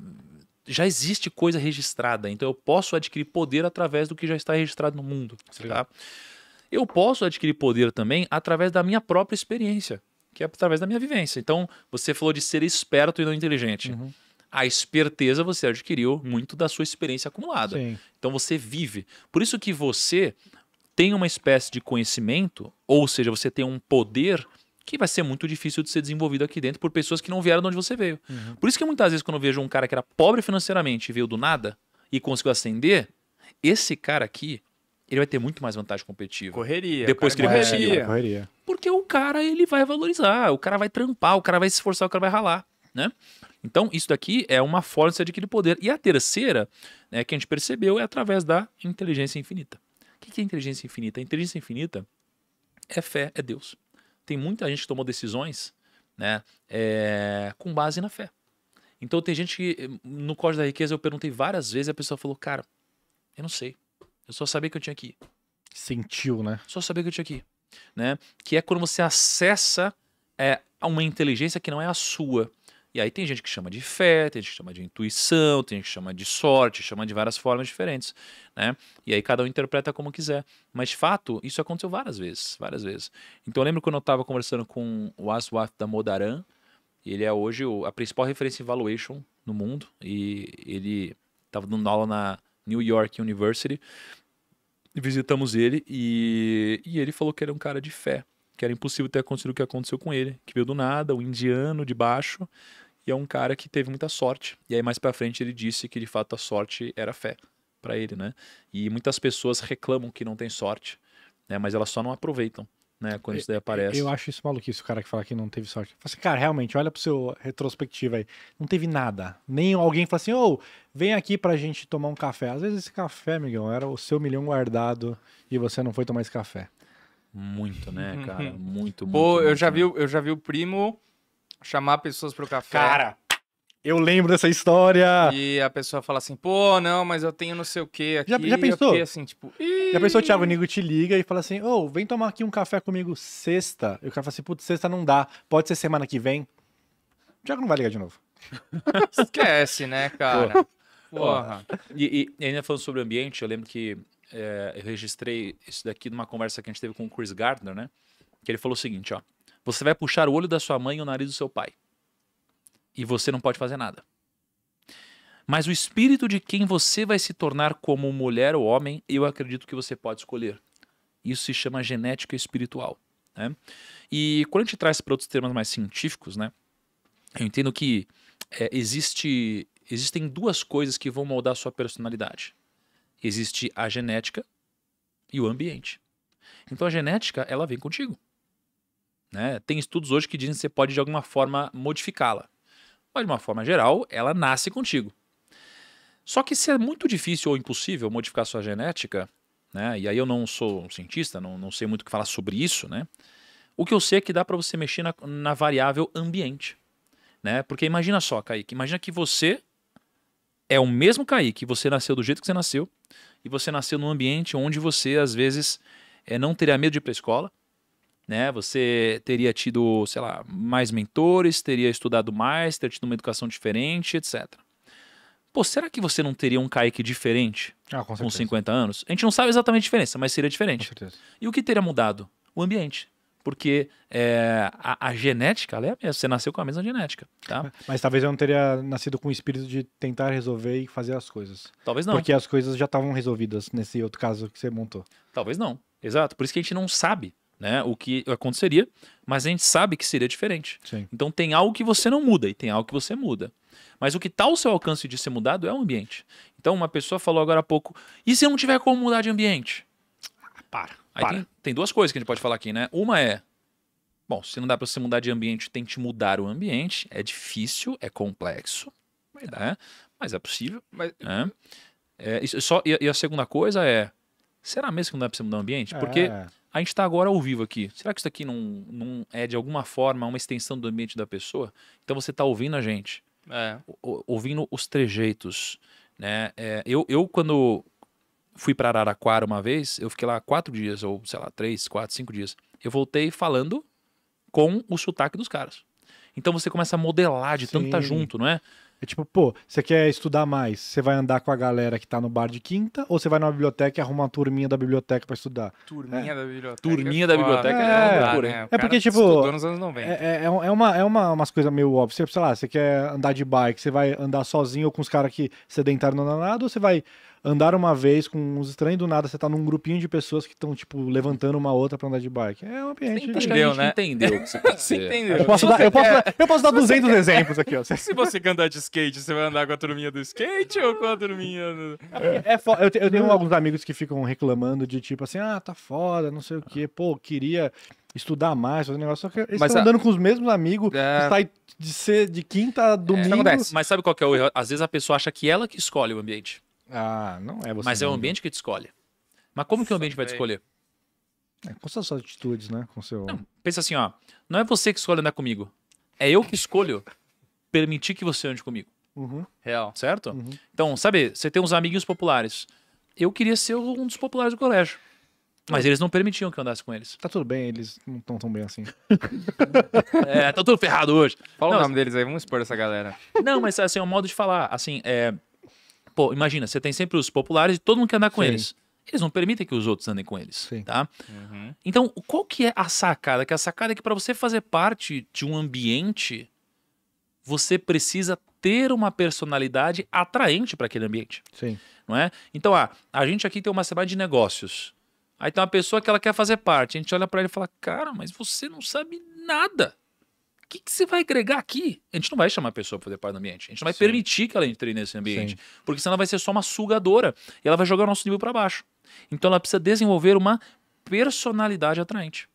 já existe coisa registrada, então eu posso adquirir poder através do que já está registrado no mundo. Tá? Eu posso adquirir poder também através da minha própria experiência que é através da minha vivência. Então, você falou de ser esperto e não inteligente. Uhum. A esperteza você adquiriu muito da sua experiência acumulada. Sim. Então, você vive. Por isso que você tem uma espécie de conhecimento, ou seja, você tem um poder que vai ser muito difícil de ser desenvolvido aqui dentro por pessoas que não vieram de onde você veio. Uhum. Por isso que muitas vezes quando eu vejo um cara que era pobre financeiramente e veio do nada e conseguiu ascender, esse cara aqui, ele vai ter muito mais vantagem competitiva. Correria. Depois que ele correria. Correria. Porque o cara, ele vai valorizar, o cara vai trampar, o cara vai se esforçar, o cara vai ralar, né? Então, isso daqui é uma forma de adquirir poder. E a terceira, né, que a gente percebeu, é através da inteligência infinita. O que é inteligência infinita? A inteligência infinita é fé, é Deus. Tem muita gente que tomou decisões né, é, com base na fé. Então, tem gente que, no Código da Riqueza, eu perguntei várias vezes e a pessoa falou, cara, eu não sei eu só sabia que eu tinha aqui Sentiu, né? Só sabia que eu tinha aqui Né? Que é quando você acessa é, uma inteligência que não é a sua. E aí tem gente que chama de fé, tem gente que chama de intuição, tem gente que chama de sorte, chama de várias formas diferentes, né? E aí cada um interpreta como quiser. Mas de fato, isso aconteceu várias vezes, várias vezes. Então eu lembro quando eu estava conversando com o aswath da Modaran, ele é hoje a principal referência em valuation no mundo e ele estava dando aula na New York University. Visitamos ele e, e ele falou que era um cara de fé, que era impossível ter acontecido o que aconteceu com ele, que veio do nada, o um indiano de baixo, e é um cara que teve muita sorte. E aí mais para frente ele disse que de fato a sorte era fé para ele, né? E muitas pessoas reclamam que não tem sorte, né? Mas elas só não aproveitam né? Quando isso daí aparece. Eu acho isso maluquice, o cara que fala que não teve sorte. Fala assim, cara, realmente, olha pro seu retrospectivo aí. Não teve nada. Nem alguém fala assim, ô, oh, vem aqui pra gente tomar um café. Às vezes esse café, amigão, era o seu milhão guardado e você não foi tomar esse café. Muito, né, cara? Uhum. Muito, muito. Pô, muito, eu, muito, já né? vi, eu já vi o primo chamar pessoas pro café. Cara! Eu lembro dessa história. E a pessoa fala assim, pô, não, mas eu tenho não sei o que aqui. Já, já pensou? Fiquei, assim, tipo, Ih! Já pensou, Thiago, o Nigo te liga e fala assim, ô, oh, vem tomar aqui um café comigo sexta. E o cara fala assim, putz, sexta não dá, pode ser semana que vem. O Thiago não vai ligar de novo. *laughs* Esquece, né, cara? Porra. Porra. E, e, ainda falando sobre o ambiente, eu lembro que é, eu registrei isso daqui numa conversa que a gente teve com o Chris Gardner, né? Que ele falou o seguinte, ó. Você vai puxar o olho da sua mãe e o nariz do seu pai e você não pode fazer nada. Mas o espírito de quem você vai se tornar como mulher ou homem, eu acredito que você pode escolher. Isso se chama genética espiritual. Né? E quando a gente traz para outros temas mais científicos, né, eu entendo que é, existe, existem duas coisas que vão moldar a sua personalidade: existe a genética e o ambiente. Então a genética ela vem contigo. Né? Tem estudos hoje que dizem que você pode de alguma forma modificá-la mas de uma forma geral, ela nasce contigo. Só que se é muito difícil ou impossível modificar sua genética, né? E aí eu não sou um cientista, não, não sei muito o que falar sobre isso, né? O que eu sei é que dá para você mexer na, na, variável ambiente, né? Porque imagina só, Kaique, imagina que você é o mesmo Kaique, você nasceu do jeito que você nasceu e você nasceu num ambiente onde você às vezes é, não teria medo de ir para escola, né? Você teria tido, sei lá, mais mentores, teria estudado mais, teria tido uma educação diferente, etc. Pô, será que você não teria um Kaique diferente ah, com, com, 50 anos? A gente não sabe exatamente a diferença, mas seria diferente. E o que teria mudado? O ambiente. Porque é, a, a, genética, ela é a mesma. Você nasceu com a mesma genética, tá? *laughs* Mas talvez eu não teria nascido com o espírito de tentar resolver e fazer as coisas. Talvez não. Porque as coisas já estavam resolvidas nesse outro caso que você montou. Talvez não. Exato. Por isso que a gente não sabe né, o que aconteceria, mas a gente sabe que seria diferente. Sim. Então tem algo que você não muda e tem algo que você muda. Mas o que está ao seu alcance de ser mudado é o ambiente. Então uma pessoa falou agora há pouco: e se eu não tiver como mudar de ambiente? Ah, para. Aí para. Tem, tem duas coisas que a gente pode falar aqui, né? Uma é Bom, se não dá para você mudar de ambiente, tente mudar o ambiente. É difícil, é complexo, mas, né? mas é possível. Mas... Né? É, só, e, e, a segunda coisa é: será mesmo que não dá para você mudar o ambiente? Porque é. A gente está agora ao vivo aqui. Será que isso aqui não, não é de alguma forma uma extensão do ambiente da pessoa? Então você está ouvindo a gente, é. o, ouvindo os trejeitos. Né? É, eu, eu, quando fui para Araraquara uma vez, eu fiquei lá quatro dias, ou sei lá, três, quatro, cinco dias. Eu voltei falando com o sotaque dos caras. Então você começa a modelar de tanto estar tá junto, não é? É tipo, pô, você quer estudar mais? Você vai andar com a galera que tá no bar de quinta ou você vai numa biblioteca e arruma uma turminha da biblioteca para estudar? Turminha é. da biblioteca. Turminha da biblioteca é, é, andar, né? É, é porque, tipo. Nos anos 90. É, é, é, é, uma, é uma, umas coisas meio óbvias. Sei lá, você quer andar de bike, você vai andar sozinho ou com os caras que sedentaram não nada, ou você vai andar uma vez com uns estranhos do nada, você tá num grupinho de pessoas que estão, tipo, levantando uma outra pra andar de bike. É um ambiente. Você entendeu, né? entendeu *laughs* você entendeu. Eu posso, dar, eu, posso dar, eu posso dar 200 exemplos aqui, ó. *laughs* Se você quer andar de skate, você vai andar com a turminha do skate ou com a turminha. Do... É, é eu, eu tenho alguns amigos que ficam reclamando de tipo assim, ah, tá foda, não sei o quê, pô, queria estudar mais, fazer negócio. Só que eles mas, estão andando a... com os mesmos amigos, é... sai de, ser, de quinta a é. domingo. É, mas sabe qual que é o erro? Às vezes a pessoa acha que ela que escolhe o ambiente. Ah, não é você. Mas mesmo. é o ambiente que te escolhe. Mas como que o ambiente vai te escolher? É, com suas atitudes, né? Com seu... Não, pensa assim, ó. Não é você que escolhe andar comigo. É eu que escolho permitir que você ande comigo. Uhum. Real. Certo? Uhum. Então, sabe, você tem uns amiguinhos populares. Eu queria ser um dos populares do colégio. Mas eles não permitiam que eu andasse com eles. Tá tudo bem, eles não estão tão bem assim. *laughs* é, tá tudo ferrado hoje. Fala não, o nome deles aí, vamos expor essa galera. Não, mas assim, é um modo de falar. Assim, é, Pô, imagina, você tem sempre os populares e todo mundo quer andar com Sim. eles. Eles não permitem que os outros andem com eles, Sim. tá? Uhum. Então, qual que é a sacada? Que a sacada é que para você fazer parte de um ambiente, você precisa ter uma personalidade atraente para aquele ambiente. Sim. Não é? Então, ah, a gente aqui tem uma semana de negócios. Aí tem uma pessoa que ela quer fazer parte. A gente olha para ele e fala: "Cara, mas você não sabe nada" o que, que você vai agregar aqui? A gente não vai chamar a pessoa para fazer parte do ambiente. A gente não vai Sim. permitir que ela entre nesse ambiente. Sim. Porque senão ela vai ser só uma sugadora e ela vai jogar o nosso nível para baixo. Então ela precisa desenvolver uma personalidade atraente.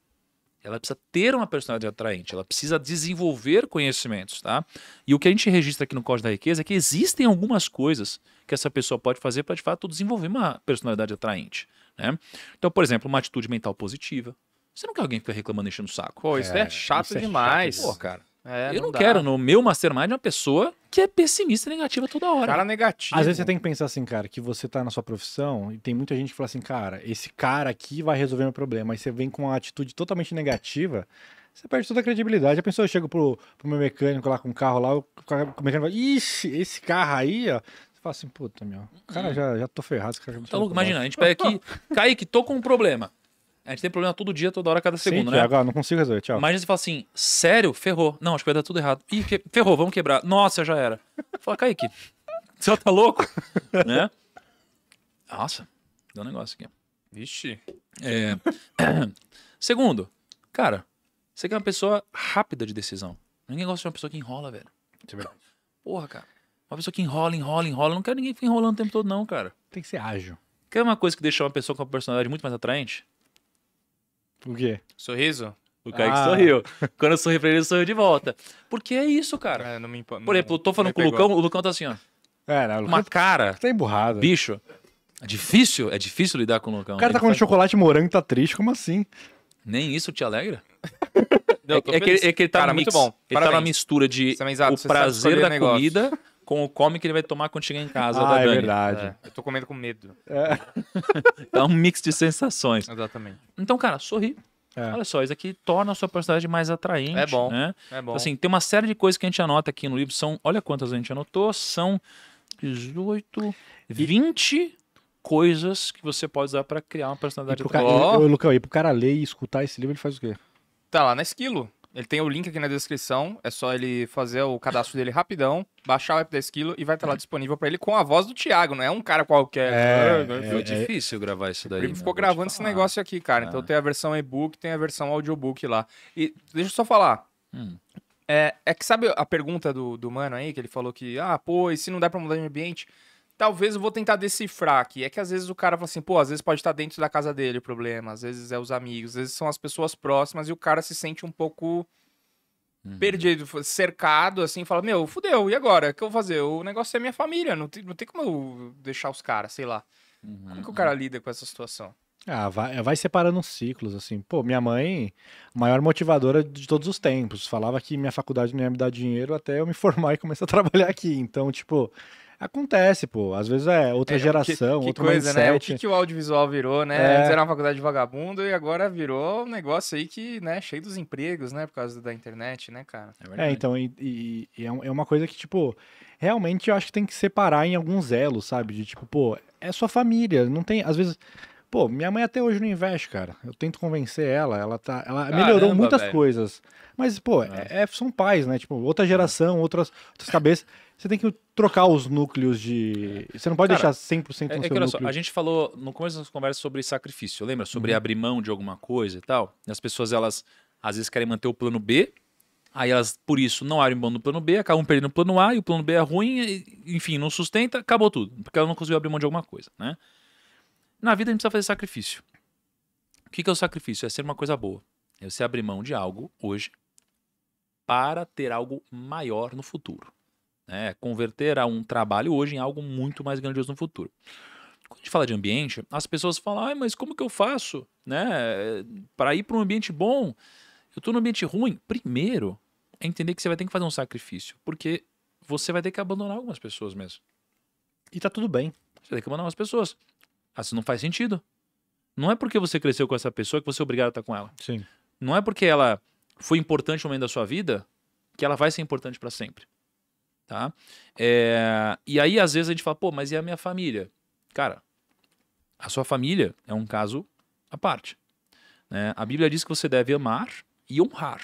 Ela precisa ter uma personalidade atraente, ela precisa desenvolver conhecimentos, tá? E o que a gente registra aqui no Código da Riqueza é que existem algumas coisas que essa pessoa pode fazer para, de fato, desenvolver uma personalidade atraente, né? Então, por exemplo, uma atitude mental positiva, você não quer alguém ficar reclamando, enchendo o saco. Pô, isso é, é chato isso é demais. Chato, pô, cara. É, eu não, não quero no meu mastermind uma pessoa que é pessimista e negativa toda hora. Cara negativo. Às vezes você tem que pensar assim, cara, que você tá na sua profissão e tem muita gente que fala assim, cara, esse cara aqui vai resolver meu problema. Aí você vem com uma atitude totalmente negativa, você perde toda a credibilidade. A pessoa chega pro, pro meu mecânico lá com o carro lá, o, mecânico fala, ixi, esse carro aí, ó, fala assim, puta, meu, cara, hum. já, já tô ferrado. Cara já tá então, louco, é. imagina, a gente pega aqui, *laughs* Kaique, tô com um problema. A gente tem problema todo dia, toda hora, cada Sim, segundo, né? Agora ah, não consigo resolver, tchau. Mas você fala assim, sério? Ferrou. Não, acho que vai dar tudo errado. Ih, que... ferrou, vamos quebrar. Nossa, já era. Fala, Kaique, você tá louco? *laughs* né? Nossa, deu um negócio aqui. Vixe. É... *clears throat* Segundo, cara, você quer uma pessoa rápida de decisão. Ninguém gosta de uma pessoa que enrola, velho. Isso é verdade. Porra, cara. Uma pessoa que enrola, enrola, enrola. Não quero ninguém ficar enrolando o tempo todo, não, cara. Tem que ser ágil. Quer uma coisa que deixa uma pessoa com uma personalidade muito mais atraente? O quê? Sorriso? O Kaique ah. sorriu. Quando eu sorri pra ele, ele sorriu de volta. Porque é isso, cara. É, não me impo... Por exemplo, eu tô falando com o Lucão, o Lucão tá assim, ó. É, né? Uma cara. Tá emburrado. Bicho. É difícil, é difícil lidar com o Lucão. O cara tá comendo faz... chocolate morango e tá triste, como assim? Nem isso te alegra? não, é, é, que, é, que, ele tá cara, mix. Muito bom. Ele tá Parabéns. tá na mistura de é o prazer da comida com o come que ele vai tomar quando chegar em casa. Ah, né, é Dani. verdade. É. Eu tô comendo com medo. É. Dá *laughs* tá um mix de sensações. Exatamente. Então, cara, sorri. É. Olha só, isso aqui torna a sua personalidade mais atraente. É bom. Né? É bom. Assim, tem uma série de coisas que a gente anota aqui no livro. São, olha quantas a gente anotou. São 18, 20 e... coisas que você pode usar para criar uma personalidade pro Ca... Oh. Eu, eu, Lucão, e pro cara ler e escutar esse livro, ele faz o quê? Tá lá na esquilo. Ele tem o link aqui na descrição. É só ele fazer o cadastro dele rapidão, baixar o app da Esquilo e vai estar lá é. disponível para ele com a voz do Thiago, não é um cara qualquer. É, é, foi é, né? é, difícil gravar isso daí. Ele né? ficou gravando esse negócio aqui, cara. Então é. tem a versão e-book, tem a versão audiobook lá. E deixa eu só falar. Hum. É, que sabe a pergunta do, do mano aí, que ele falou que, ah, pô, e se não dá para mudar de ambiente? talvez eu vou tentar decifrar aqui. É que às vezes o cara fala assim, pô, às vezes pode estar dentro da casa dele o problema, às vezes é os amigos, às vezes são as pessoas próximas e o cara se sente um pouco uhum. perdido, cercado, assim, fala, meu, fudeu, e agora? O que eu vou fazer? O negócio é minha família, não tem, não tem como eu deixar os caras, sei lá. Uhum. Como que o uhum. cara lida com essa situação? Ah, vai, é, vai separando os ciclos, assim. Pô, minha mãe, maior motivadora de todos os tempos. Falava que minha faculdade não ia me dar dinheiro até eu me *laughs* formar e começar a trabalhar aqui. Então, tipo, Acontece, pô. Às vezes é outra é, geração, que, que outra coisa, né? mindset. né? O que, que o audiovisual virou, né? É. Antes era uma faculdade de vagabundo e agora virou um negócio aí que, né, cheio dos empregos, né? Por causa da internet, né, cara? É, é então, e, e, e, é, é uma coisa que, tipo, realmente eu acho que tem que separar em alguns elos, sabe? De tipo, pô, é sua família, não tem. Às vezes. Pô, minha mãe até hoje não investe, cara. Eu tento convencer ela, ela tá, ela Caramba, melhorou muitas velho. coisas. Mas, pô, é. É, são pais, né? Tipo, outra geração, outras, outras cabeças. Você tem que trocar os núcleos de. Você não pode Cara, deixar 100% é, no é, seu que, núcleo. Só, a gente falou no começo das conversas sobre sacrifício, lembra? Sobre uhum. abrir mão de alguma coisa e tal. E as pessoas, elas às vezes querem manter o plano B, aí elas, por isso, não abrem mão do plano B, acabam perdendo o plano A, e o plano B é ruim, e, enfim, não sustenta, acabou tudo. Porque ela não conseguiu abrir mão de alguma coisa, né? Na vida a gente precisa fazer sacrifício. O que, que é o sacrifício? É ser uma coisa boa. É você abrir mão de algo hoje para ter algo maior no futuro. Né? Converter a um trabalho hoje em algo muito mais grandioso no futuro. Quando a gente fala de ambiente, as pessoas falam, ah, mas como que eu faço né, para ir para um ambiente bom? Eu estou num ambiente ruim. Primeiro, é entender que você vai ter que fazer um sacrifício, porque você vai ter que abandonar algumas pessoas mesmo. E tá tudo bem. Você vai ter que abandonar algumas pessoas. Assim não faz sentido. Não é porque você cresceu com essa pessoa que você é obrigado a estar com ela. Sim. Não é porque ela foi importante no momento da sua vida que ela vai ser importante para sempre tá? É, e aí, às vezes, a gente fala, pô, mas e a minha família? Cara, a sua família é um caso à parte. Né? A Bíblia diz que você deve amar e honrar.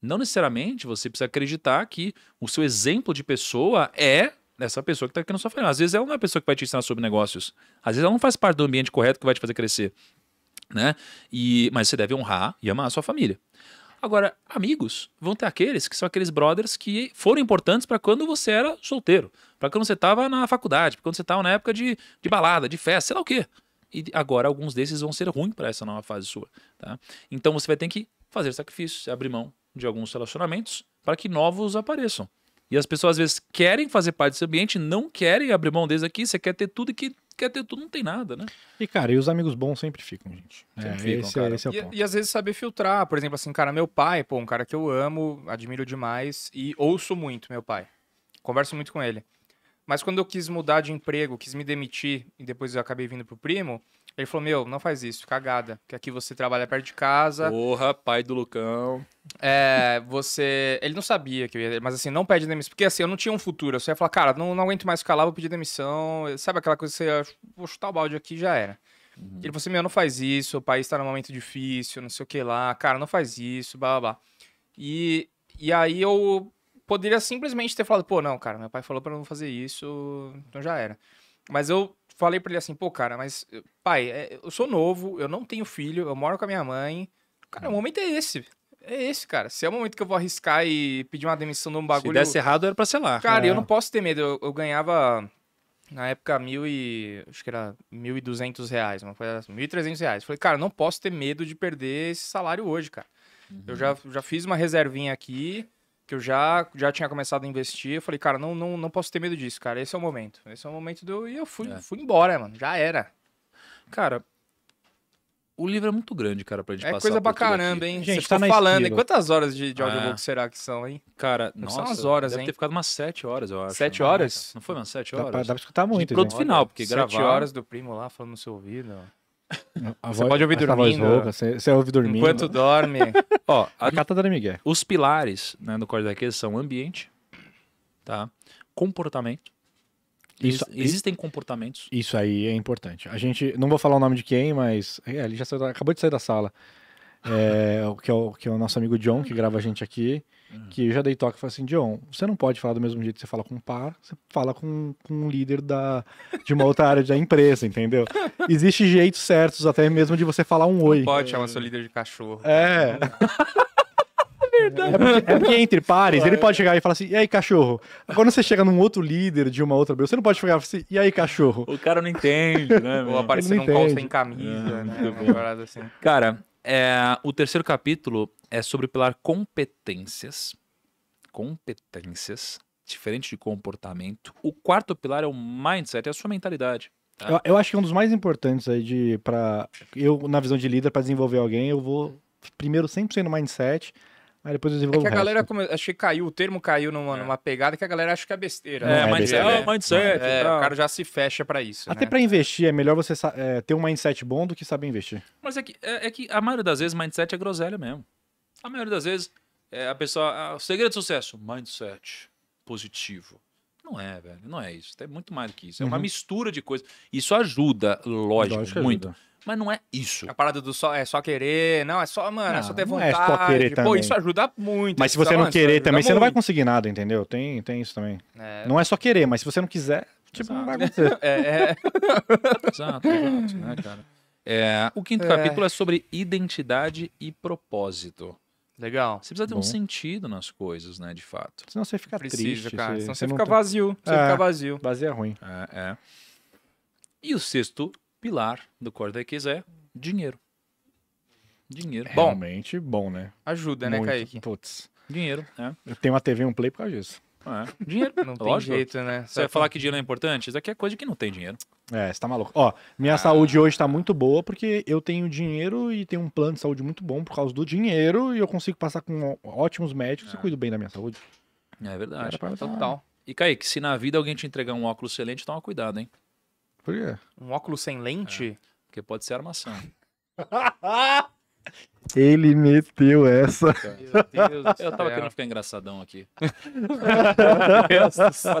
Não necessariamente você precisa acreditar que o seu exemplo de pessoa é essa pessoa que está aqui na sua família. Às vezes ela não é a pessoa que vai te ensinar sobre negócios. Às vezes ela não faz parte do ambiente correto que vai te fazer crescer. Né? E, mas você deve honrar e amar a sua família. Agora, amigos vão ter aqueles que são aqueles brothers que foram importantes para quando você era solteiro, para quando você estava na faculdade, para quando você estava na época de, de balada, de festa, sei lá o quê. E agora alguns desses vão ser ruins para essa nova fase sua, tá? Então você vai ter que fazer sacrifícios, abrir mão de alguns relacionamentos para que novos apareçam. E as pessoas às vezes querem fazer parte desse ambiente, não querem abrir mão deles aqui, você quer ter tudo que quer é ter tudo, não tem nada, né? E, cara, e os amigos bons sempre ficam, gente. É, sempre é, ficam, esse, é, cara. Esse é e, e, às vezes saber filtrar, por exemplo, assim, cara, meu pai, pô, um cara que eu amo, admiro demais e ouço muito meu pai. Converso muito com ele. Mas quando eu quis mudar de emprego, quis me demitir e depois eu acabei vindo pro primo, ele falou: Meu, não faz isso, cagada. Que aqui você trabalha perto de casa. Porra, pai do Lucão. É, você. Ele não sabia que eu ia. Mas assim, não pede demissão. Porque assim, eu não tinha um futuro. Eu só ia falar: Cara, não, não aguento mais ficar lá, vou pedir demissão. Sabe aquela coisa que você. Vou chutar o balde aqui já era. Uhum. Ele falou assim: Meu, não faz isso, o país tá num momento difícil, não sei o que lá. Cara, não faz isso, blá blá blá. E, e aí eu poderia simplesmente ter falado: Pô, não, cara, meu pai falou pra não fazer isso, então já era. Mas eu falei pra ele assim, pô, cara, mas, eh, pai, é, eu sou novo, eu não tenho filho, eu moro com a minha mãe. Cara, o uhum. momento é esse. É esse, cara. Se é o momento que eu vou arriscar e pedir uma demissão de um bagulho. Se desse errado, era pra sei lá. Cara, é. eu não posso ter medo. Eu, eu, ganhava, na época, mil e. Acho que era mil e duzentos reais, uma coisa assim, mil e trezentos reais. Falei, cara, não posso ter medo de perder esse salário hoje, cara. Uhum. Eu já, uhum. já fiz uma reservinha aqui que eu já, já tinha começado a investir. Eu falei, cara, não, não, não posso ter medo disso, cara. Esse é o momento. Esse é o momento do. E eu fui, é. fui embora, mano. Já era. Cara, o livro é muito grande, cara, pra gente é passar. É coisa pra caramba, hein? Gente, Você tá falando. Estrela. quantas horas de, de audiobook é. será que são, hein? Cara, não nossa, são as horas, deve hein? Deve ter ficado umas sete horas, eu acho. Sete né? horas? Não foi umas sete horas? Dá pra, dá pra escutar muito, né? produto gente. final, porque sete gravar... Sete horas do primo lá falando no seu ouvido. Ó. A você voz, pode ouvir dormindo. Rouca, você, você, ouve dormindo. Enquanto dorme. *laughs* Ó, a, carta da Miguel. Os pilares né, do Código da Riqueza são ambiente, tá? comportamento. Isso, Existem isso, comportamentos. Isso aí é importante. A gente, não vou falar o nome de quem, mas é, ele já saiu, acabou de sair da sala é, que, é o, que é o nosso amigo John, que grava a gente aqui, que eu já dei toque e falei assim, John, você não pode falar do mesmo jeito que você fala com um par, você fala com, com um líder da, de uma outra área da empresa, entendeu? Existem jeitos certos até mesmo de você falar um oi. pode chamar seu líder de cachorro. É. *laughs* É porque, é porque, entre pares, ele pode chegar e falar assim, e aí, cachorro? Quando você chega num outro líder de uma outra você não pode chegar e falar assim, e aí, cachorro? O cara não entende, né? Ou *laughs* aparecer num call sem camisa, é, né? Assim. Cara, é, o terceiro capítulo é sobre o pilar competências. Competências, diferente de comportamento. O quarto pilar é o mindset, é a sua mentalidade. Tá? Eu, eu, acho que é um dos mais importantes aí de para eu na visão de líder para desenvolver alguém, eu vou primeiro 100% no mindset Aí depois eu é que a galera, come... acho que caiu, o termo caiu numa, é. numa pegada que a galera acha que é besteira. É, né? mindset, é, é, mindset. É, é o cara já se fecha para isso. Até né? para investir, é melhor você é, ter um mindset bom do que saber investir. Mas é que, é, é, que a maioria das vezes mindset é groselha mesmo. A maioria das vezes a pessoa. Ah, o segredo do sucesso, mindset positivo. Não é, velho. Não é isso. É muito mais do que isso. É uhum. uma mistura de coisas. Isso ajuda, lógico, lógico muito. Ajuda mas não é isso. É A parada do só é só querer, não, é só, mano, é não, é só ter vontade. É só querer Pô, isso ajuda muito. Mas se você não querer também, muito. você não vai conseguir nada, entendeu? Tem, tem isso também. É... Não é só querer, mas se você não quiser, tipo, exato. não vai acontecer. *laughs* É, é... exato, exato, né, cara? É, o quinto é. capítulo é sobre identidade e propósito. Legal. Você precisa ter Bom. um sentido nas coisas, né, de fato. Senão você fica Precisa, triste. Cara. Você, Senão você, você fica tem... vazio. Você é, fica vazio. Vazio é ruim. É, é. E o sexto pilar do Core é dinheiro. Dinheiro. É bom. Realmente bom, né? Ajuda, né, Muito, né, Kaique? Putz. Dinheiro, é. Eu tenho uma TV e um play por causa disso. É. Dinheiro, *laughs* não tem Lógico. jeito, né? Você vai falar que dinheiro é importante? Isso aqui é coisa que não tem dinheiro. É, você tá maluco. Ó, minha ah. saúde hoje tá muito boa porque eu tenho dinheiro e tenho um plano de saúde muito bom por causa do dinheiro e eu consigo passar com ótimos médicos é. e cuido bem da minha saúde. É verdade. Total. E Kaique, se na vida alguém te entregar um óculos excelente, toma cuidado, hein? Por quê? Um óculos sem lente? É, porque pode ser armação. *laughs* Ele meteu essa. eu tava querendo ficar engraçadão aqui. pra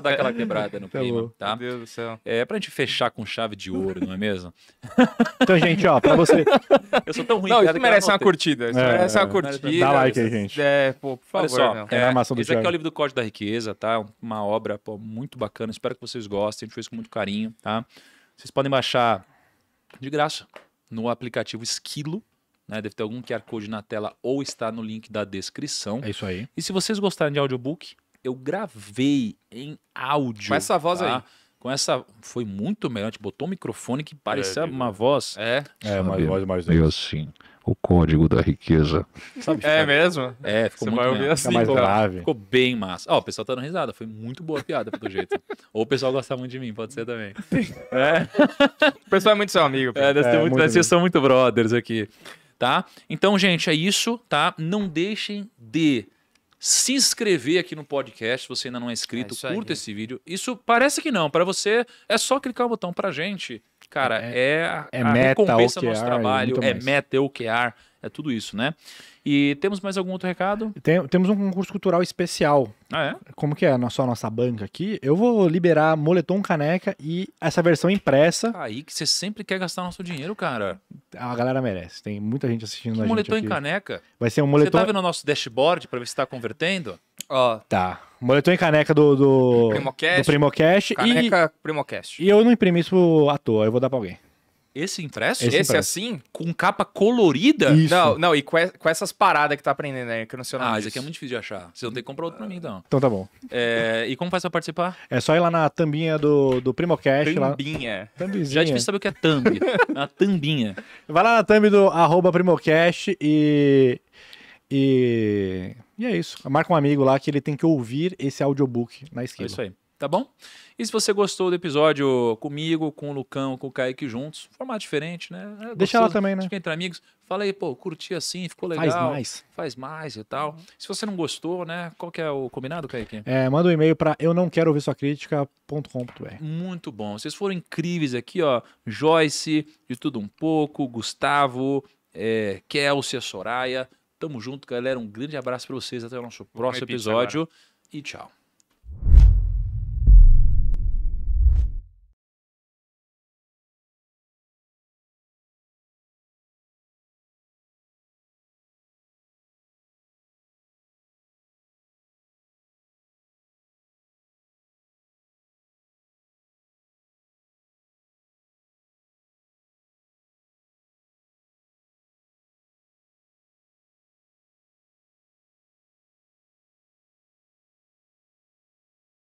*laughs* dar aquela quebrada no tá clima, bom. tá? Meu Deus do céu. É pra gente fechar com chave de ouro, não é mesmo? Então, gente, ó, pra você. Eu sou tão ruim. Não, isso merece uma curtida. Isso é, merece uma é. curtida. Dá like aí, gente. É, pô, por favor. Olha só, é, é esse aqui é o livro do Código da Riqueza, tá? É uma obra pô, muito bacana. Espero que vocês gostem. A gente fez com muito carinho, tá? Vocês podem baixar de graça no aplicativo Esquilo. Né? Deve ter algum QR Code na tela ou está no link da descrição. É isso aí. E se vocês gostarem de audiobook, eu gravei em áudio. Com essa voz tá? aí. Com essa. Foi muito melhor. A gente botou um microfone que parecia é, uma voz. É. É, uma voz mais. Meio assim o código da riqueza. Sabe, é mesmo? É, ficou Você muito vai ouvir assim, mais ficou, grave. ficou bem massa. Ó, oh, o pessoal tá dando risada, foi muito boa a piada, pelo jeito. Ou o pessoal gosta muito de mim, pode ser também. *laughs* É. O pessoal é muito seu amigo. É, nós, é, muito, nós são muito brothers aqui, tá? Então, gente, é isso, tá? Não deixem de se inscrever aqui no podcast, se você ainda não é inscrito, é curta aí. esse vídeo. Isso parece que não, para você é só clicar o botão pra gente Cara, é, é, é a meta, recompensa OKR, nosso é trabalho, é, é meta, é OKR, é tudo isso, né? E temos mais algum outro recado? Tem, temos um concurso cultural especial. Ah, é? Como que é só a nossa banca aqui? Eu vou liberar moletom caneca e essa versão impressa. Tá aí que você sempre quer gastar nosso dinheiro, cara. A galera merece. Tem muita gente assistindo que a moletom gente moletom em caneca? Vai ser um moletom... Você tá vendo o nosso dashboard para ver se está convertendo? Ó. Tá. Moletom em caneca do, do Primocast. Do Primocast caneca e, Primocast. E eu não imprimi isso à toa, eu vou dar pra alguém. Esse impresso? Esse, Esse impresso. assim? Com capa colorida? Isso. Não, não, e com, com essas paradas que tá aprendendo aí, que eu não sei o ah, nome. Ah, isso aqui é muito difícil de achar. Você não tem que comprar outro pra mim, então. Então tá bom. É, e como faz pra participar? É só ir lá na tambinha do, do Primocast. Tambinha. Lá. Tambizinha. Já é difícil saber o que é thumb. *laughs* na tambinha. Vai lá na thumb do arroba Primocast e. E e é isso. Marca um amigo lá que ele tem que ouvir esse audiobook na é esquina. É isso aí. Tá bom? E se você gostou do episódio comigo, com o Lucão, com o Kaique juntos, formato diferente, né? É Deixa lá também, né? Fica entre amigos. Fala aí, pô, curti assim, ficou legal. Faz mais. Faz mais e tal. Se você não gostou, né? Qual que é o combinado, Kaique? É, manda um e-mail para eu não quero ouvir sua crítica.com.br. Muito bom. Vocês foram incríveis aqui, ó. Joyce, de tudo um pouco, Gustavo, é, Kelsey, Soraya. Tamo junto, galera. Um grande abraço para vocês. Até o nosso próximo episódio. Agora. E tchau.